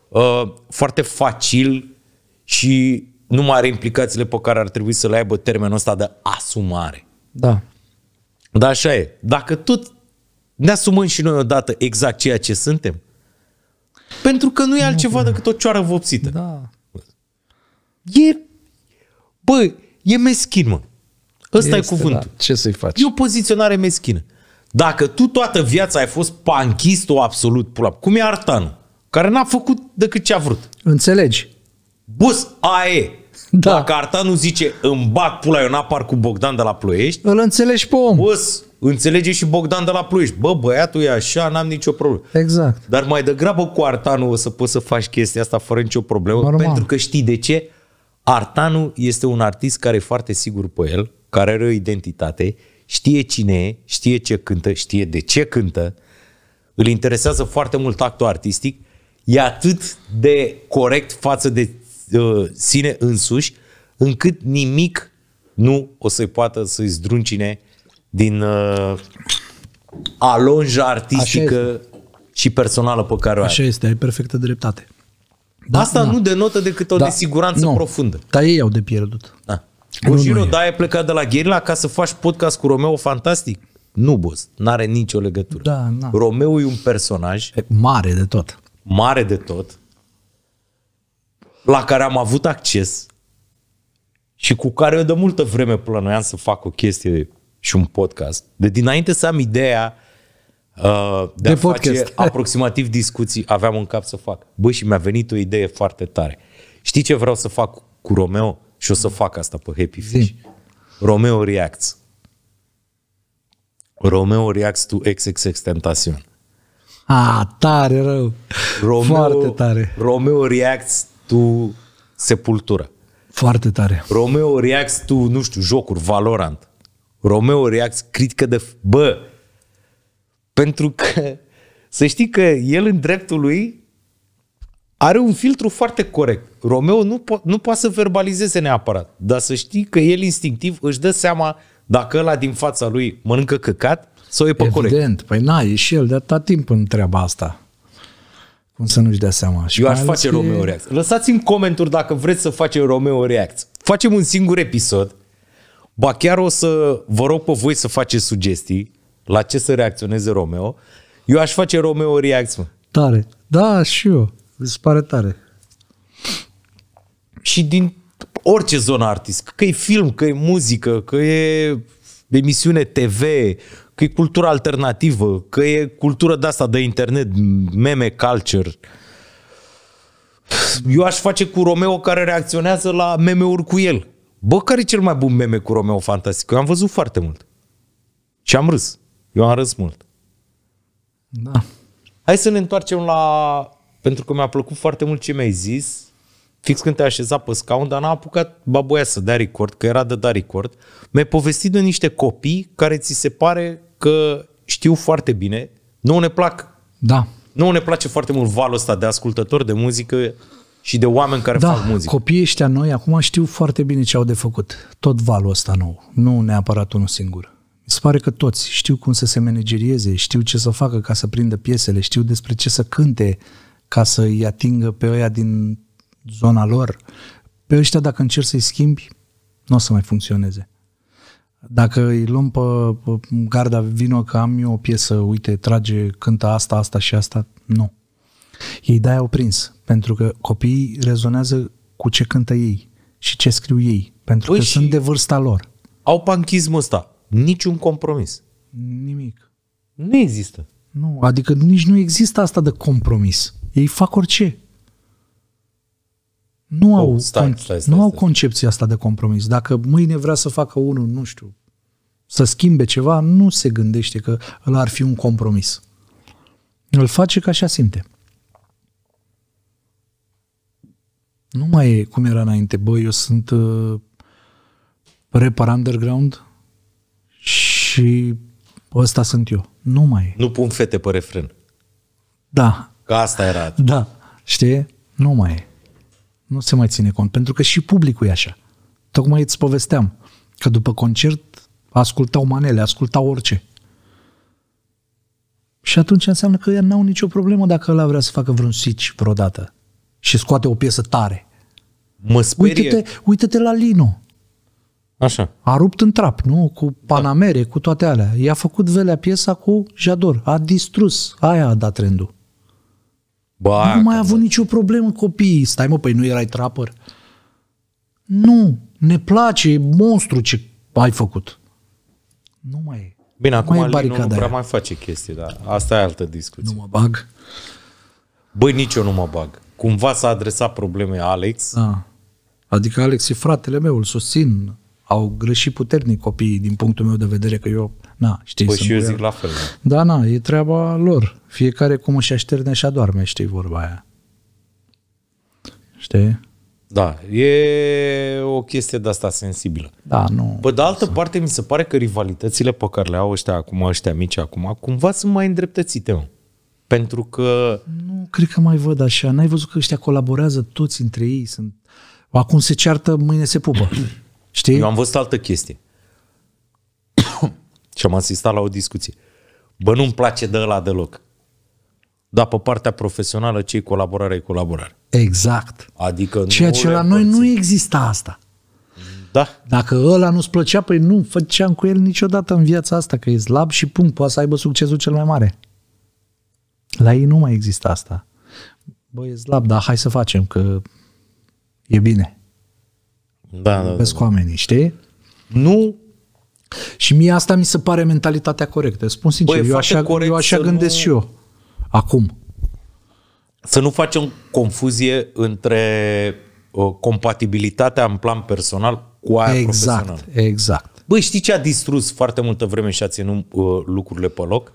uh, foarte facil și nu mai are implicațiile pe care ar trebui să le aibă termenul ăsta de asumare. Da. Dar așa e. Dacă tot ne asumăm și noi odată exact ceea ce suntem, pentru că nu e altceva decât o cioară vopsită. Da. E, bă, e meschin, mă. Ăsta e cuvântul. Da. Ce să-i faci? E o poziționare meschină. Dacă tu toată viața ai fost o absolut, pula, cum e Artan, care n-a făcut decât ce a vrut. Înțelegi. Bus, aia e. Da. Dacă Artanu zice, îmi bag pula eu n apar cu Bogdan de la Ploiești... Îl înțelegi pe om. Pus, înțelege și Bogdan de la Ploiești. Bă, băiatul e așa, n-am nicio problemă. Exact. Dar mai degrabă cu Artanu o să poți să faci chestia asta fără nicio problemă. Normal. Pentru că știi de ce? Artanu este un artist care e foarte sigur pe el, care are o identitate, știe cine e, știe ce cântă, știe de ce cântă, îl interesează foarte mult actul artistic, e atât de corect față de sine ă, însuși, încât nimic nu o să-i poată să-i zdruncine din uh, alonja artistică și personală pe care o are. Așa este, ai perfectă dreptate. Da, Asta da. nu denotă decât o da. nesiguranță no. profundă. Dar ei au de pierdut. Da. Gojiro, da, ai plecat de la Gherila ca să faci podcast cu Romeo Fantastic? Nu, boss, n-are nicio legătură. Da, da. Romeo e un personaj... Mare de tot. Mare de tot, la care am avut acces și cu care eu de multă vreme plănuiam să fac o chestie și un podcast. De dinainte să am ideea uh, de, de a podcast. face aproximativ discuții, aveam în cap să fac. Băi, și mi-a venit o idee foarte tare. Știi ce vreau să fac cu Romeo? Și o să fac asta pe Happy Fish. Zim. Romeo Reacts. Romeo Reacts to XXX Tentacion. Ah, tare rău. Romeo, Foarte tare. Romeo Reacts tu sepultură. Foarte tare. Romeo Reacts, tu, nu știu, jocuri, Valorant. Romeo Reacts critică de... Bă! Pentru că să știi că el în dreptul lui are un filtru foarte corect. Romeo nu, po- nu poate să verbalizeze neapărat, dar să știi că el instinctiv își dă seama dacă ăla din fața lui mănâncă căcat sau e pe Evident, corect. Evident, păi na, e și el de atâta timp în treaba asta. Cum să nu-și dea seama? Și Eu aș face e... Romeo Reacts. lăsați în comenturi dacă vreți să facem Romeo Reacts. Facem un singur episod. Ba chiar o să vă rog pe voi să faceți sugestii la ce să reacționeze Romeo. Eu aș face Romeo Reacts, mă. Tare. Da, și eu. Îți pare tare. Și din orice zonă artist, că e film, că e muzică, că e emisiune TV, că e cultură alternativă, că e cultură de asta de internet, meme culture. Eu aș face cu Romeo care reacționează la meme-uri cu el. Bă, care e cel mai bun meme cu Romeo Fantastic? Eu am văzut foarte mult. Și am râs. Eu am râs mult. Da. Hai să ne întoarcem la... Pentru că mi-a plăcut foarte mult ce mi-ai zis. Fix când te-ai așezat pe scaun, dar n-a apucat baboia să dea record, că era de da record. Mi-ai povestit de niște copii care ți se pare că știu foarte bine, nu ne plac. Da. Nu ne place foarte mult valul ăsta de ascultători de muzică și de oameni care da, fac muzică. copiii ăștia noi acum știu foarte bine ce au de făcut. Tot valul ăsta nou, nu neapărat unul singur. Mi se pare că toți știu cum să se managerieze, știu ce să facă ca să prindă piesele, știu despre ce să cânte ca să îi atingă pe ăia din zona lor. Pe ăștia, dacă încerci să-i schimbi, nu o să mai funcționeze. Dacă îi luăm pe, pe garda, vino că am eu o piesă, uite, trage, cântă asta, asta și asta, nu. Ei de-aia au prins, pentru că copiii rezonează cu ce cântă ei și ce scriu ei, pentru Ui, păi că sunt de vârsta lor. Au panchismul ăsta, niciun compromis. Nimic. Nu există. Nu, adică nici nu există asta de compromis. Ei fac orice nu oh, au, stai, stai, stai, nu au concepția asta de compromis. Dacă mâine vrea să facă unul, nu știu, să schimbe ceva, nu se gândește că îl ar fi un compromis. Îl face ca așa simte. Nu mai e cum era înainte. Bă, eu sunt uh, repar underground și ăsta sunt eu. Nu mai e. Nu pun fete pe refren. Da. Că asta era. Da. Știi? Nu mai e. Nu se mai ține cont, pentru că și publicul e așa. Tocmai îți povesteam că după concert ascultau manele, ascultau orice. Și atunci înseamnă că ei n-au nicio problemă dacă ăla vrea să facă vreun sici vreodată și scoate o piesă tare. Mă sperie. Uită-te, uită-te la Lino. Așa. A rupt în trap, nu? Cu Panamere, da. cu toate alea. I-a făcut velea piesa cu Jador. A distrus. Aia a dat trendul. Ba, nu mai a avut da. nicio problemă copiii. Stai mă, păi nu erai trapper? Nu, ne place, e monstru ce ai făcut. Nu mai e. Bine, nu acum mai e nu prea mai face chestii, dar asta e altă discuție. Nu mă bag? Băi, nici eu nu mă bag. Cumva s-a adresat probleme Alex. Da. Adică Alex e fratele meu, îl susțin. Au greșit puternic copiii din punctul meu de vedere că eu Na, știi, păi și eu zic la fel. Da. da. na, e treaba lor. Fiecare cum își așterne și adorme, știi vorba aia. Știi? Da, e o chestie de asta sensibilă. Da, nu. Pe de altă să... parte, mi se pare că rivalitățile pe care le au ăștia acum, ăștia mici acum, cumva sunt mai îndreptățite, mă. Pentru că... Nu, cred că mai văd așa. N-ai văzut că ăștia colaborează toți între ei. Sunt... Acum se ceartă, mâine se pupă. Știi? Eu am văzut altă chestie și am asistat la o discuție. Bă, nu-mi place de ăla deloc. Dar pe partea profesională, ce e colaborare, e colaborare. Exact. Adică Ceea ce la noi nu exista asta. Da. Dacă ăla nu-ți plăcea, păi nu făceam cu el niciodată în viața asta, că e slab și punct, poate să aibă succesul cel mai mare. La ei nu mai există asta. Bă, e slab, dar hai să facem, că e bine. Da, da, da, da. oamenii, știi? Nu și mie asta mi se pare mentalitatea corectă. Spun sincer, Băi, eu, așa, eu așa gândesc nu... și eu. Acum. Să nu facem confuzie între uh, compatibilitatea în plan personal cu aia exact, profesională. Exact. Băi, știi ce a distrus foarte multă vreme și a ținut uh, lucrurile pe loc?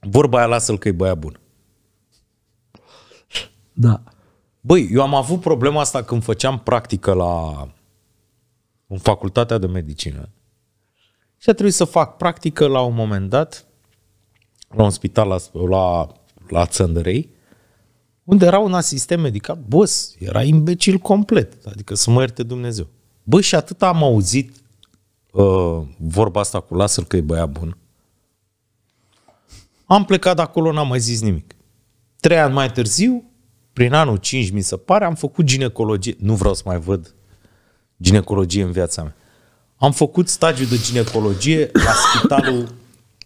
Vorba aia lasă-l că e băia bun. Da. Băi, eu am avut problema asta când făceam practică la în facultatea de medicină și a trebuit să fac practică la un moment dat la un spital la, la, la Țăndărei unde era un asistent medical, bă, era imbecil complet, adică să mă ierte Dumnezeu. Bă, și atât am auzit uh, vorba asta cu lasă-l că e băiat bun. Am plecat de acolo, n-am mai zis nimic. Trei ani mai târziu, prin anul 5, mi se pare, am făcut ginecologie. Nu vreau să mai văd ginecologie în viața mea. Am făcut stagiu de ginecologie la spitalul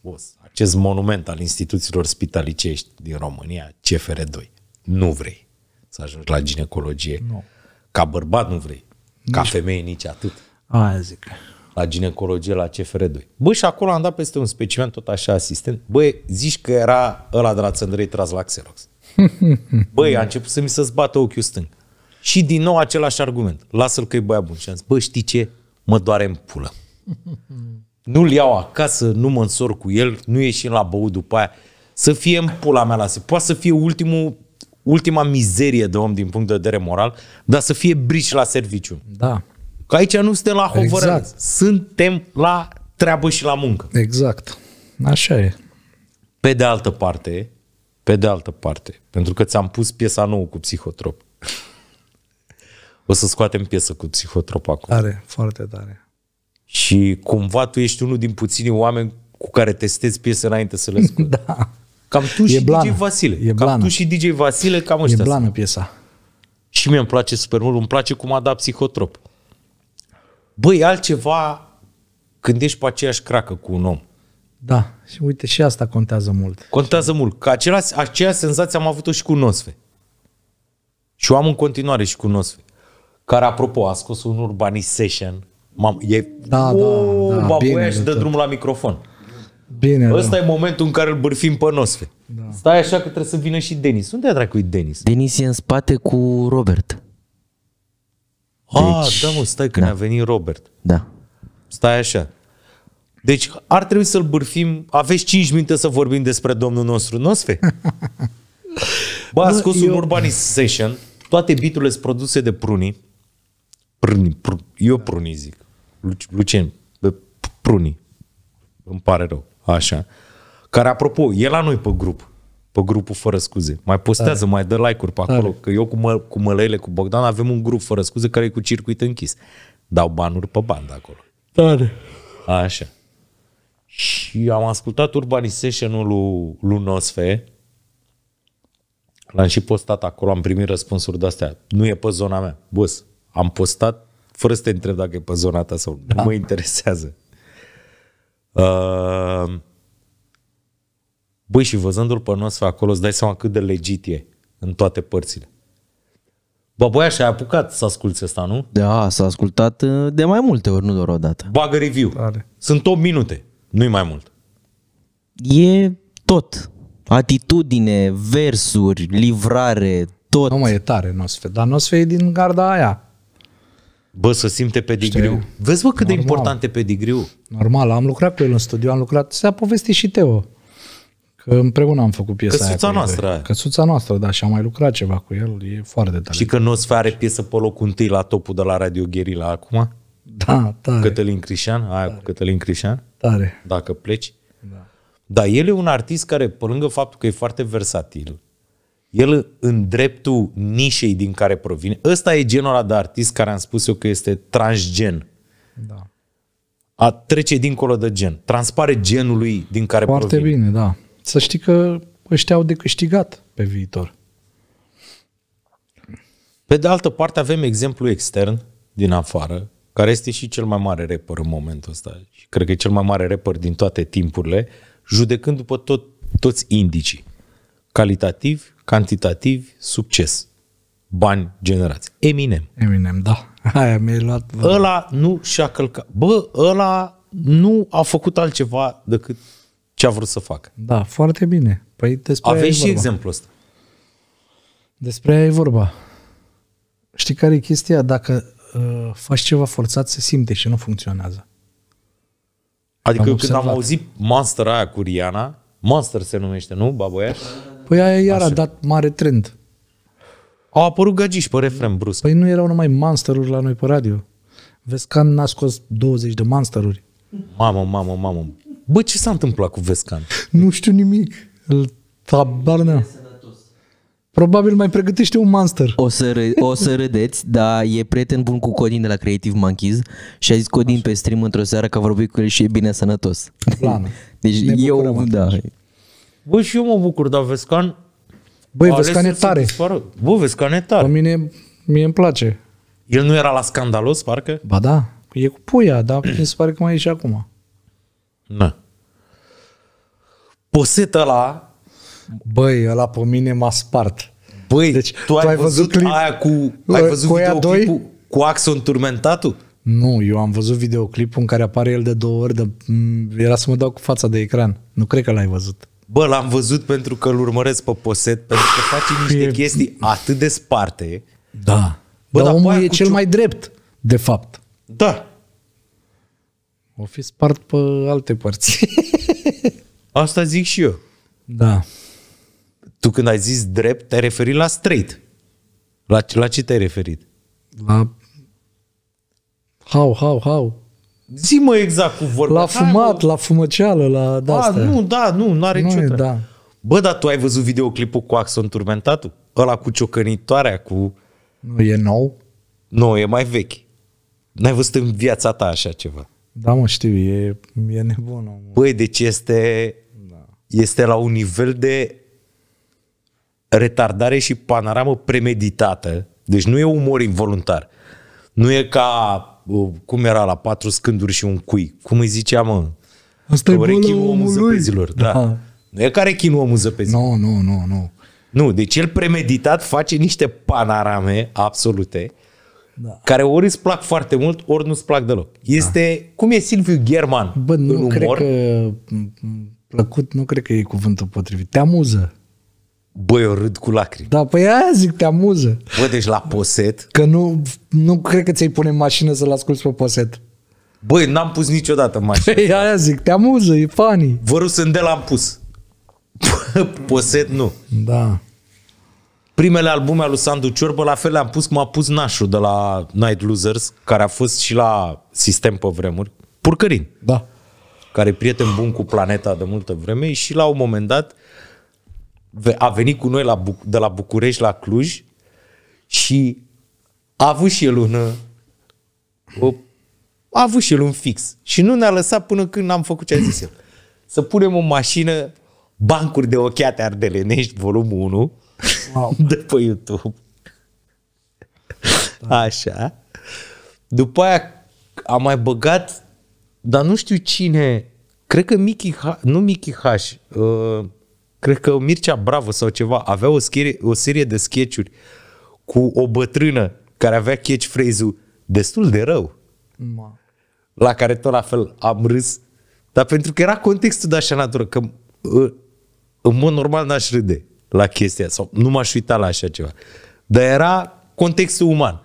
OS, acest monument al instituțiilor spitalicești din România, CFR2. Nu vrei să ajungi la ginecologie. Nu. Ca bărbat nu vrei. Nici. Ca femeie nici atât. Aia zic. La ginecologie la CFR2. Bă, și acolo am dat peste un specimen tot așa asistent. Băi zici că era ăla de la Țăndrei tras la Xerox. Băi, a început să mi se zbată ochiul stâng. Și din nou același argument. Lasă-l că e băiat bun. Și am zis, bă, știi ce? mă doare în pulă. Nu-l iau acasă, nu mă însor cu el, nu ieșim la băut după aia. Să fie în pula mea la se. Poate să fie ultimul, ultima mizerie de om din punct de vedere moral, dar să fie brici la serviciu. Da. Că aici nu suntem la hovără, Exact. Suntem la treabă și la muncă. Exact. Așa e. Pe de altă parte, pe de altă parte, pentru că ți-am pus piesa nouă cu psihotrop o să scoatem piesă cu psihotrop acum. Are, foarte tare. Și cumva tu ești unul din puținii oameni cu care testezi piese înainte să le scoți. Da. Cam tu e și blană. DJ Vasile. E cam blană. tu și DJ Vasile, cam ăștia. E blană sunt. piesa. Și mie îmi place super mult, îmi place cum a dat psihotrop. Băi, altceva când ești pe aceeași cracă cu un om. Da, și uite, și asta contează mult. Contează mult. Că aceeași aceea senzație am avut-o și cu Nosfe. Și o am în continuare și cu Nosfe care, apropo, a scos un urbanization, Mam, e... Da, o, da, da, bine, și dă drumul la microfon. Bine, Ăsta da. e momentul în care îl bârfim pe nosfe. Da. Stai așa că trebuie să vină și Denis. Unde a dracu Denis? Denis e în spate cu Robert. Ah, deci... Ah, da mă, stai că da. ne-a venit Robert. Da. Stai așa. Deci ar trebui să-l bârfim. Aveți 5 minute să vorbim despre domnul nostru Nosfe? Bă, a scos eu... un Urbanization. Toate biturile sunt produse de prunii. Pruni, pr, eu prunii zic. Lucien, prunii. Îmi pare rău. Așa. Care, apropo, e la noi pe grup. Pe grupul fără scuze. Mai postează, Are. mai dă like-uri pe acolo. Are. Că eu cu, mă, cu mălăile, cu Bogdan, avem un grup fără scuze care e cu circuit închis. Dau banuri pe bandă acolo. Tare. Așa. Și am ascultat Urbanization-ul lui, lui Nosfe. L-am și postat acolo, am primit răspunsuri de-astea. Nu e pe zona mea. Bus, am postat fără să te întreb dacă e pe zona ta sau nu. Da. Mă interesează. Uh, băi, și văzându-l pe nostru acolo, îți dai seama cât de legit e în toate părțile. Bă, băi, așa ai apucat să asculti asta, nu? Da, s-a ascultat uh, de mai multe ori, nu doar o dată. Bagă review. Are. Sunt 8 minute, nu-i mai mult. E tot. Atitudine, versuri, livrare, tot. Nu mă, e tare Nosfe, dar Nosfe e din garda aia Bă, să simte pedigriu. Știu. Vezi, bă, cât Normal. de important e pedigriu. Normal, am lucrat cu el în studio, am lucrat, s a povestit și Teo. Că împreună am făcut piesa Căsuța aia noastră. Aia. Căsuța noastră, da, și am mai lucrat ceva cu el, e foarte tare. Și că nu o să are piesă pe locul întâi la topul de la Radio Gherila acum? Da, tare. Cătălin Crișan, aia tare. cu Cătălin Crișan? Tare. Dacă pleci. Da. Dar el e un artist care, pe lângă faptul că e foarte versatil, el în dreptul nișei din care provine, ăsta e genul ăla de artist care am spus eu că este transgen. Da. A trece dincolo de gen. Transpare genului din care Foarte provine. Foarte bine, da. Să știi că ăștia au de câștigat pe viitor. Pe de altă parte avem exemplu extern din afară, care este și cel mai mare rapper în momentul ăsta. Și cred că e cel mai mare rapper din toate timpurile, judecând după tot, toți indicii. Calitativ, cantitativ succes. Bani generați. Eminem. Eminem, da. Aia mi-ai luat. Bă. Ăla nu și-a călcat. Bă, ăla nu a făcut altceva decât ce a vrut să facă. Da, foarte bine. Păi despre Aveți și vorba. exemplul ăsta. Despre aia e vorba. Știi care e chestia? Dacă uh, faci ceva forțat, se simte și nu funcționează. Adică am când observat. am auzit Monster aia cu Riana, Monster se numește, nu, Baboiaș? Păi aia iar Așa. a dat mare trend. Au apărut găgiși pe refren brusc. Păi nu erau numai monsteruri la noi pe radio. Vescan n-a scos 20 de monsteruri. Mamă, mamă, mamă. Bă, ce s-a întâmplat cu Vescan? Nu știu nimic. Îl tabarnă. Da. Probabil mai pregătește un monster. O să, o să râdeți, dar e prieten bun cu Codin de la Creative Monkeys și a zis Codin Așa. pe stream într-o seară că a vorbit cu el și e bine sănătos. Plană. Deci ne eu, da, Bă, și eu mă bucur, dar Vescan... Băi, Vescan e tare. Bă, Vescan e tare. Pe mine, mie îmi place. El nu era la scandalos, parcă? Ba da, e cu puia, dar mi se pare că mai e și acum. Na. Posetă la... Băi, ăla pe mine m-a spart. Băi, deci, tu, ai tu ai văzut, văzut clip... aia cu... Ai văzut cu videoclipul doi? cu Axon turmentatul? Nu, eu am văzut videoclipul în care apare el de două ori, de, era să mă dau cu fața de ecran. Nu cred că l-ai văzut bă, l-am văzut pentru că îl urmăresc pe Poset, pentru că face niște e... chestii atât de sparte. Da. Bă, dar omul e cel ciu... mai drept, de fapt. Da. O fi spart pe alte părți. Asta zic și eu. Da. Tu când ai zis drept, te-ai referit la straight. La, la ce te-ai referit? La... How, how, how? Zi-mă exact cu vorba. La fumat, Hai, la fumăceală, la da. nu, da, nu, n-are nu nicio Da. Bă, dar tu ai văzut videoclipul cu Axon Turmentatul? Ăla cu ciocănitoarea, cu... Nu e nou? Nu, e mai vechi. N-ai văzut în viața ta așa ceva. Da, mă, știu, e, e nebun. Mă. Băi, deci este, da. este la un nivel de retardare și panoramă premeditată. Deci nu e umor involuntar. Nu e ca Uh, cum era la patru scânduri și un cui. Cum îi zicea, mă? Asta e omul Da. da. Nu e care chinu omul zăpezilor. Nu, no, nu, no, nu, no, nu. Nu, deci el premeditat face niște panorame absolute da. care ori îți plac foarte mult, ori nu îți plac deloc. Este, da. cum e Silviu German Bă, nu în umor. cred că plăcut, nu cred că e cuvântul potrivit. Te amuză. Băi, eu râd cu lacrimi. Da, păi aia zic, te amuză. Bă, deci la poset... Că nu, nu cred că ți-ai pune în mașină să-l asculti pe poset. Băi, n-am pus niciodată în mașină. Păi aia zic, te amuză, e funny. Vă l am pus. poset nu. Da. Primele albume al lui Sandu Ciorbă, la fel le-am pus cum a pus Nașu de la Night Losers, care a fost și la Sistem pe vremuri. Purcărin. Da. Care e prieten bun cu planeta de multă vreme și la un moment dat a venit cu noi la Buc- de la București la Cluj și a avut și el un uh, a avut și el un fix și nu ne-a lăsat până când am făcut ce a zis el. Să punem o mașină bancuri de ochiate ardelenești, volumul 1, wow. de pe YouTube. Da. Așa. După aia a mai băgat, dar nu știu cine, cred că Mickey H, nu Mickey H, uh, cred că Mircea Bravo sau ceva, avea o, schere, o serie de sketchuri cu o bătrână care avea catchphrase-ul destul de rău. Ma. La care tot la fel am râs. Dar pentru că era contextul de așa natură, că ă, în mod normal n-aș râde la chestia sau nu m-aș uita la așa ceva. Dar era contextul uman.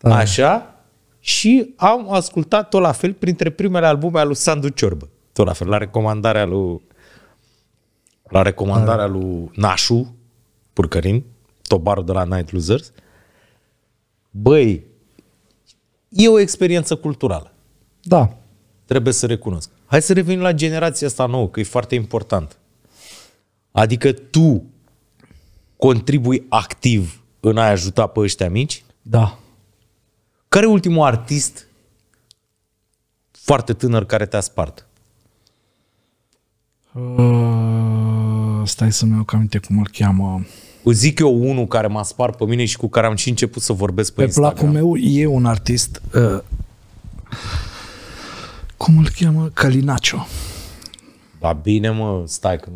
Da. Așa și am ascultat tot la fel printre primele albume ale lui Sandu Ciorbă. Tot la fel, la recomandarea lui la recomandarea lui Nașu, Purcărin, tobarul de la Night Losers, băi, e o experiență culturală. Da. Trebuie să recunosc. Hai să revenim la generația asta nouă, că e foarte important. Adică tu contribui activ în a ajuta pe ăștia mici? Da. Care e ultimul artist foarte tânăr care te-a spart? Uh stai să-mi iau aminte cum îl cheamă. Îți zic eu unul care m-a spart pe mine și cu care am și început să vorbesc pe, pe Instagram. Pe placul meu e un artist, uh, cum îl cheamă? Calinacio. Da bine mă, stai că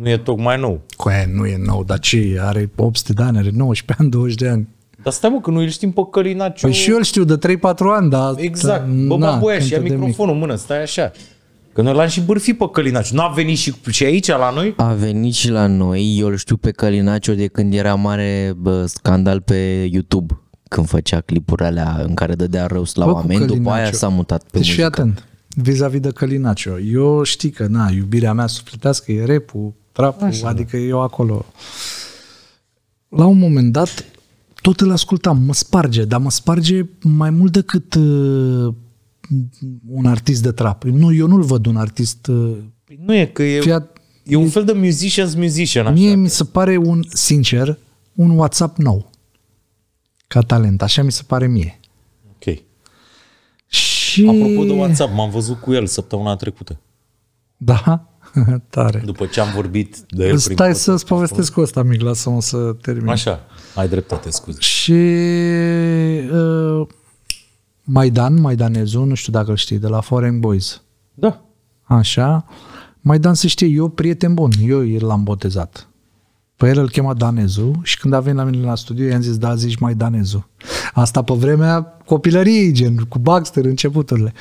nu e tocmai nou. Coe, nu e nou, dar ce? Are 800 de ani, are 19 ani, 20 de ani. Dar stai mă, că nu îl știm pe Călinaciu. Păi și eu îl știu de 3-4 ani, dar... Exact. Da, bă, na, bă, băia, și ia microfonul mic. în mână, stai așa. Că noi l-am și bârfit pe Călinaciu. N-a venit și, și aici la noi? A venit și la noi. Eu îl știu pe Călinaciu de când era mare bă, scandal pe YouTube. Când făcea clipuri alea în care dădea rău la bă, oameni. După aia s-a mutat pe deci muzică. atent. Vis-a-vis de Călinaciu. Eu știi că, na, iubirea mea sufletească e repu, trapul, Așa, adică da. eu acolo. La un moment dat, tot îl ascultam, mă sparge, dar mă sparge mai mult decât uh, un artist de trap. Nu, eu nu-l văd un artist... Uh, păi nu e că e, fiat, e un fel de musician's musician. Așa mie că. mi se pare un, sincer, un WhatsApp nou. Ca talent. Așa mi se pare mie. Ok. Și... Apropo de WhatsApp, m-am văzut cu el săptămâna trecută. Da? Tare. După ce am vorbit de el Stai prim să-ți povestesc cu ăsta, mic, lasă-mă să termin. Așa, ai dreptate, scuze. Și uh, Maidan, Maidanezu, nu știu dacă îl știi, de la Foreign Boys. Da. Așa. Maidan se știe, eu prieten bun, eu l-am botezat. Pe păi el îl chema Danezu și când a venit la mine la studiu, i-am zis, da, zici mai Danezu. Asta pe vremea copilăriei, gen, cu Baxter, începuturile.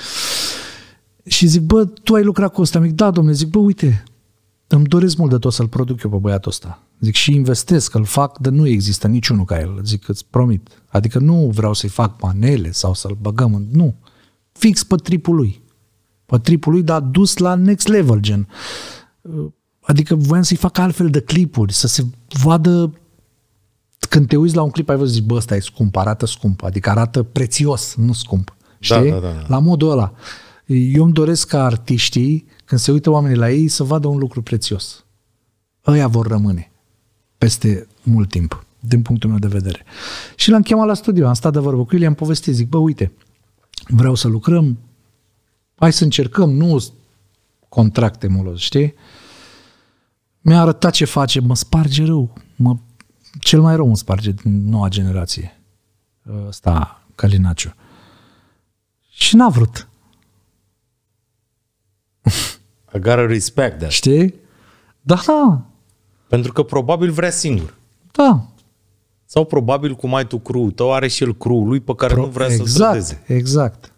Și zic, bă, tu ai lucrat cu ăsta? Mic, da, domnule, zic, bă, uite, îmi doresc mult de tot să-l produc eu pe băiatul ăsta. Zic, și investesc, îl fac, dar nu există niciunul ca el. Zic, îți promit. Adică nu vreau să-i fac panele sau să-l băgăm în... Nu. Fix pe tripul lui. Pe tripul lui, dar dus la next level, gen. Adică voiam să-i fac altfel de clipuri, să se vadă când te uiți la un clip, ai văzut, zici, bă, ăsta e scump, arată scump, adică arată prețios, nu scump. Da, Știi? Da, da, da, da. La modul ăla. Eu îmi doresc ca artiștii, când se uită oamenii la ei, să vadă un lucru prețios. Ăia vor rămâne peste mult timp, din punctul meu de vedere. Și l-am chemat la studiu, am stat de vorbă cu el, i-am povestit, zic, bă, uite, vreau să lucrăm, hai să încercăm, nu contracte mulos, știi? Mi-a arătat ce face, mă sparge rău, mă, cel mai rău mă sparge din noua generație, ăsta, Calinaciu. Și n-a vrut. I gotta respect that. Știi? Da, da. Pentru că probabil vrea singur. Da. Sau probabil cum ai tu crew tău, are și el crew lui pe care Pro- nu vrea exact, să-l trateze. Exact,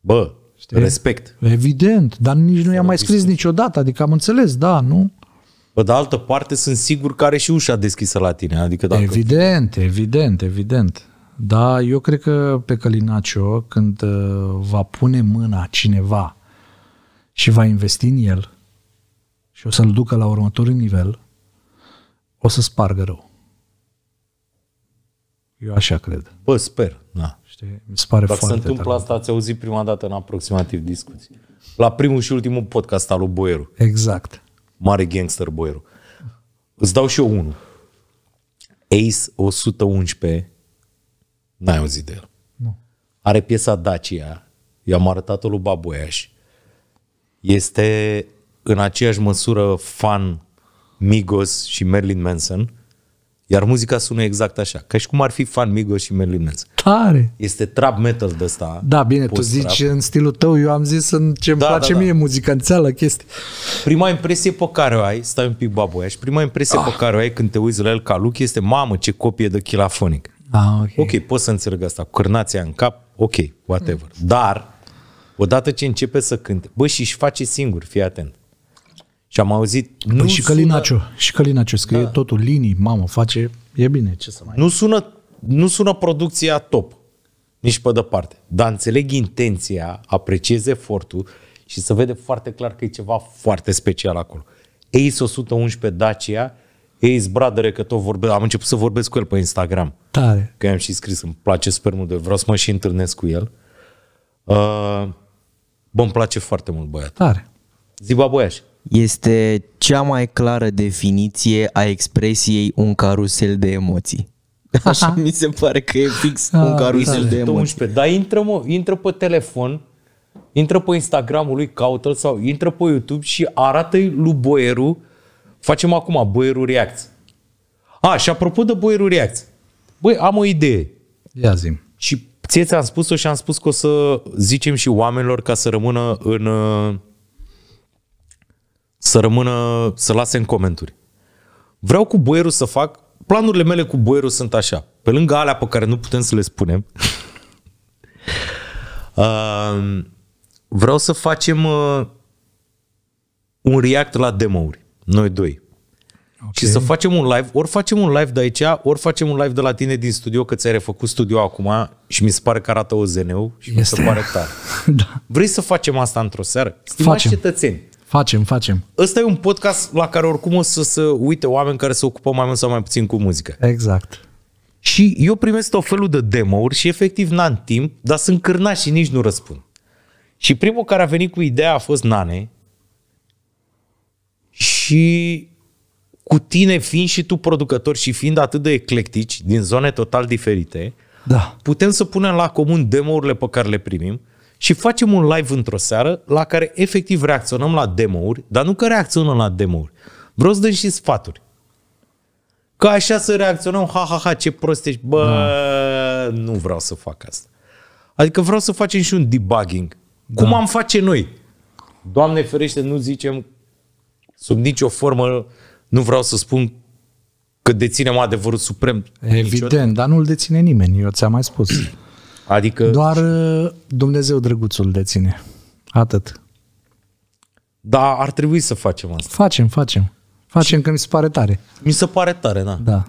Bă, Știi? respect. Evident, dar nici nu i-am mai scris niciodată, adică am înțeles, da, nu? Pe de altă parte, sunt sigur că are și ușa deschisă la tine. Adică dacă... Evident, evident, evident. Da, eu cred că pe Călinacio, când uh, va pune mâna cineva și va investi în el și o să-l ducă la următorul nivel, o să spargă rău. Eu așa cred. Bă, sper. Da. Știi? Mi se pare Dacă foarte se întâmplă tare. asta, ați auzit prima dată în aproximativ discuții. La primul și ultimul podcast al lui Boieru. Exact. Mare gangster Boieru. Îți dau și eu unul. Ace 111. N-ai auzit de el. Nu. Are piesa Dacia. I-am arătat-o lui Baboiaș. Este în aceeași măsură fan Migos și Marilyn Manson, iar muzica sună exact așa, ca și cum ar fi fan Migos și Marilyn Manson. Tare! Este trap metal de ăsta. Da, bine, tu zici în stilul tău, eu am zis în ce îmi da, place da, da. mie muzica, înțeală chestii. Prima impresie pe care o ai, stai un pic baboia, și prima impresie ah. pe care o ai când te uiți la el ca Luke este, mamă, ce copie de chilafonic. Ah, okay. ok, pot să înțeleg asta, cu cârnația în cap, ok, whatever. Mm. Dar, odată ce începe să cânte, bă, și și face singur, fii atent și am auzit... Păi nu și Călinaciu, și Călinaciu scrie da. totul, linii, mamă, face, e bine, ce să mai... Nu sună, nu sună producția top, nici pe departe, dar înțeleg intenția, apreciez efortul și se vede foarte clar că e ceva foarte special acolo. Ace 111 Dacia, Ace Bradere, că tot vorbe, am început să vorbesc cu el pe Instagram. Tare. Că i-am și scris, îmi place super mult, vreau să mă și întâlnesc cu el. Uh, bă, îmi place foarte mult băiat. Tare. Ziba băiași este cea mai clară definiție a expresiei un carusel de emoții. Așa mi se pare că e fix a, ah, un carusel da, de emoții. 11. Dar intră, mă, intră pe telefon, intră pe Instagramul lui, caută sau intră pe YouTube și arată-i lui Boieru. Facem acum Boieru React. A, și apropo de Boieru React. Băi, am o idee. Ia zi Și ție ți-am spus-o și am spus că o să zicem și oamenilor ca să rămână în uh, să rămână, să lase în comenturi. Vreau cu boierul să fac, planurile mele cu boierul sunt așa. Pe lângă alea pe care nu putem să le spunem, uh, vreau să facem uh, un react la demo-uri, noi doi. Okay. Și să facem un live, ori facem un live de aici, ori facem un live de la tine din studio, că ți-ai refăcut studio acum și mi se pare că arată o ul și este. mi se pare tare. da. Vrei să facem asta într-o seară? Stimați facem. cetățeni, Facem, facem. Ăsta e un podcast la care oricum o să se uite oameni care se ocupă mai mult sau mai puțin cu muzică. Exact. Și eu primesc tot felul de demo-uri și efectiv n-am timp, dar sunt cârnați și nici nu răspund. Și primul care a venit cu ideea a fost Nane. Și cu tine fiind și tu producător și fiind atât de eclectici, din zone total diferite, da. putem să punem la comun demo-urile pe care le primim și facem un live într-o seară la care efectiv reacționăm la demo-uri, dar nu că reacționăm la demo-uri. Vreau să dăm și sfaturi. Că așa să reacționăm, ha, ha, ha, ce prost ești. Bă, da. nu vreau să fac asta. Adică vreau să facem și un debugging. Da. Cum am face noi? Doamne ferește, nu zicem sub nicio formă, nu vreau să spun că deținem adevărul suprem. Evident, niciodată. dar nu-l deține nimeni, eu ți-am mai spus. Adică... Doar uh, Dumnezeu drăguțul de ține. Atât. Da, ar trebui să facem asta. Facem, facem. Facem că mi se pare tare. Mi se pare tare, da. Da.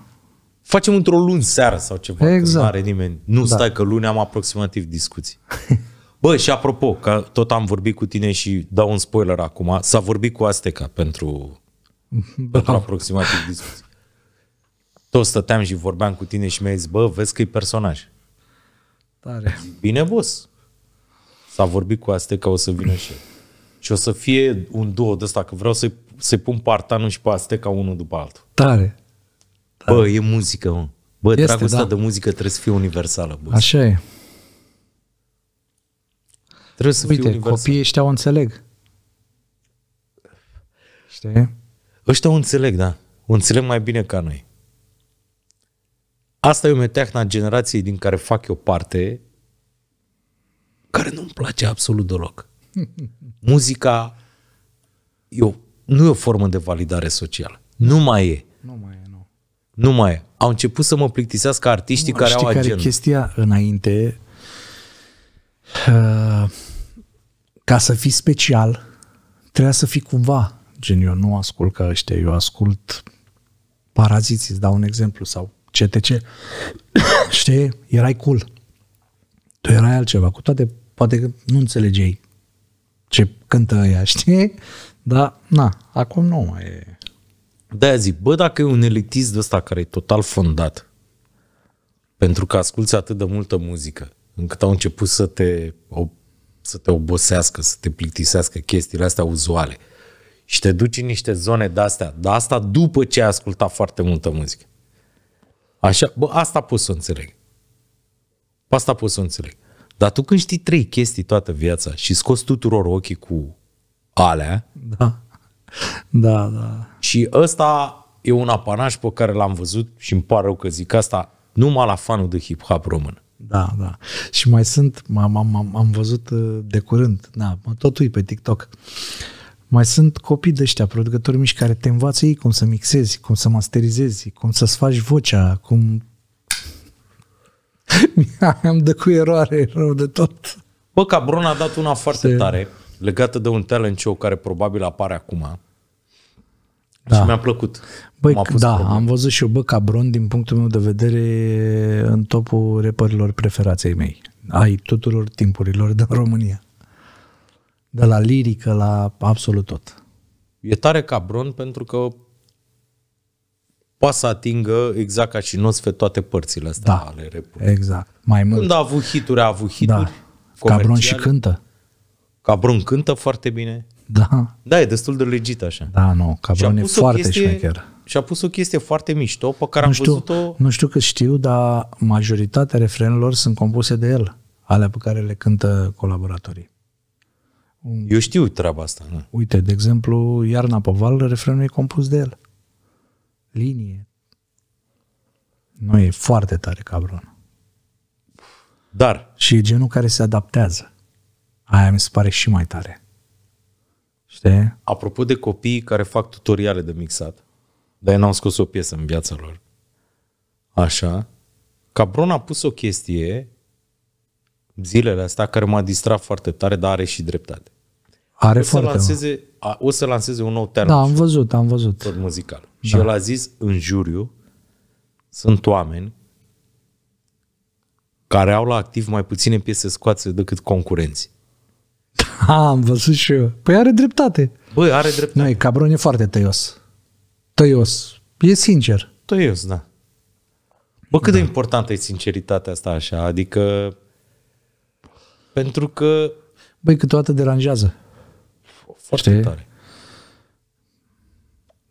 Facem într-o luni seară sau ceva. Exact. Nu are nimeni. Nu, da. stai că luni am aproximativ discuții. Bă, și apropo, că tot am vorbit cu tine și dau un spoiler acum, s-a vorbit cu Asteca pentru, pentru aproximativ discuții. Tot stăteam și vorbeam cu tine și mi-ai zis, bă, vezi că e personaj. Tare. Bine, boss. S-a vorbit cu Aste că o să vină și Și o să fie un duo de ăsta, că vreau să-i, să pun partanul și pe Asteca unul după altul. Tare. Tare. Bă, e muzică, mă. Bă, este, dragostea da. de muzică trebuie să fie universală. Bă. Așa e. Trebuie să Uite, fie universal. copiii ăștia o înțeleg. Știi? Ăștia o înțeleg, da. O înțeleg mai bine ca noi. Asta e o meteahna generației din care fac eu parte, care nu-mi place absolut deloc. Muzica eu, nu e o formă de validare socială. Nu mai e. Nu mai e, nu. Nu mai e. Au început să mă plictisească artiștii nu, care știi au agenda. care chestia înainte, uh, ca să fii special, trebuia să fii cumva. Gen, eu nu ascult ca ăștia, eu ascult Paraziții, îți dau un exemplu, sau CTC. Știi? Erai cool. Tu erai altceva. Cu toate, poate că nu înțelegeai ce cântă ea, știi? Dar, na, acum nu mai e. de zic, bă, dacă e un elitist de ăsta care e total fondat, pentru că asculți atât de multă muzică, încât au început să te, să te obosească, să te plictisească chestiile astea uzuale. Și te duci în niște zone de-astea, dar asta după ce ai ascultat foarte multă muzică. Așa, bă, asta pot să înțeleg. Asta pot să înțeleg. Dar tu când știi trei chestii toată viața și scoți tuturor ochii cu alea. Da. Da, da. Și ăsta e un apanaj pe care l-am văzut și îmi pare rău că zic asta numai la fanul de hip-hop român. Da, da. Și mai sunt, am, am, am văzut uh, de curând, da, mă tot pe TikTok. Mai sunt copii de ăștia, producători mici, care te învață ei cum să mixezi, cum să masterizezi, cum să-ți faci vocea, cum... Am de cu eroare, rău de tot. Bă, Cabron a dat una foarte Se... tare, legată de un talent show care probabil apare acum. Da. Și mi-a plăcut. Băi, da, probleme. am văzut și eu, bă, Cabron, din punctul meu de vedere, în topul reperilor preferației mei. Ai tuturor timpurilor din România de la lirică la absolut tot. E tare cabron pentru că poate să atingă exact ca și Nosfe toate părțile astea da, ale repului. Exact. Mai mult. Când a avut hituri, a avut hituri. Da. Cabron și cântă. Cabron cântă foarte bine. Da. Da, e destul de legit așa. Da, nu, Cabron e foarte chestie, șmecher. Și a pus o chestie foarte mișto pe care nu am știu, văzut-o... Nu știu că știu, dar majoritatea refrenelor sunt compuse de el, alea pe care le cântă colaboratorii. Un... Mm. Eu știu treaba asta. Da. Uite, de exemplu, Iarna pe val, refrenul e compus de el. Linie. Nu e foarte tare cabron. Dar. Și e genul care se adaptează. Aia mi se pare și mai tare. Știi? Apropo de copiii care fac tutoriale de mixat, dar ei n-au scos o piesă în viața lor. Așa. Cabron a pus o chestie zilele astea care m-a distrat foarte tare, dar are și dreptate. Are o să foarte lanseze, a, o să lanseze un nou termen. Da, am văzut, am văzut. Tot muzical. Da. Și el a zis în juriu sunt oameni care au la activ mai puține piese scoase decât concurenții. Da, am văzut și eu. Păi are dreptate. Băi, are dreptate. Noi, Cabron e foarte tăios. Tăios. E sincer. Tăios, da. Bă, cât da. de importantă e sinceritatea asta așa? Adică... Pentru că... Băi, câteodată deranjează. Foarte știi? tare.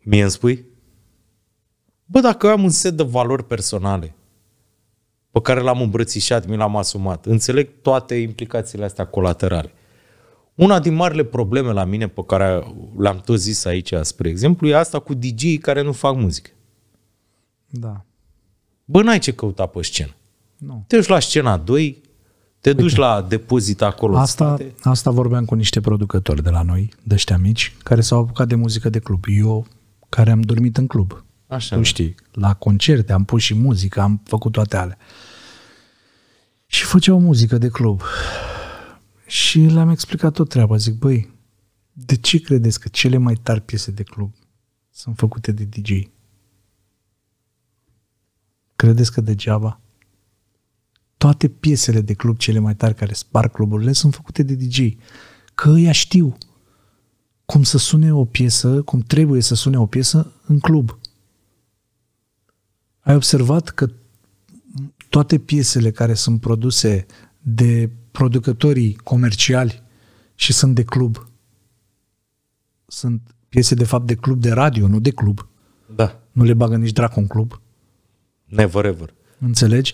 Mie îmi spui? Bă, dacă am un set de valori personale pe care l-am îmbrățișat, mi l-am asumat, înțeleg toate implicațiile astea colaterale. Una din marile probleme la mine pe care l-am tot zis aici, spre exemplu, e asta cu dj care nu fac muzică. Da. Bă, n-ai ce căuta pe scenă. Nu. Te duci la scena 2, te duci la depozit acolo. Asta, asta vorbeam cu niște producători de la noi, de ăștia mici, care s-au apucat de muzică de club. Eu, care am dormit în club. Așa. Tu știi, la concerte am pus și muzică, am făcut toate alea. Și făceau muzică de club. Și le-am explicat tot treaba. Zic, băi, de ce credeți că cele mai tari piese de club sunt făcute de DJ? Credeți că degeaba? toate piesele de club cele mai tari care spar cluburile sunt făcute de DJ. Că ea știu cum să sune o piesă, cum trebuie să sune o piesă în club. Ai observat că toate piesele care sunt produse de producătorii comerciali și sunt de club sunt piese de fapt de club de radio, nu de club. Da. Nu le bagă nici dracu în club. Never ever. Înțelegi?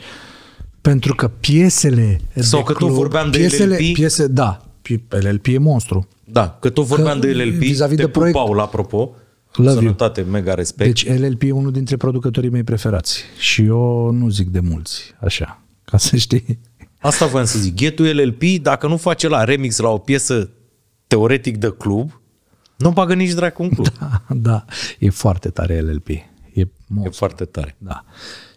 Pentru că piesele... Sau că club, tot vorbeam de piesele, LLP. Piese, da, LLP e monstru. Da, că tot vorbeam că, de LLP, vis-a-vis te de proiect, pupau, la apropo. Love Sănătate, you. mega respect. Deci LLP e unul dintre producătorii mei preferați și eu nu zic de mulți, așa, ca să știi. Asta voiam să zic. Ghetul LLP, dacă nu face la remix la o piesă teoretic de club, nu bagă nici dracu în club. Da, da. E foarte tare LLP. E, e foarte tare. Da.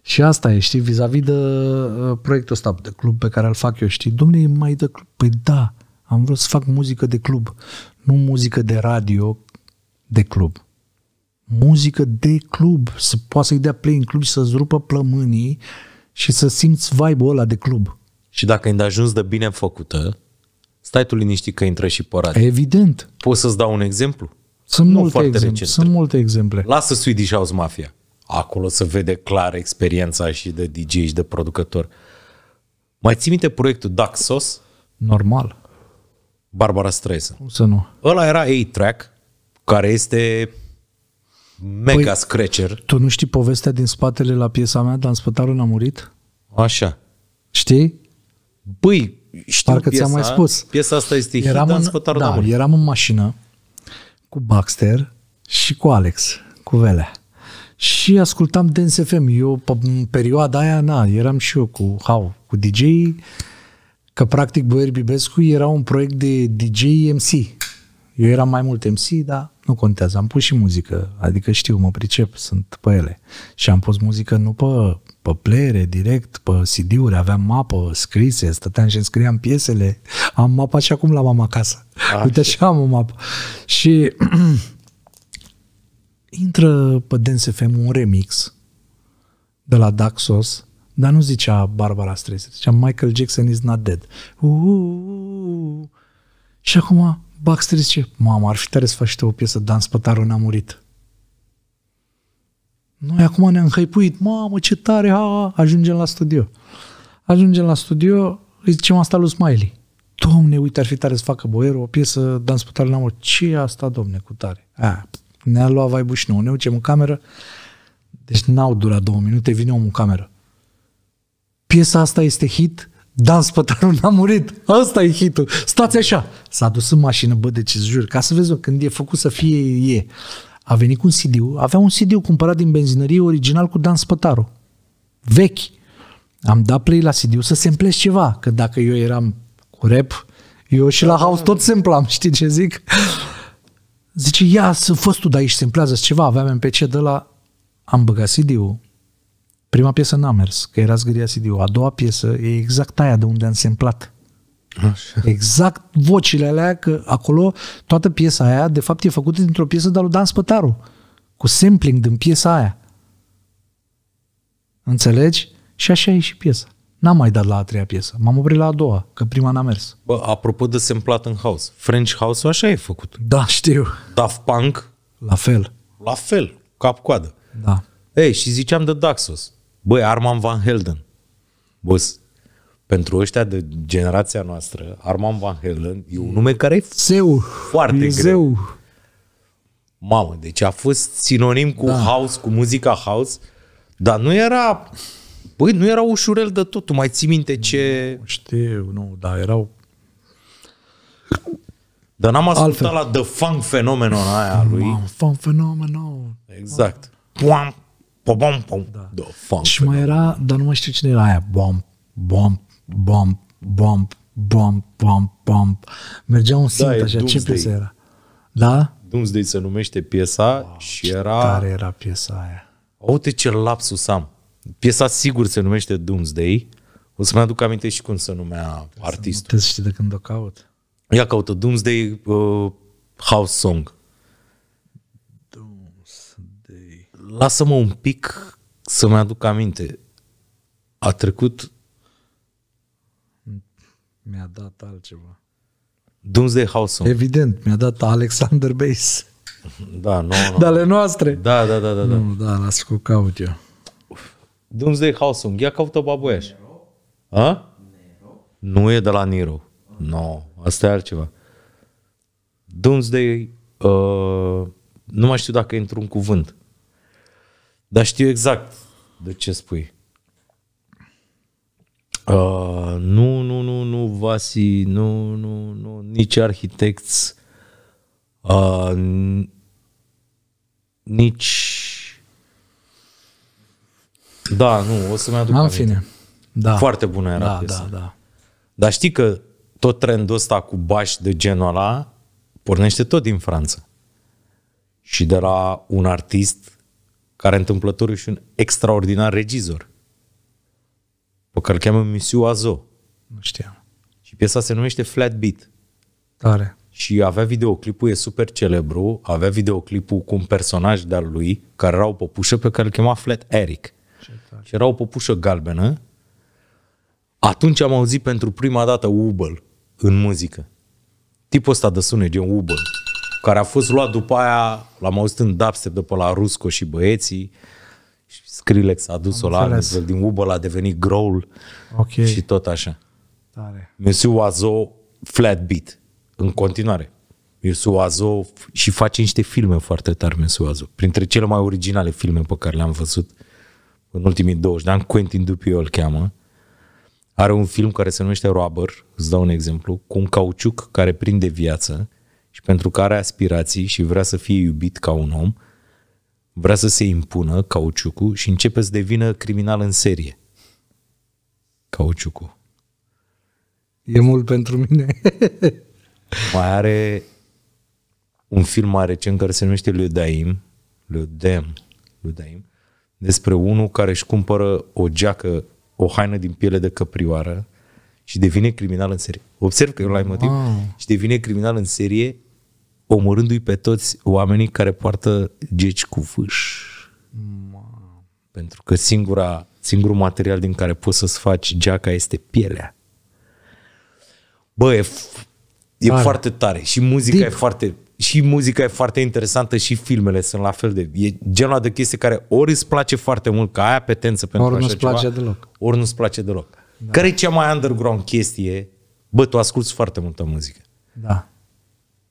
Și asta e, știi, vis-a-vis de uh, proiectul ăsta de club pe care îl fac eu, știi, domne, mai de club. Păi da, am vrut să fac muzică de club, nu muzică de radio de club. Muzică de club, să poată să-i dea play în club și să-ți rupă plămânii și să simți vibe-ul ăla de club. Și dacă e ajuns de bine făcută, stai tu liniștit că intră și pe radio. Evident. Poți să-ți dau un exemplu? Sunt nu multe exemple. Sunt multe exemple. Lasă Swedish House Mafia acolo se vede clar experiența și de DJ și de producător. Mai ții minte proiectul Daxos? Normal. Barbara Streisand. Cum să nu? Ăla era A-Track, care este mega păi, scratcher. Tu nu știi povestea din spatele la piesa mea, dar în spătarul n-a murit? Așa. Știi? Băi, știu Parcă piesa, ți-am mai spus. Piesa asta este eram hit, în, în spătarul da, n-a murit. Eram în mașină cu Baxter și cu Alex, cu Velea și ascultam Dance FM. Eu, pe perioada aia, na, eram și eu cu How, cu dj că practic Boier Bibescu era un proiect de DJ MC. Eu eram mai mult MC, dar nu contează. Am pus și muzică, adică știu, mă pricep, sunt pe ele. Și am pus muzică nu pe, pe playere, direct, pe CD-uri, aveam mapă scrise, stăteam și scriam piesele. Am mapa și acum la mama acasă. Așa. Uite așa am o mapă. Și intră pe Dance FM un remix de la Daxos, dar nu zicea Barbara Streisand, zicea Michael Jackson is not dead. Uuuu. Și acum Baxter zice, mamă, ar fi tare să faci o piesă, Dan Spătaru n-a murit. Noi acum ne-am hăipuit, mamă, ce tare, ha, ajungem la studio. Ajungem la studio, îi zicem asta lui Smiley. Domne, uite, ar fi tare să facă Boero o piesă, Dan Spătaru n-a murit. ce asta, domne, cu tare? Aia, ne-a luat vibe și nouă. Ne ducem în cameră, deci n-au durat două minute, vine omul în cameră. Piesa asta este hit, Dan Spătaru n-a murit, asta e hitul, stați așa. S-a dus în mașină, bă, de deci ce jur, ca să vezi când e făcut să fie e. A venit cu un cd avea un cd cumpărat din benzinărie original cu Dan Spătaru, vechi. Am dat play la cd să se împlece ceva, că dacă eu eram cu rap, eu și la house tot se împlam, știi ce zic? Zice, ia, să fost tu de aici, se împlează ceva, aveam MPC de la... Am băgat CD-ul. Prima piesă n-a mers, că era zgâria CD-ul. A doua piesă e exact aia de unde am semplat. Așa. Exact vocile alea, că acolo toată piesa aia, de fapt, e făcută dintr-o piesă de la Dan Spătaru, cu sampling din piesa aia. Înțelegi? Și așa e și piesa. N-am mai dat la a treia piesă. M-am oprit la a doua, că prima n-a mers. Bă, apropo de semplat în house, French house-ul așa e făcut. Da, știu. Daft Punk. La fel. La fel, cap-coadă. Da. Ei, și ziceam de Daxos. Băi, Arman Van Helden. Boss, pentru ăștia de generația noastră, Arman Van Helden e un nume care e zeu. foarte e greu. Zeu. Mamă, deci a fost sinonim cu da. house, cu muzica house, dar nu era Băi, nu era ușurel de tot, tu mai ții minte ce... Nu știu, nu, dar erau... Dar n-am ascultat Altfel. la The Funk Phenomenon aia lui. Wow, funk Phenomenon. Exact. Pum, pum, pum. pom. Da. The Funk Și mai era, dar nu mai știu cine era aia. Bom, bom, bom, bom, bom, bom, bom. Mergea un simt da, așa, ce piesă era? Da? Doomsday se numește piesa wow, și era... Care era piesa aia? Uite ce lapsus am. Piesa sigur se numește Doomsday. O să-mi aduc aminte și cum se numea artistul. Să știi de când o caut. Ia caută Doomsday uh, House Song. Doomsday. Lasă-mă un pic să-mi aduc aminte. A trecut... Mi-a dat altceva. Doomsday House Song. Evident, mi-a dat Alexander Bass. Da, nu. No, Dale noastre. Da, da, da, da. da. Nu, da, las cu caut eu. Doomsday Housing. Ia caută babuiaș. Nero? Nero? Nu e de la Nero. Nu. No. Asta e altceva. Doomsday... Uh, nu mai știu dacă e într-un cuvânt. Dar știu exact de ce spui. Uh, nu, nu, nu, nu, Vasi, nu, nu, nu, nici arhitecți, uh, nici da, nu, o să-mi aduc În fine. Da. Foarte bună era da, da piesa. Da, da. Dar știi că tot trendul ăsta cu bași de genul ăla pornește tot din Franța. Și de la un artist care întâmplător și un extraordinar regizor pe care îl cheamă Monsieur Azo. Nu știam. Și piesa se numește Flat Beat. Tare. Și avea videoclipul, e super celebru, avea videoclipul cu un personaj de-al lui care era o pe care îl chema Flat Eric și era o popușă galbenă, atunci am auzit pentru prima dată Ubel în muzică. Tipul ăsta de sunet, gen Ubel, care a fost luat după aia, l-am auzit în dubstep de pe la Rusco și băieții, și Skrillex a dus-o la altfel, din Ubel a devenit growl okay. și tot așa. Tare. Monsieur Oiseau, flat beat, în continuare. Monsieur Oiseau și face niște filme foarte tare, Monsieur Oiseau, printre cele mai originale filme pe care le-am văzut în ultimii 20 de ani, Quentin Dupieux îl cheamă, are un film care se numește Rubber, îți dau un exemplu, cu un cauciuc care prinde viață și pentru că are aspirații și vrea să fie iubit ca un om, vrea să se impună cauciucul și începe să devină criminal în serie. Cauciucul. E mult pentru mine. Mai are un film mai recent care se numește Ludaim, Ludem, Ludaim, despre unul care își cumpără o geacă, o haină din piele de căprioară și devine criminal în serie. Observ că e la motiv wow. și devine criminal în serie omorându-i pe toți oamenii care poartă geci cu fâș. Wow. Pentru că singura, singurul material din care poți să-ți faci geaca este pielea. Bă, e, f- e foarte tare și muzica Deep. e foarte și muzica e foarte interesantă și filmele sunt la fel de... E genul de chestie care ori îți place foarte mult, că ai apetență pentru ori așa nu-ți place ceva, deloc. ori nu-ți place deloc. Da. Care e cea mai underground chestie? Bă, tu asculti foarte multă muzică. Da.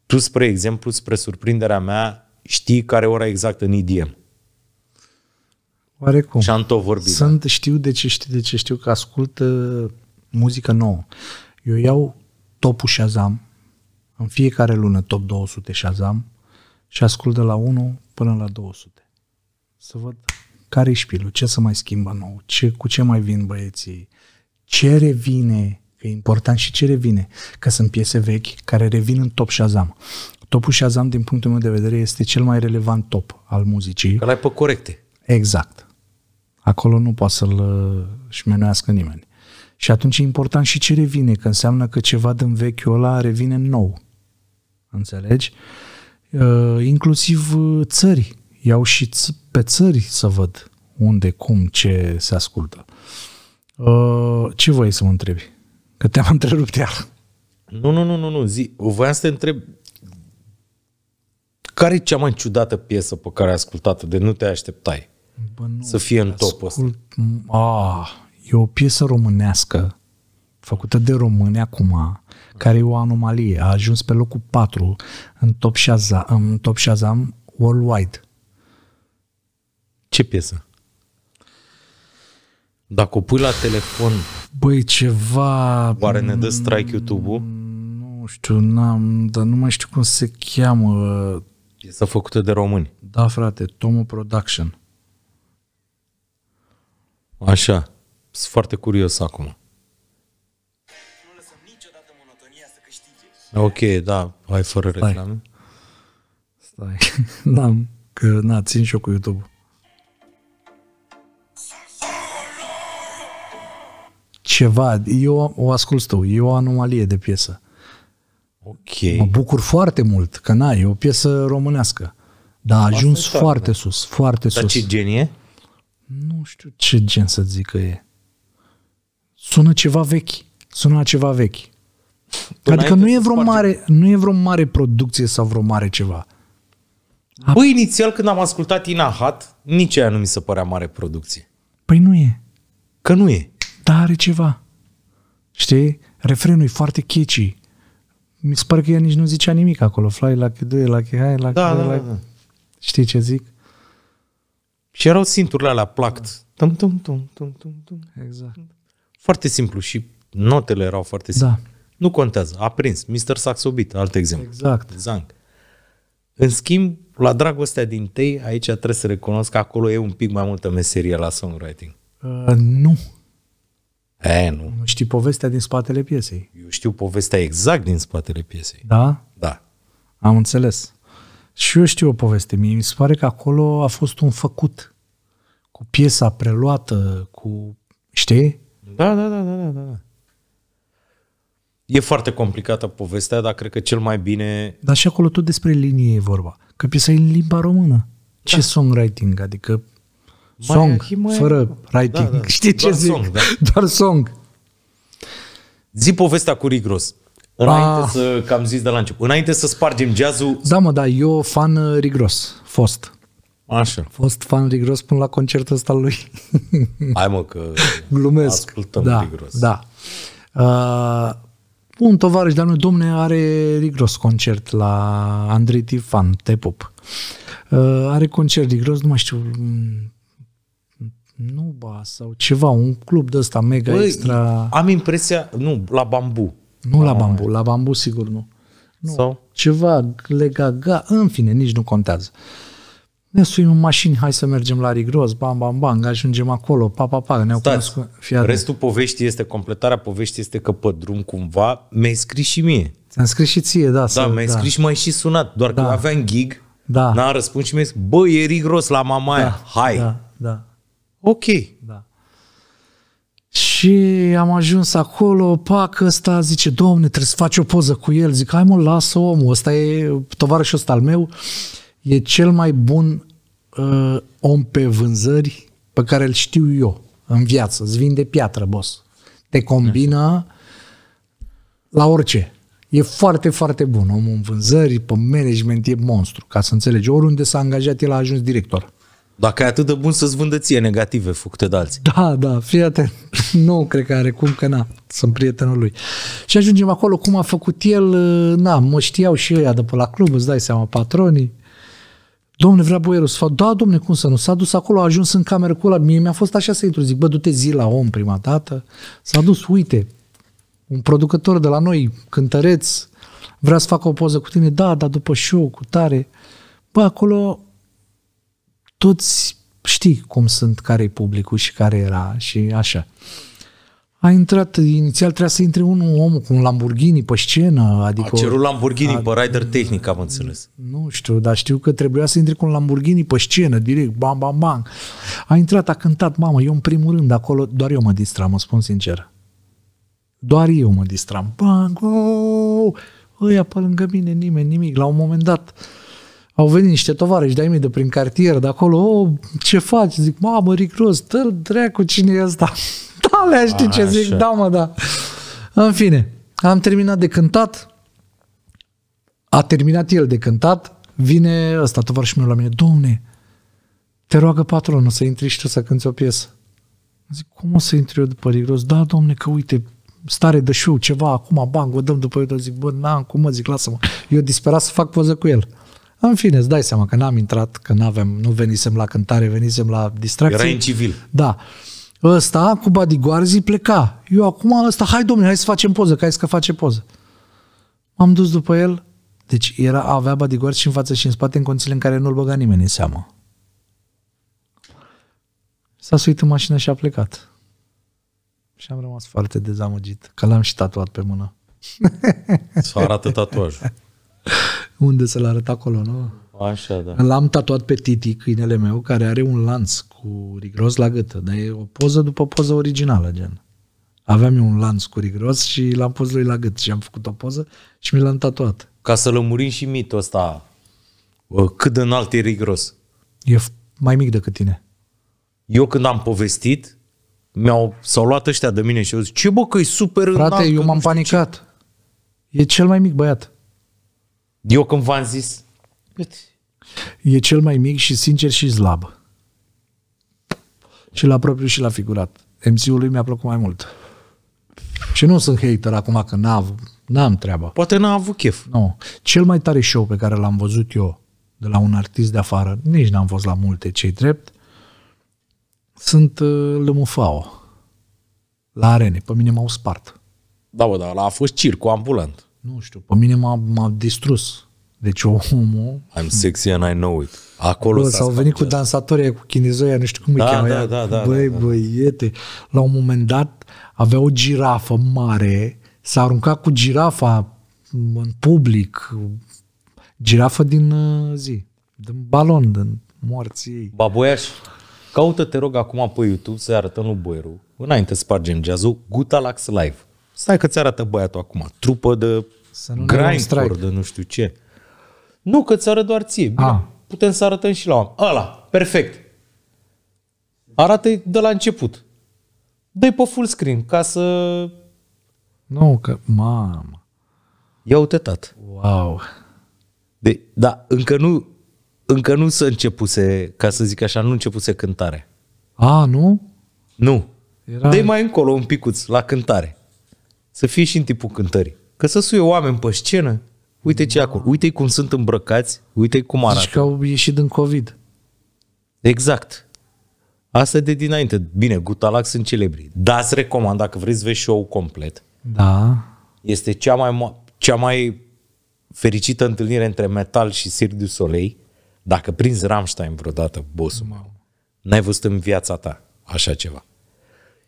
Tu, spre exemplu, spre surprinderea mea, știi care ora exact în EDM. Oarecum. Și am tot vorbit. Sunt, da. știu de ce știu, de ce știu că ascult uh, muzică nouă. Eu iau topul Shazam, în fiecare lună top 200 Shazam și ascult de la 1 până la 200. Să văd care i șpilul, ce să mai schimbă nou, ce, cu ce mai vin băieții, ce revine, că e important și ce revine, că sunt piese vechi care revin în top Shazam. Topul Shazam, din punctul meu de vedere, este cel mai relevant top al muzicii. Că l-ai pe corecte. Exact. Acolo nu poate să-l șmenească nimeni. Și atunci e important și ce revine, că înseamnă că ceva din vechiul ăla revine nou. Înțelegi? Uh, inclusiv uh, țări. Iau și pe țări să văd unde, cum, ce se ascultă. Uh, ce voi să mă întrebi? Că te-am întrerupt iar. Nu, nu, nu, nu, nu. Zi, voiam să te întreb care e cea mai ciudată piesă pe care ai ascultat-o de nu te așteptai Bă, nu, să fie în topul ăsta? Ah, e o piesă românească făcută de români acum, care e o anomalie. A ajuns pe locul 4 în Top Shazam, în top Shazam Worldwide. Ce piesă? Dacă o pui la telefon... Băi, ceva... Oare ne dă strike mm, YouTube-ul? Nu știu, n-am, dar nu mai știu cum se cheamă. Piesă făcută de români. Da, frate, Tomo Production. Așa. Sunt foarte curios acum. Ok, da, hai fără Stai. reclame. Stai, n că na, țin și eu cu YouTube. Ceva, eu o ascult tu, e o anomalie de piesă. Ok. Mă bucur foarte mult, că na, e o piesă românească. Dar a ajuns foarte sus, foarte Dar sus. Dar ce gen e? Nu știu ce gen să zic că e sună ceva vechi. Sună la ceva vechi. Până adică nu e, vreo mare, nu e vreo mare producție sau vreo mare ceva. Păi inițial când am ascultat Inahat, nici aia nu mi se părea mare producție. Păi nu e. Că nu e. Dar are ceva. Știi? Refrenul e foarte catchy. Mi se pare că ea nici nu zicea nimic acolo. Fly like do, like hai, like da, da, like... Da. Știi ce zic? Și erau sinturile alea plact. Tum, tum, tum, tum, tum, tum. Exact. Foarte simplu și notele erau foarte da. simple. Da. Nu contează, a prins. Mr. Saxobit, alt exemplu. Exact. Zang. În schimb, la dragostea din tei, aici trebuie să recunosc că acolo e un pic mai multă meserie la songwriting. Uh, nu. E, nu. Nu știi povestea din spatele piesei. Eu știu povestea exact din spatele piesei. Da? Da. Am înțeles. Și eu știu o poveste. Mie mi se pare că acolo a fost un făcut. Cu piesa preluată, cu... Știi? Da, da, da, da, da. da. E foarte complicată povestea, dar cred că cel mai bine... Dar și acolo tot despre linie e vorba. Că piesa e în limba română. Da. Ce songwriting? Adică song, mai, mai fără da, writing. Da, da. Știi ce zic? Song, da. Doar song. Zi povestea cu Rigros. Înainte ah. să, că am zis de la început, înainte să spargem jazzul... Da, mă, da, eu fan uh, Rigros, fost. Așa. Fost fan rigros până la concertul ăsta lui. Hai mă că Glumesc. ascultăm da, rigros. Da. Uh, un tovarăș de-al meu, domne, are rigros concert la Andrei Tifan, te pup. Uh, are concert rigros, nu mai știu, mm, Nu ba sau ceva, un club de ăsta mega Băi, extra. Am impresia, nu, la Bambu. Nu la, la Bambu, la Bambu sigur nu. nu. Sau? Ceva legat, în fine, nici nu contează. Uh, ne suim în mașini, hai să mergem la Rigros, bam, bam, bam, ajungem acolo, pa, pa, pa, ne-au Stați. cunoscut. Restul poveștii este, completarea poveștii este că pe drum cumva mi-ai scris și mie. Ți-am scris și ție, da. Da, să, mi-ai da. scris și mai și sunat, doar da. că aveam gig, da. n-am răspuns și mi-ai zis, bă, e Rigros la mamaia, da. hai. Da, da. Ok. Da. Și am ajuns acolo, pac, ăsta zice, domne, trebuie să faci o poză cu el. Zic, hai mă, lasă omul, ăsta e tovarășul ăsta al meu. Uh, e cel mai bun uh, om pe vânzări pe care îl știu eu în viață. Îți de piatră, boss. Te combină la orice. E foarte, foarte bun. Omul în vânzări, pe management, e monstru. Ca să înțelegi, oriunde s-a angajat, el a ajuns director. Dacă e atât de bun să-ți vândă ție negative făcute de alții. Da, da, fii atent. Nu cred că are cum că na, sunt prietenul lui. Și ajungem acolo cum a făcut el, na, mă știau și ăia de pe la club, îți dai seama, patronii. Domne, vrea boierul să fac. Da, domne, cum să nu? S-a dus acolo, a ajuns în cameră cu ăla. Mie mi-a fost așa să intru. Zic, bă, du-te zi la om prima dată. S-a dus, uite, un producător de la noi, cântăreț, vrea să facă o poză cu tine. Da, dar după show, cu tare. Bă, acolo toți știi cum sunt, care i publicul și care era și așa a intrat, inițial trebuia să intre un om cu un Lamborghini pe scenă. Adică a cerut Lamborghini a, pe Rider Tehnic, am înțeles. Nu știu, dar știu că trebuia să intre cu un Lamborghini pe scenă, direct, bam, bam, bam. A intrat, a cântat, mamă, eu în primul rând acolo, doar eu mă distram, o spun sincer. Doar eu mă distram. Bang, oh, oh, oh! ăia pe lângă mine, nimeni, nimic. La un moment dat au venit niște tovarăși de-ai mei de prin cartier, de acolo, oh, ce faci? Zic, mamă, Rick Ross, dă dracu, cine e ăsta? alea, știi A, ce zic? Da, mă, da. În fine, am terminat de cântat, a terminat el de cântat, vine ăsta, tovarășul meu la mine, domne, te roagă patronul să intri și tu să cânti o piesă. Zic, cum o să intri eu după Rigros? Da, domne, că uite, stare de show, ceva, acum, bang, o dăm după eu, zic, bă, n-am cum, mă, zic, lasă-mă. Eu disperat să fac poză cu el. În fine, îți dai seama că n-am intrat, că n-aveam, nu venisem la cântare, venisem la distracție. Era în civil. Da. Uh, Ăsta cu bodyguarzi pleca. Eu acum ăsta, hai domnule, hai să facem poză, că hai să face poză. M-am dus după el, deci era, avea bodyguard și în față și în spate în condițiile în care nu-l băga nimeni în seamă. S-a suit în mașină și a plecat. Și am rămas foarte dezamăgit, că l-am și tatuat pe mână. Să arată tatuajul. Unde să-l arăt acolo, nu? Așa, da. L-am tatuat pe Titi, câinele meu, care are un lanț cu rigros la gâtă, dar e o poză după poză originală, gen. Aveam eu un lanț cu rigros și l-am pus lui la gât și am făcut o poză și mi l-am tatuat. Ca să lămurim și mitul ăsta, cât de înalt e rigros? E mai mic decât tine. Eu când am povestit, mi-au, s-au luat ăștia de mine și au zis, ce bă că e super Frate, înalt. Frate, eu m-am panicat. Ce? E cel mai mic băiat. Eu când v-am zis, Uite. E cel mai mic și sincer și slab. Și la propriu și la figurat. MC-ul lui mi-a plăcut mai mult. Și nu sunt hater acum că n-am, n-am treabă. Poate n-a avut chef. Nu. Cel mai tare show pe care l-am văzut eu de la un artist de afară, nici n-am fost la multe cei drept, sunt uh, Lămufao. La arene. Pe mine m-au spart. Da, bă, dar a fost circo ambulant. Nu știu, pe mine m-a, m-a distrus. Deci omul... I'm sexy and I know it. Acolo bă, s-au venit cu dansatorii, cu chinezoia, nu știu cum da, îi cheamă da, da, da, Băi, da, da. băiete, la un moment dat avea o girafă mare, s-a aruncat cu girafa în public, girafă din uh, zi, din balon, din morții ei. Baboiaș, caută, te rog, acum pe YouTube să arătăm lui Boeru, înainte să spargem jazzul, Gutalax Live. Stai că ți arată băiatul acum, trupă de grindcore, de nu știu ce. Nu, că ți arăt doar ție. Bine, ah. putem să arătăm și la oameni. Ăla, perfect. arată de la început. dă pe full screen ca să... Nu, că... Mamă. Ia uite, tat. Wow. De, da, încă nu, încă nu se începuse, ca să zic așa, nu începuse cântare. A, nu? Nu. Era... dă mai încolo un picuț, la cântare. Să fie și în tipul cântării. Că să suie oameni pe scenă, uite ce acolo, uite cum sunt îmbrăcați, uite cum arată. Deci că au ieșit din COVID. Exact. Asta de dinainte. Bine, Gutalac sunt celebri. Da, îți recomand, dacă vrei să vezi show complet. Da. Este cea mai, cea mai fericită întâlnire între metal și Sir du Soleil. Dacă prinzi Ramstein vreodată, bossul meu, n-ai văzut în viața ta așa ceva.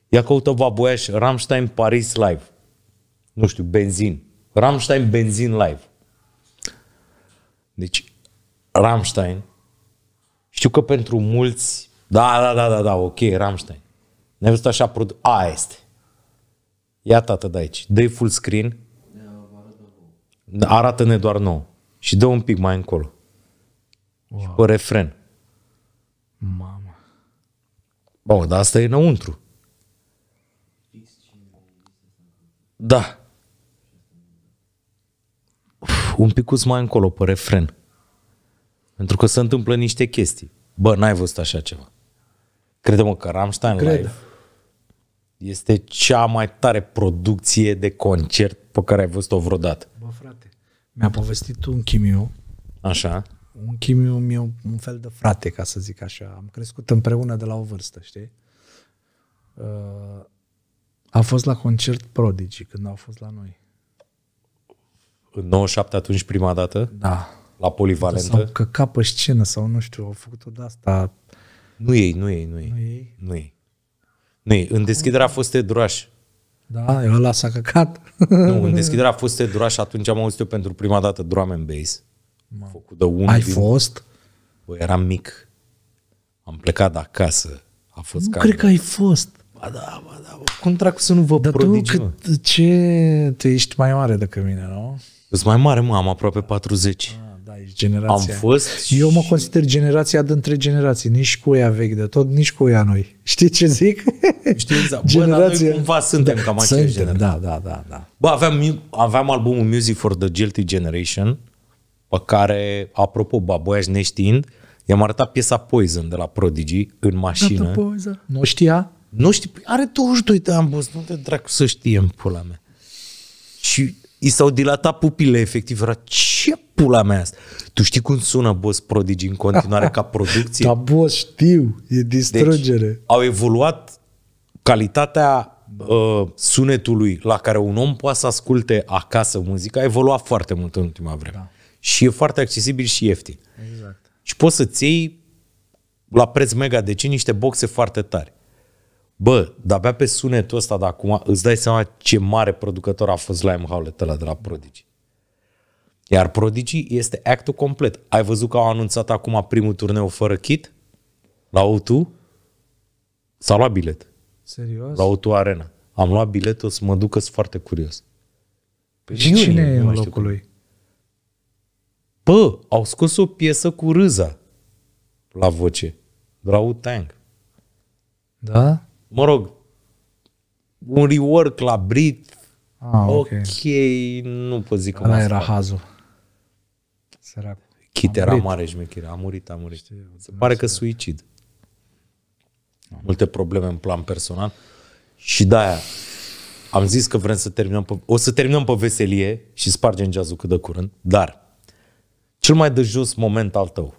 Ia căută Baboiaș, Ramstein Paris Live. Nu știu, benzin. Ramstein Benzin Live. Deci, Rammstein, știu că pentru mulți, da, da, da, da, da, ok, Rammstein. Ne-ai văzut așa, prod... a, este. Ia tată de aici, dă full screen, da, arată-ne doar nou și dă un pic mai încolo. Wow. Și pe refren. Mamă. Bă, dar asta e înăuntru. Da un picuț mai încolo, pe refren. Pentru că se întâmplă niște chestii. Bă, n-ai văzut așa ceva. Crede-mă că Rammstein Cred. Live este cea mai tare producție de concert pe care ai văzut-o vreodată. Bă, frate, mi-a povestit un chimiu. Așa. Un chimiu mi un fel de frate, ca să zic așa. Am crescut împreună de la o vârstă, știi? Uh, a fost la concert Prodigy când au fost la noi în 97 atunci prima dată. Da. La polivalentă. Sau că capă scenă sau nu știu, au făcut-o de asta. Nu ei, nu ei, nu ei. Nu ei? Nu ei. Nu ei. În deschidere a fost Edruaș. Da, eu ăla s-a căcat. Nu, în deschidere a fost Edruaș, atunci am auzit eu pentru prima dată drum and bass. M-a. Făcut de Ai din... fost? Bă, eram mic. Am plecat de acasă. A fost nu cred că ai fost. Ba da, ba da, bă. Cum să nu vă Dar prodigi, tu, cât, ce... Tu ești mai mare decât mine, nu? Sunt mai mare, mă, am aproape 40. Ah, da, ești generația. Am fost... Eu mă consider generația dintre generații, nici cu ea vechi de tot, nici cu ea noi. Știi ce zic? Știi da. exact. generația... Bă, noi cumva suntem cam da, aceeași generație. Da, da, da, da. Bă, aveam, aveam albumul Music for the Guilty Generation, pe care, apropo, baboiaș neștiind, i-am arătat piesa Poison de la Prodigy în mașină. Nu știa? Nu știu, păi are 22 de ani, bă, nu te dracu să știe în pula mea. Și i s-au dilatat pupile efectiv. Era, ce pula mea asta? Tu știi cum sună Boss Prodigy în continuare ca producție? Da, boss, știu. E distrugere. Deci, au evoluat calitatea uh, sunetului la care un om poate să asculte acasă muzica a evoluat foarte mult în ultima vreme. Da. Și e foarte accesibil și ieftin. Exact. Și poți să-ți iei la preț mega de ce niște boxe foarte tari. Bă, dar abia pe sunetul ăsta de acum îți dai seama ce mare producător a fost Lime Howlett ăla de la Prodigy. Iar Prodigy este actul complet. Ai văzut că au anunțat acum primul turneu fără kit? La O2? S-a luat bilet. Serios? La O2 Arena. Am luat biletul să mă ducă, sunt foarte curios. Păi și cine e în locul lui? Bă, au scos o piesă cu râza la voce. Drau Tang. Da? mă rog, un rework la Brit, ah, okay. ok, nu pot zic cum Ăla era hazul. Sărac. Chit era mare șmechire, a murit, a murit. Se pare că suicid. Ah. Multe probleme în plan personal. Și de-aia am zis că vrem să terminăm pe, o să terminăm pe veselie și spargem jazzul cât de curând, dar cel mai de jos moment al tău.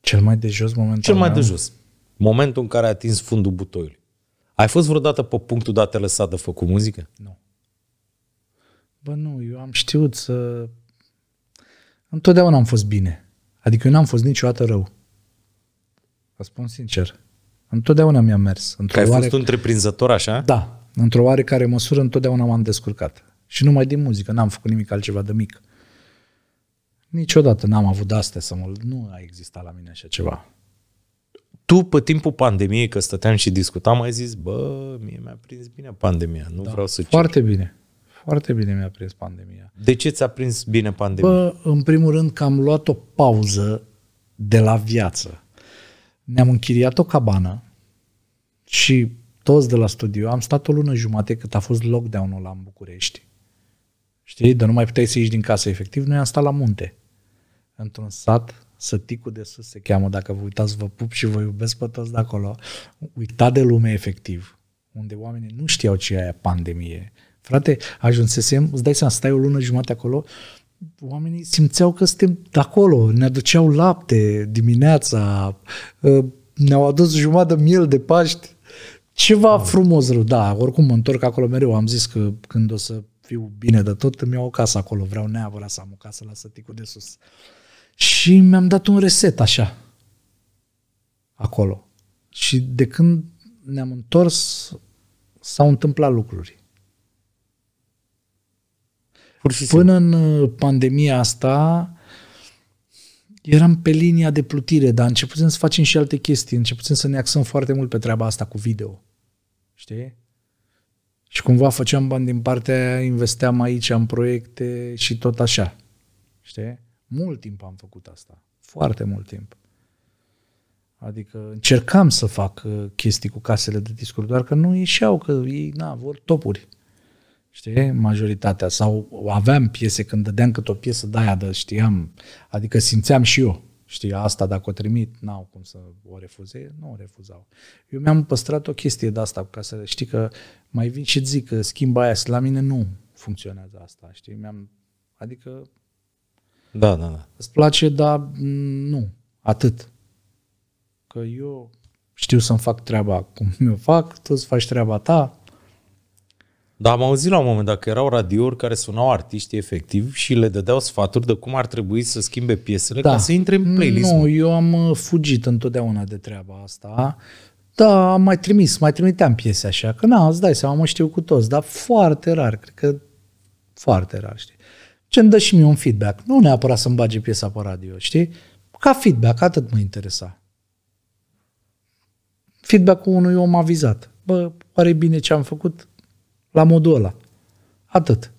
Cel mai de jos moment Cel al mai meu? de jos. Momentul în care ai atins fundul butoiului. Ai fost vreodată pe punctul de a te lăsa de făcut muzică? Nu. Bă, nu, eu am știut să... Întotdeauna am fost bine. Adică eu n-am fost niciodată rău. Vă spun sincer. Întotdeauna mi-a mers. într că ai oare... fost întreprinzător așa? Da. Într-o oarecare măsură întotdeauna m-am descurcat. Și numai din muzică. N-am făcut nimic altceva de mic. Niciodată n-am avut astea să mă... Nu a existat la mine așa ceva tu, pe timpul pandemiei, că stăteam și discutam, ai zis, bă, mie mi-a prins bine pandemia, nu da, vreau să Foarte cer. bine. Foarte bine mi-a prins pandemia. De ce ți-a prins bine pandemia? Bă, în primul rând că am luat o pauză de la viață. Ne-am închiriat o cabană și toți de la studio am stat o lună jumate cât a fost lockdown-ul la București. Știi? Dar nu mai puteai să ieși din casă efectiv. Noi am stat la munte, într-un sat Săticul de sus se cheamă, dacă vă uitați, vă pup și vă iubesc pe toți de acolo. Uita de lume efectiv, unde oamenii nu știau ce e aia pandemie. Frate, ajunsesem, îți dai seama, stai o lună jumate acolo, oamenii simțeau că suntem de acolo, ne aduceau lapte dimineața, ă, ne-au adus jumătate de miel de Paști, ceva oh. frumos rău, da, oricum mă întorc acolo mereu, am zis că când o să fiu bine de tot, îmi iau o casă acolo, vreau neapărat să am o casă la săticul de sus. Și mi-am dat un reset așa, acolo. Și de când ne-am întors, s-au întâmplat lucruri. Pur și Până în uh, pandemia asta, eram pe linia de plutire, dar începusem să facem și alte chestii, începusem să ne axăm foarte mult pe treaba asta cu video. Știi? Și cumva făceam bani din partea aia, investeam aici în proiecte și tot așa. Știi? Mult timp am făcut asta. Foarte mult timp. Adică încercam să fac uh, chestii cu casele de discuri, doar că nu ieșeau, că ei na, vor topuri. Știi? Majoritatea. Sau aveam piese, când dădeam câte o piesă de aia, de, știam. Adică simțeam și eu. Știi, asta dacă o trimit, n-au cum să o refuze, nu o refuzau. Eu mi-am păstrat o chestie de asta, ca să știi că mai vin și zic că uh, schimba aia, la mine nu funcționează asta, știi, mi-am, adică da, da, da. Îți place, dar mm, nu, atât. Că eu știu să-mi fac treaba cum mi-o fac, tu îți faci treaba ta. Da, am auzit la un moment dat că erau radiouri care sunau artiști efectiv și le dădeau sfaturi de cum ar trebui să schimbe piesele da. ca să intre în playlist. Nu, eu am uh, fugit întotdeauna de treaba asta. Da, am mai trimis, mai trimiteam piese așa, că na, îți dai seama, mă știu cu toți, dar foarte rar, cred că foarte rar, știi ce-mi dă și mie un feedback. Nu neapărat să-mi bage piesa pe radio, știi? Ca feedback, atât mă interesa. Feedback-ul unui om avizat. Bă, pare bine ce am făcut la modul ăla. Atât.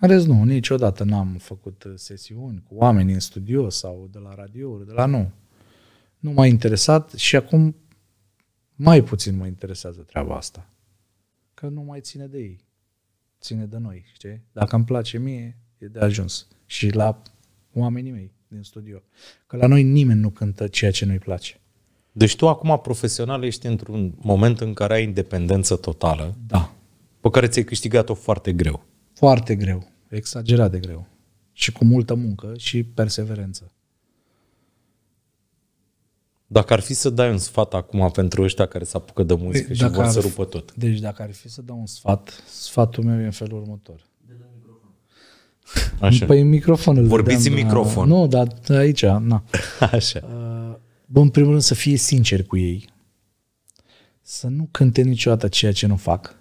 În rest, nu, niciodată n-am făcut uh, sesiuni cu oameni în studio sau de la radio, de la nu. Nu m-a interesat și acum mai puțin mă interesează treaba asta. Că nu mai ține de ei. Ține de noi, știi? Dacă îmi place mie, e de ajuns. Și la oamenii mei din studio. Că la noi nimeni nu cântă ceea ce nu-i place. Deci tu acum profesional ești într-un moment în care ai independență totală. Da. Pe care ți-ai câștigat-o foarte greu. Foarte greu. Exagerat de greu. Și cu multă muncă și perseverență. Dacă ar fi să dai un sfat acum pentru ăștia care se apucă de muzică deci, și vor să rupă tot. Deci dacă ar fi să dau un sfat, sfatul meu e în felul următor. Așa. Păi microfonul. Vorbiți în microfon. Nu, dar aici, na. Așa. Uh, bă, în primul rând să fie sincer cu ei. Să nu cânte niciodată ceea ce nu fac.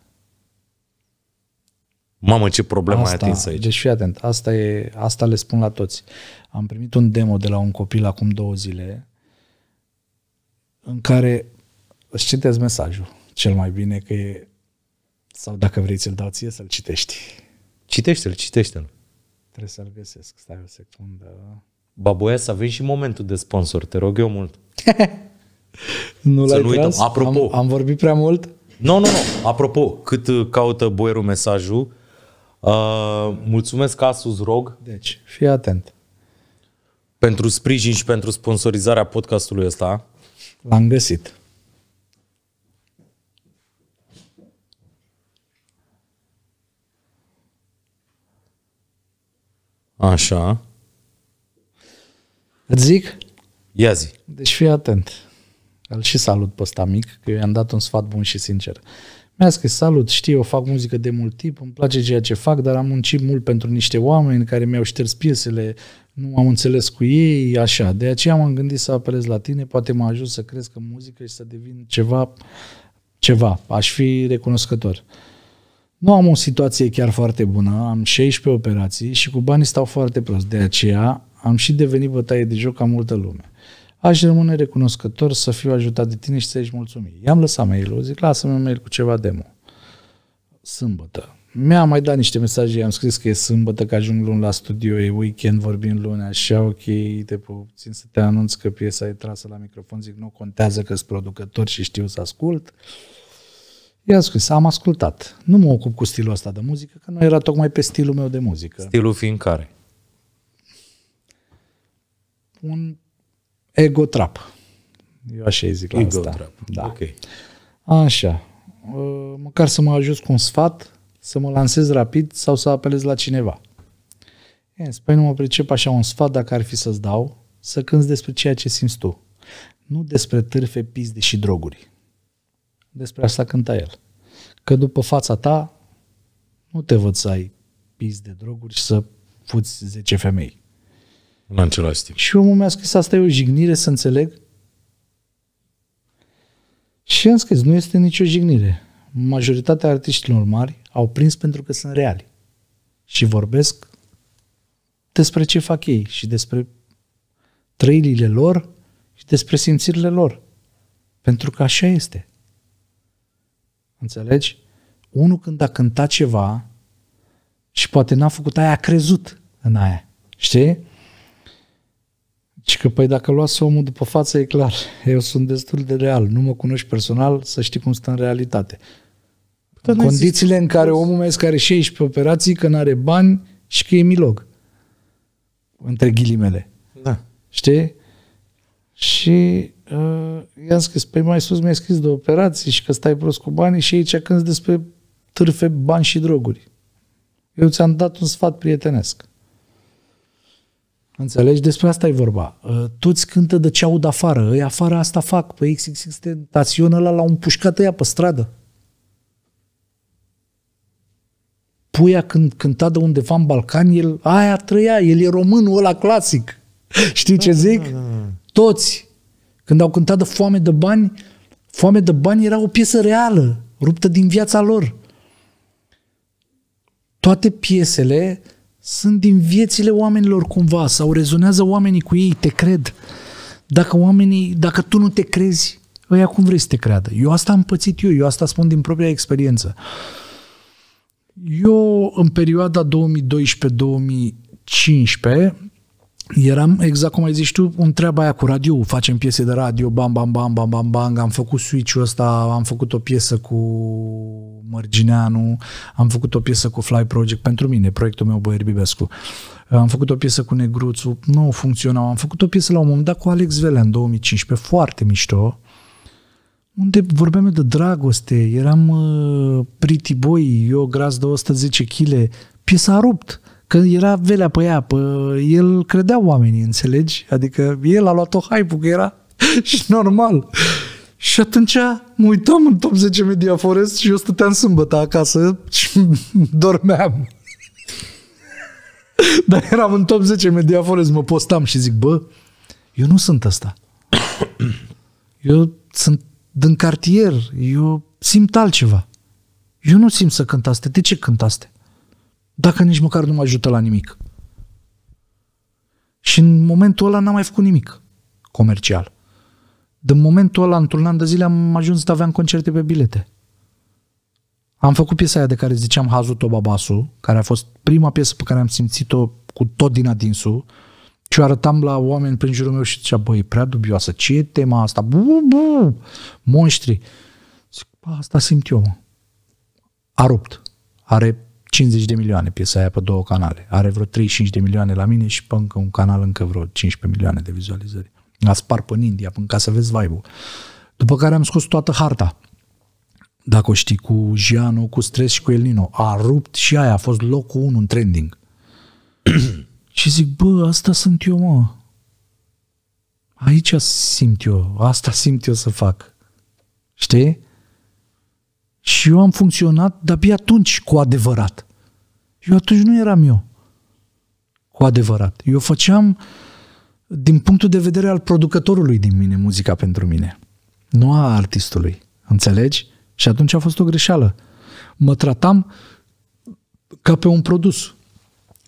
Mamă, ce problemă asta, ai atins aici. Deci fii atent, asta, e, asta le spun la toți. Am primit un demo de la un copil acum două zile în care îți citesc mesajul cel mai bine că e sau dacă vrei să l dau ție să-l citești. Citește-l, citește-l. Trebuie să-l găsesc. Stai o secundă. Baboia, să avem și momentul de sponsor. Te rog eu mult. nu l-ai nu uităm. Apropo. Am, am vorbit prea mult? Nu, nu, nu. Apropo, cât uh, caută boierul mesajul, uh, mulțumesc Asus Rog. Deci, fii atent. Pentru sprijin și pentru sponsorizarea podcastului ăsta. L-am găsit. Așa. Îți zic? Ia zi. Deci fii atent. Îl și salut pe ăsta mic, că eu i-am dat un sfat bun și sincer. Mi-a scris, salut, știu, eu fac muzică de mult timp, îmi place ceea ce fac, dar am muncit mult pentru niște oameni care mi-au șters piesele, nu am înțeles cu ei, așa. De aceea m-am gândit să apelez la tine, poate m-a să cresc în muzică și să devin ceva, ceva. Aș fi recunoscător. Uh, nu am o situație chiar foarte bună, am 16 operații și cu banii stau foarte prost. De aceea am și devenit bătaie de joc ca multă lume. Aș rămâne recunoscător să fiu ajutat de tine și să ești mulțumit. I-am lăsat mail-ul, zic, lasă-mi un mail cu ceva demo. Sâmbătă. Mi-a mai dat niște mesaje, am scris că e sâmbătă, că ajung luni la studio, e weekend, vorbim luni, așa, ok, te pup, țin să te anunț că piesa e trasă la microfon, zic, nu contează că sunt producător și știu să ascult. Uh, I-am scris, am ascultat. Nu mă ocup cu stilul ăsta de muzică, că nu era tocmai pe stilul meu de muzică. Stilul fiind care? Un ego trap. Eu așa zic la ego asta. Trap. Da. ok. Așa. Uh, măcar să mă ajut cu un sfat, să mă lansez rapid sau să apelez la cineva. Yes, păi nu mă pricep așa un sfat dacă ar fi să-ți dau, să cânți despre ceea ce simți tu. Nu despre târfe, pizde și droguri. Despre asta cânta el. Că după fața ta nu te văd să ai pis de droguri și să fuți 10 femei. În același timp. Și omul mi-a scris, asta e o jignire, să înțeleg. Și am scris, nu este nicio jignire. Majoritatea artiștilor mari au prins pentru că sunt reali. Și vorbesc despre ce fac ei și despre trăirile lor și despre simțirile lor. Pentru că așa este. Înțelegi? Unul când a cântat ceva și poate n-a făcut aia, a crezut în aia. Știi? Și că, păi, dacă luați omul după față, e clar, eu sunt destul de real, nu mă cunoști personal, să știi cum stă în realitate. Dar condițiile în care omul mai care aici pe operații, că nu are bani și că e milog. Între ghilimele. Da. Știi? Și Uh, i-am scris, pe păi mai sus mi-ai scris de operații și că stai prost cu banii și aici când despre târfe, bani și droguri. Eu ți-am dat un sfat prietenesc. Înțelegi? Despre asta e vorba. Uh, toți cântă de ce aud afară. Îi afară asta fac. Păi XXX tentațion ăla la un împușcat ea pe stradă. Puia când cânta de undeva în Balcan, el aia trăia, el e românul ăla clasic. Știi ce zic? Toți când au cântat de foame de bani, foame de bani era o piesă reală, ruptă din viața lor. Toate piesele sunt din viețile oamenilor cumva sau rezonează oamenii cu ei, te cred. Dacă oamenii, dacă tu nu te crezi, ăia acum vrei să te creadă? Eu asta am pățit eu, eu asta spun din propria experiență. Eu în perioada 2012-2015 eram, exact cum ai zis tu, un treaba aia cu radio, facem piese de radio, bam, bam, bam, bam, bam, bam, am făcut switch-ul ăsta, am făcut o piesă cu Mărgineanu, am făcut o piesă cu Fly Project pentru mine, proiectul meu Boier Bibescu. Am făcut o piesă cu Negruțu, nu funcționau. Am făcut o piesă la un moment dat cu Alex Velea în 2015, foarte mișto, unde vorbeam de dragoste, eram uh, pretty boy, eu gras de 110 kg, piesa a rupt. Uh, Că era velea pe ea, pă, el credea oamenii, înțelegi? Adică el a luat o hype că era și normal. Și atunci mă uitam în top 10 Media Forest și eu stăteam sâmbătă acasă și dormeam. Dar eram în top 10 Media Forest, mă postam și zic, bă, eu nu sunt asta. Eu sunt din cartier, eu simt altceva. Eu nu simt să cânt astea. De ce cânt astea? dacă nici măcar nu mă ajută la nimic. Și în momentul ăla n-am mai făcut nimic comercial. De momentul ăla, într-un an de zile, am ajuns să aveam concerte pe bilete. Am făcut piesa aia de care ziceam Hazu Tobabasu, care a fost prima piesă pe care am simțit-o cu tot din adinsul și o arătam la oameni prin jurul meu și zicea, băi, e prea dubioasă, ce e tema asta? Bu, bu, monștri. Zic, asta simt eu, mă. A rupt. Are 50 de milioane piesa aia pe două canale. Are vreo 35 de milioane la mine și pe încă un canal încă vreo 15 milioane de vizualizări. A spart pe India, până ca să vezi vibe-ul. După care am scos toată harta. Dacă o știi, cu Giano, cu Stres și cu El Nino. A rupt și aia, a fost locul 1 în trending. și zic, bă, asta sunt eu, mă. Aici simt eu, asta simt eu să fac. Știi? Și eu am funcționat de-abia atunci cu adevărat. Eu atunci nu eram eu cu adevărat. Eu făceam din punctul de vedere al producătorului din mine muzica pentru mine, nu a artistului. Înțelegi? Și atunci a fost o greșeală. Mă tratam ca pe un produs.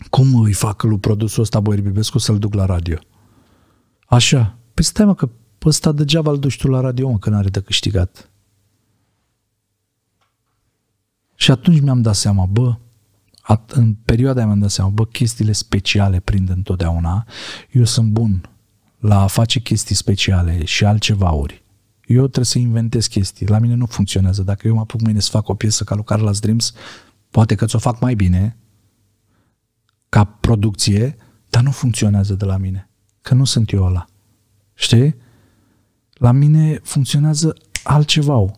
Cum îi fac lui produsul ăsta Boier Bibescu să-l duc la radio? Așa. Păi stai mă că ăsta degeaba îl duci tu la radio, mă, că n-are de câștigat. Și atunci mi-am dat seama, bă, at- în perioada mi-am dat seama, bă, chestiile speciale prind întotdeauna. Eu sunt bun la a face chestii speciale și altceva ori. Eu trebuie să inventez chestii. La mine nu funcționează. Dacă eu mă apuc mâine să fac o piesă ca lucrare la Dreams, poate că ți-o fac mai bine ca producție, dar nu funcționează de la mine. Că nu sunt eu ăla. Știi? La mine funcționează altceva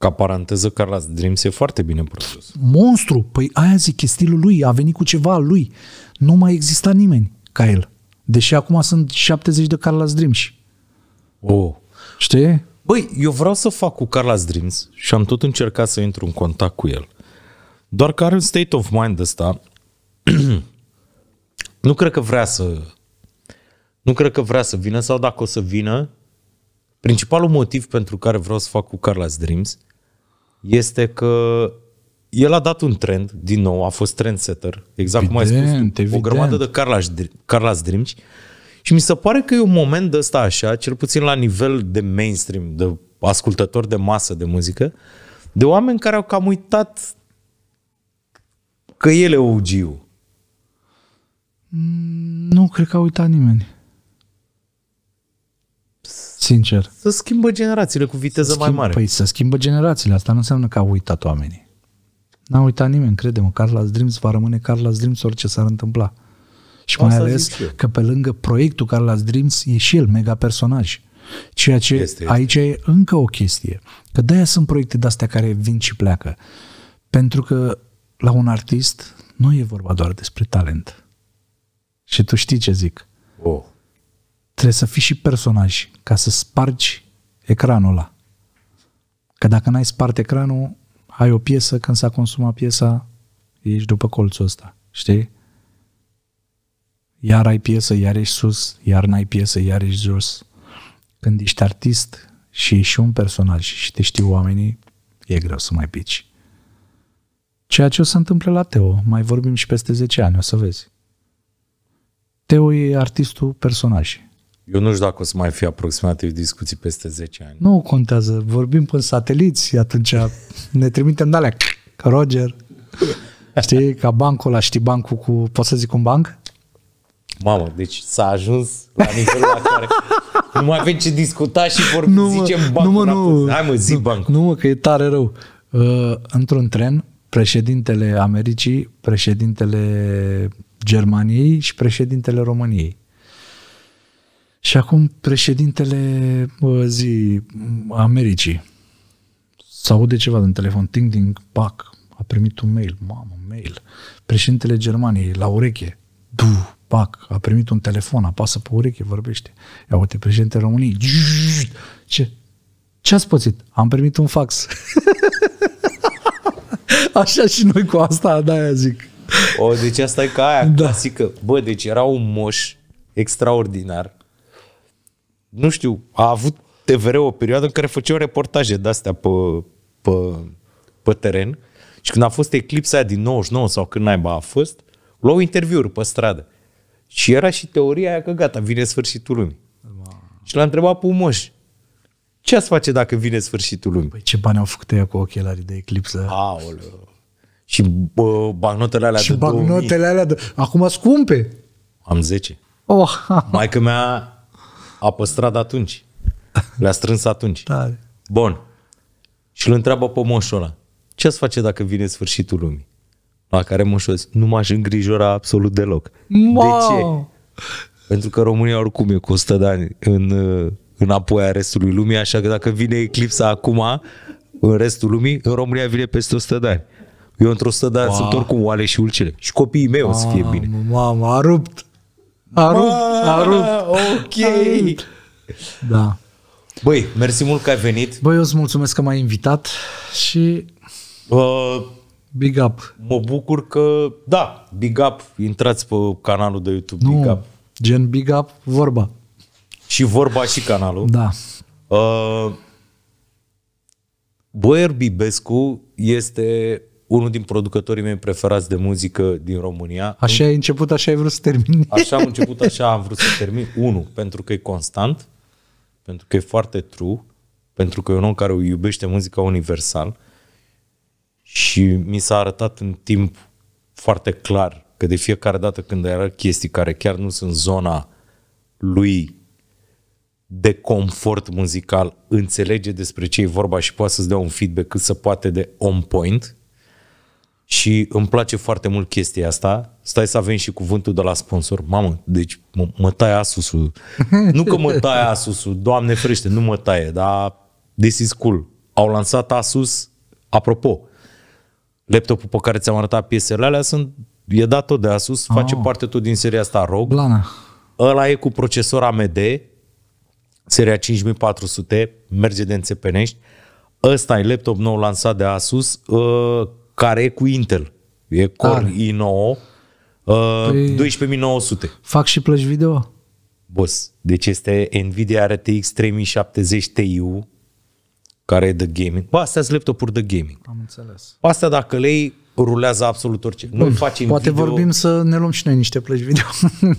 ca paranteză, Carlos Dreams e foarte bine produs. Monstru! Păi aia zic, e stilul lui, a venit cu ceva al lui. Nu mai exista nimeni ca el. Deși acum sunt 70 de Carlos Dreams. Oh. Știi? Băi, eu vreau să fac cu Carlos Dreams și am tot încercat să intru în contact cu el. Doar că are un state of mind ăsta. nu cred că vrea să... Nu cred că vrea să vină sau dacă o să vină, principalul motiv pentru care vreau să fac cu Carlos Dreams este că el a dat un trend, din nou, a fost trendsetter, exact evident, cum ai spus, evident. o grămadă de Carla's Dreams și mi se pare că e un moment de ăsta așa, cel puțin la nivel de mainstream, de ascultători de masă de muzică, de oameni care au cam uitat că el e OG-ul. Nu cred că a uitat nimeni. Sincer. Să schimbă generațiile cu viteză schimb, mai mare. Păi să schimbă generațiile. Asta nu înseamnă că au uitat oamenii. N-a uitat nimeni, crede-mă. Carla's Dreams va rămâne Carla's Dreams orice s-ar întâmpla. Și Asta mai ales că pe lângă proiectul Carla's Dreams e și el mega personaj. Ceea ce este, este. aici e încă o chestie. Că de-aia sunt proiecte de-astea care vin și pleacă. Pentru că la un artist nu e vorba doar despre talent. Și tu știi ce zic. Oh. Trebuie să fii și personaj ca să spargi ecranul ăla. Că dacă n-ai spart ecranul, ai o piesă, când s-a consumat piesa, ești după colțul ăsta, știi? Iar ai piesă, iar ești sus, iar n-ai piesă, iar ești jos. Când ești artist și ești și un personaj și te știu oamenii, e greu să mai pici. Ceea ce o să întâmple la Teo, mai vorbim și peste 10 ani, o să vezi. Teo e artistul personajului. Eu nu știu dacă o să mai fie aproximativ discuții peste 10 ani. Nu contează, vorbim până sateliți, atunci ne trimitem de alea, Roger. Știi, ca bancul ăla, știi bancul cu, poți să zic un banc? Mamă, deci s-a ajuns la nivelul la care nu mai avem ce discuta și vorbim, nu, zicem bancul. Nu, mă, nu, Hai mă, zi nu, bancul. Nu, mă, că e tare rău. Uh, într-un tren, președintele Americii, președintele Germaniei și președintele României. Și acum președintele zi Americii s-a aude ceva din telefon, ting, ding, pac, a primit un mail, mamă, mail. Președintele Germaniei, la ureche, du, pac, a primit un telefon, apasă pe ureche, vorbește. Ia uite, președintele României, ce? Ce ați pățit? Am primit un fax. Așa și noi cu asta, da, aia zic. O, deci asta e ca aia da. clasică. Bă, deci era un moș extraordinar nu știu, a avut TVR o perioadă în care făceau reportaje de-astea pe, pe, pe teren și când a fost eclipsa aia din 99 sau când naiba a fost, luau interviuri pe stradă. Și era și teoria aia că gata, vine sfârșitul lumii. Wow. Și l-a întrebat pe Moș, ce ați face dacă vine sfârșitul lumii? Păi ce bani au făcut ea cu ochelarii de eclipsă? Aoleu. Și bă, bagnotele alea și de bagnotele 2000. alea de... Acum scumpe. Am 10. Oh. că mea a păstrat atunci. Le-a strâns atunci. Tare. Bun. Și îl întreabă pe moșul ăla. ce ați face dacă vine sfârșitul lumii? La care moșul zice, nu m-aș îngrijora absolut deloc. Ma! De ce? Pentru că România oricum e cu 100 de ani în, înapoi a restului lumii, așa că dacă vine eclipsa acum, în restul lumii, în România vine peste 100 de ani. Eu într-o 100 de ani wow. sunt oricum oale și ulcele. Și copiii mei o să fie bine. Mamă, a rupt! Ma, aru. Ok. Da. Băi, mersi mult că ai venit. Băi, eu îți mulțumesc că m-ai invitat și... Uh, big up. Mă bucur că... Da, big up. Intrați pe canalul de YouTube nu, Big Up. gen big up, vorba. Și vorba și canalul. Da. Uh, Boier Bibescu este unul din producătorii mei preferați de muzică din România. Așa ai început, așa ai vrut să termin. Așa am început, așa am vrut să termin. Unu, pentru că e constant, pentru că e foarte true, pentru că e un om care iubește muzica universal și mi s-a arătat în timp foarte clar că de fiecare dată când erau chestii care chiar nu sunt zona lui de confort muzical, înțelege despre ce e vorba și poate să-ți dea un feedback cât se poate de on point – și îmi place foarte mult chestia asta. Stai să avem și cuvântul de la sponsor. Mamă, deci mă, mă taie asusul. Nu că mă taie asusul, doamne frește, nu mă taie, dar this is cool. Au lansat Asus, apropo, laptopul pe care ți-am arătat piesele alea sunt, e dat tot de Asus, oh. face parte tot din seria asta ROG. Blana. Ăla e cu procesor AMD, seria 5400, merge de înțepenești. Ăsta e laptop nou lansat de Asus, ă, care e cu Intel. E Core ah. i9 uh, păi 12900. Fac și plăci video? Boss, deci este Nvidia RTX 3070 ti care e de gaming. Bă, astea sunt laptopuri de gaming. Am înțeles. Astea dacă le rulează absolut orice. Bun, Noi hmm. facem Poate video... vorbim să ne luăm și noi niște plăci video.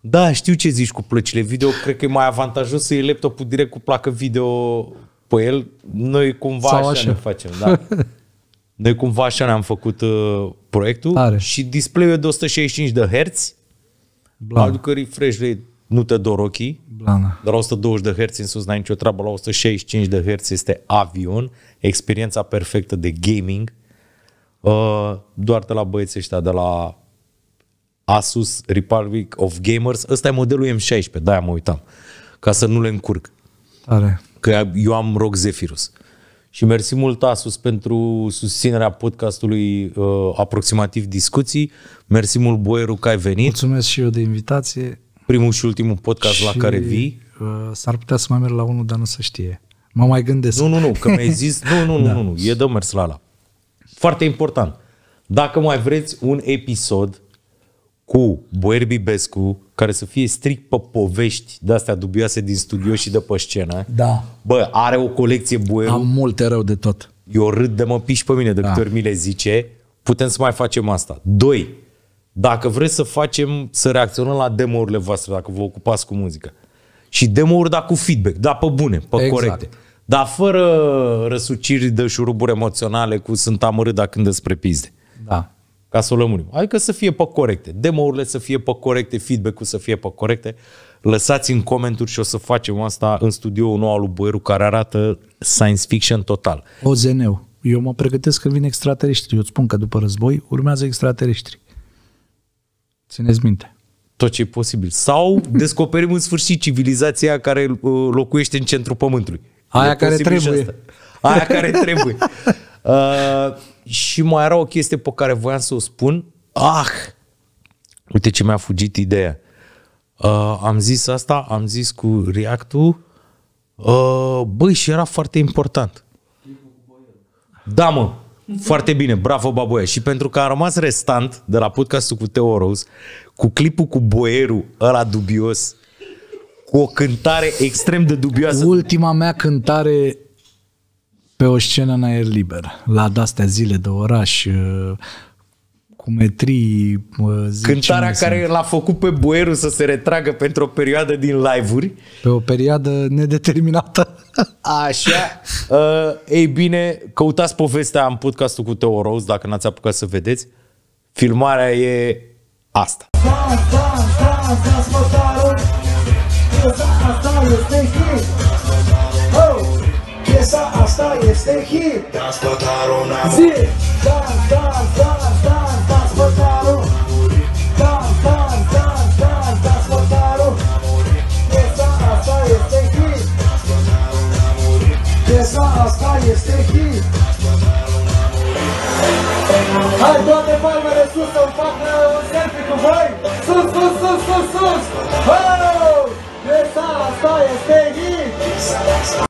da, știu ce zici cu plăcile video. Cred că e mai avantajos să iei laptopul direct cu placă video pe el. Noi cumva așa, așa ne facem. Da. Noi cumva așa ne-am făcut uh, proiectul Are. și display-ul de 165 de herți, adică refresh rate nu te dor ochii, Blana. dar 120 de herți în sus n-ai nicio treabă, la 165 de herți este avion, experiența perfectă de gaming, uh, doar de la băieții ăștia de la Asus Republic of Gamers, ăsta e modelul M16, de-aia mă uitam, ca să nu le încurc. Are. Că eu am ROG Zephyrus și mersi mult, Asus, pentru susținerea podcastului uh, Aproximativ Discuții. Mersi mult, Boieru, că ai venit. Mulțumesc și eu de invitație. Primul și ultimul podcast și, la care vii. Uh, s-ar putea să mai merg la unul, dar nu se știe. Mă mai gândesc. Nu, nu, nu, că mi-ai zis, nu, nu, nu, da. nu, nu, e de mers la ala. Foarte important. Dacă mai vreți un episod cu Boer Bibescu, care să fie strict pe povești de-astea dubioase din studio și de pe scenă. Da. Bă, are o colecție Boer. Am multe rău de tot. Eu râd de mă piși pe mine de da. câte ori mi le zice. Putem să mai facem asta. Doi, dacă vreți să facem, să reacționăm la demourile voastre, dacă vă ocupați cu muzică. Și demouri, dar cu feedback, da, pe bune, pe exact. corecte. Dar fără răsuciri de șuruburi emoționale cu sunt amărât dacă când despre pizde. Da ca să o lămurim. Adică să fie pe corecte, demo-urile să fie pe corecte, feedback-ul să fie pe corecte. Lăsați în comenturi și o să facem asta în studioul nou al lui Boeru care arată science fiction total. OZN-ul. Eu mă pregătesc că vin extraterestri. Eu îți spun că după război urmează extraterestri. Țineți minte. Tot ce e posibil. Sau descoperim în sfârșit civilizația care uh, locuiește în centrul pământului. Aia e care trebuie. Aia care trebuie. Uh, și mai era o chestie pe care voiam să o spun. Ah! Uite ce mi-a fugit ideea. Uh, am zis asta, am zis cu react Uh, băi, și era foarte important. Da, mă! Foarte bine, bravo, Baboia. Și pentru că a rămas restant de la podcastul cu Teo Rose, cu clipul cu boieru, ăla dubios, cu o cântare extrem de dubioasă. Ultima mea cântare pe o scenă în aer liber, la astea zile de oraș, uh, cu metrii... Uh, Cântarea care sunt. l-a făcut pe Boeru să se retragă pentru o perioadă din live-uri. Pe o perioadă nedeterminată. Așa. Uh, ei bine, căutați povestea am podcastul cu Teo Rose, dacă n-ați apucat să vedeți. Filmarea e asta. Da, da, da, da, Πιέσα, hasta y este Τα σκοτάω να μωρήσω. Καν, καν, καν, καν, τα σκοτάω. Καν, καν, καν, καν, τα σκοτάω. Πιέσα, hasta y este να Πιέσα, hasta y este Αι, τότε πάμε να σου στα οπακράω, οσέφη του, φαϊ. Σου, σου, σου, σου, σου. Πιέσα, hasta y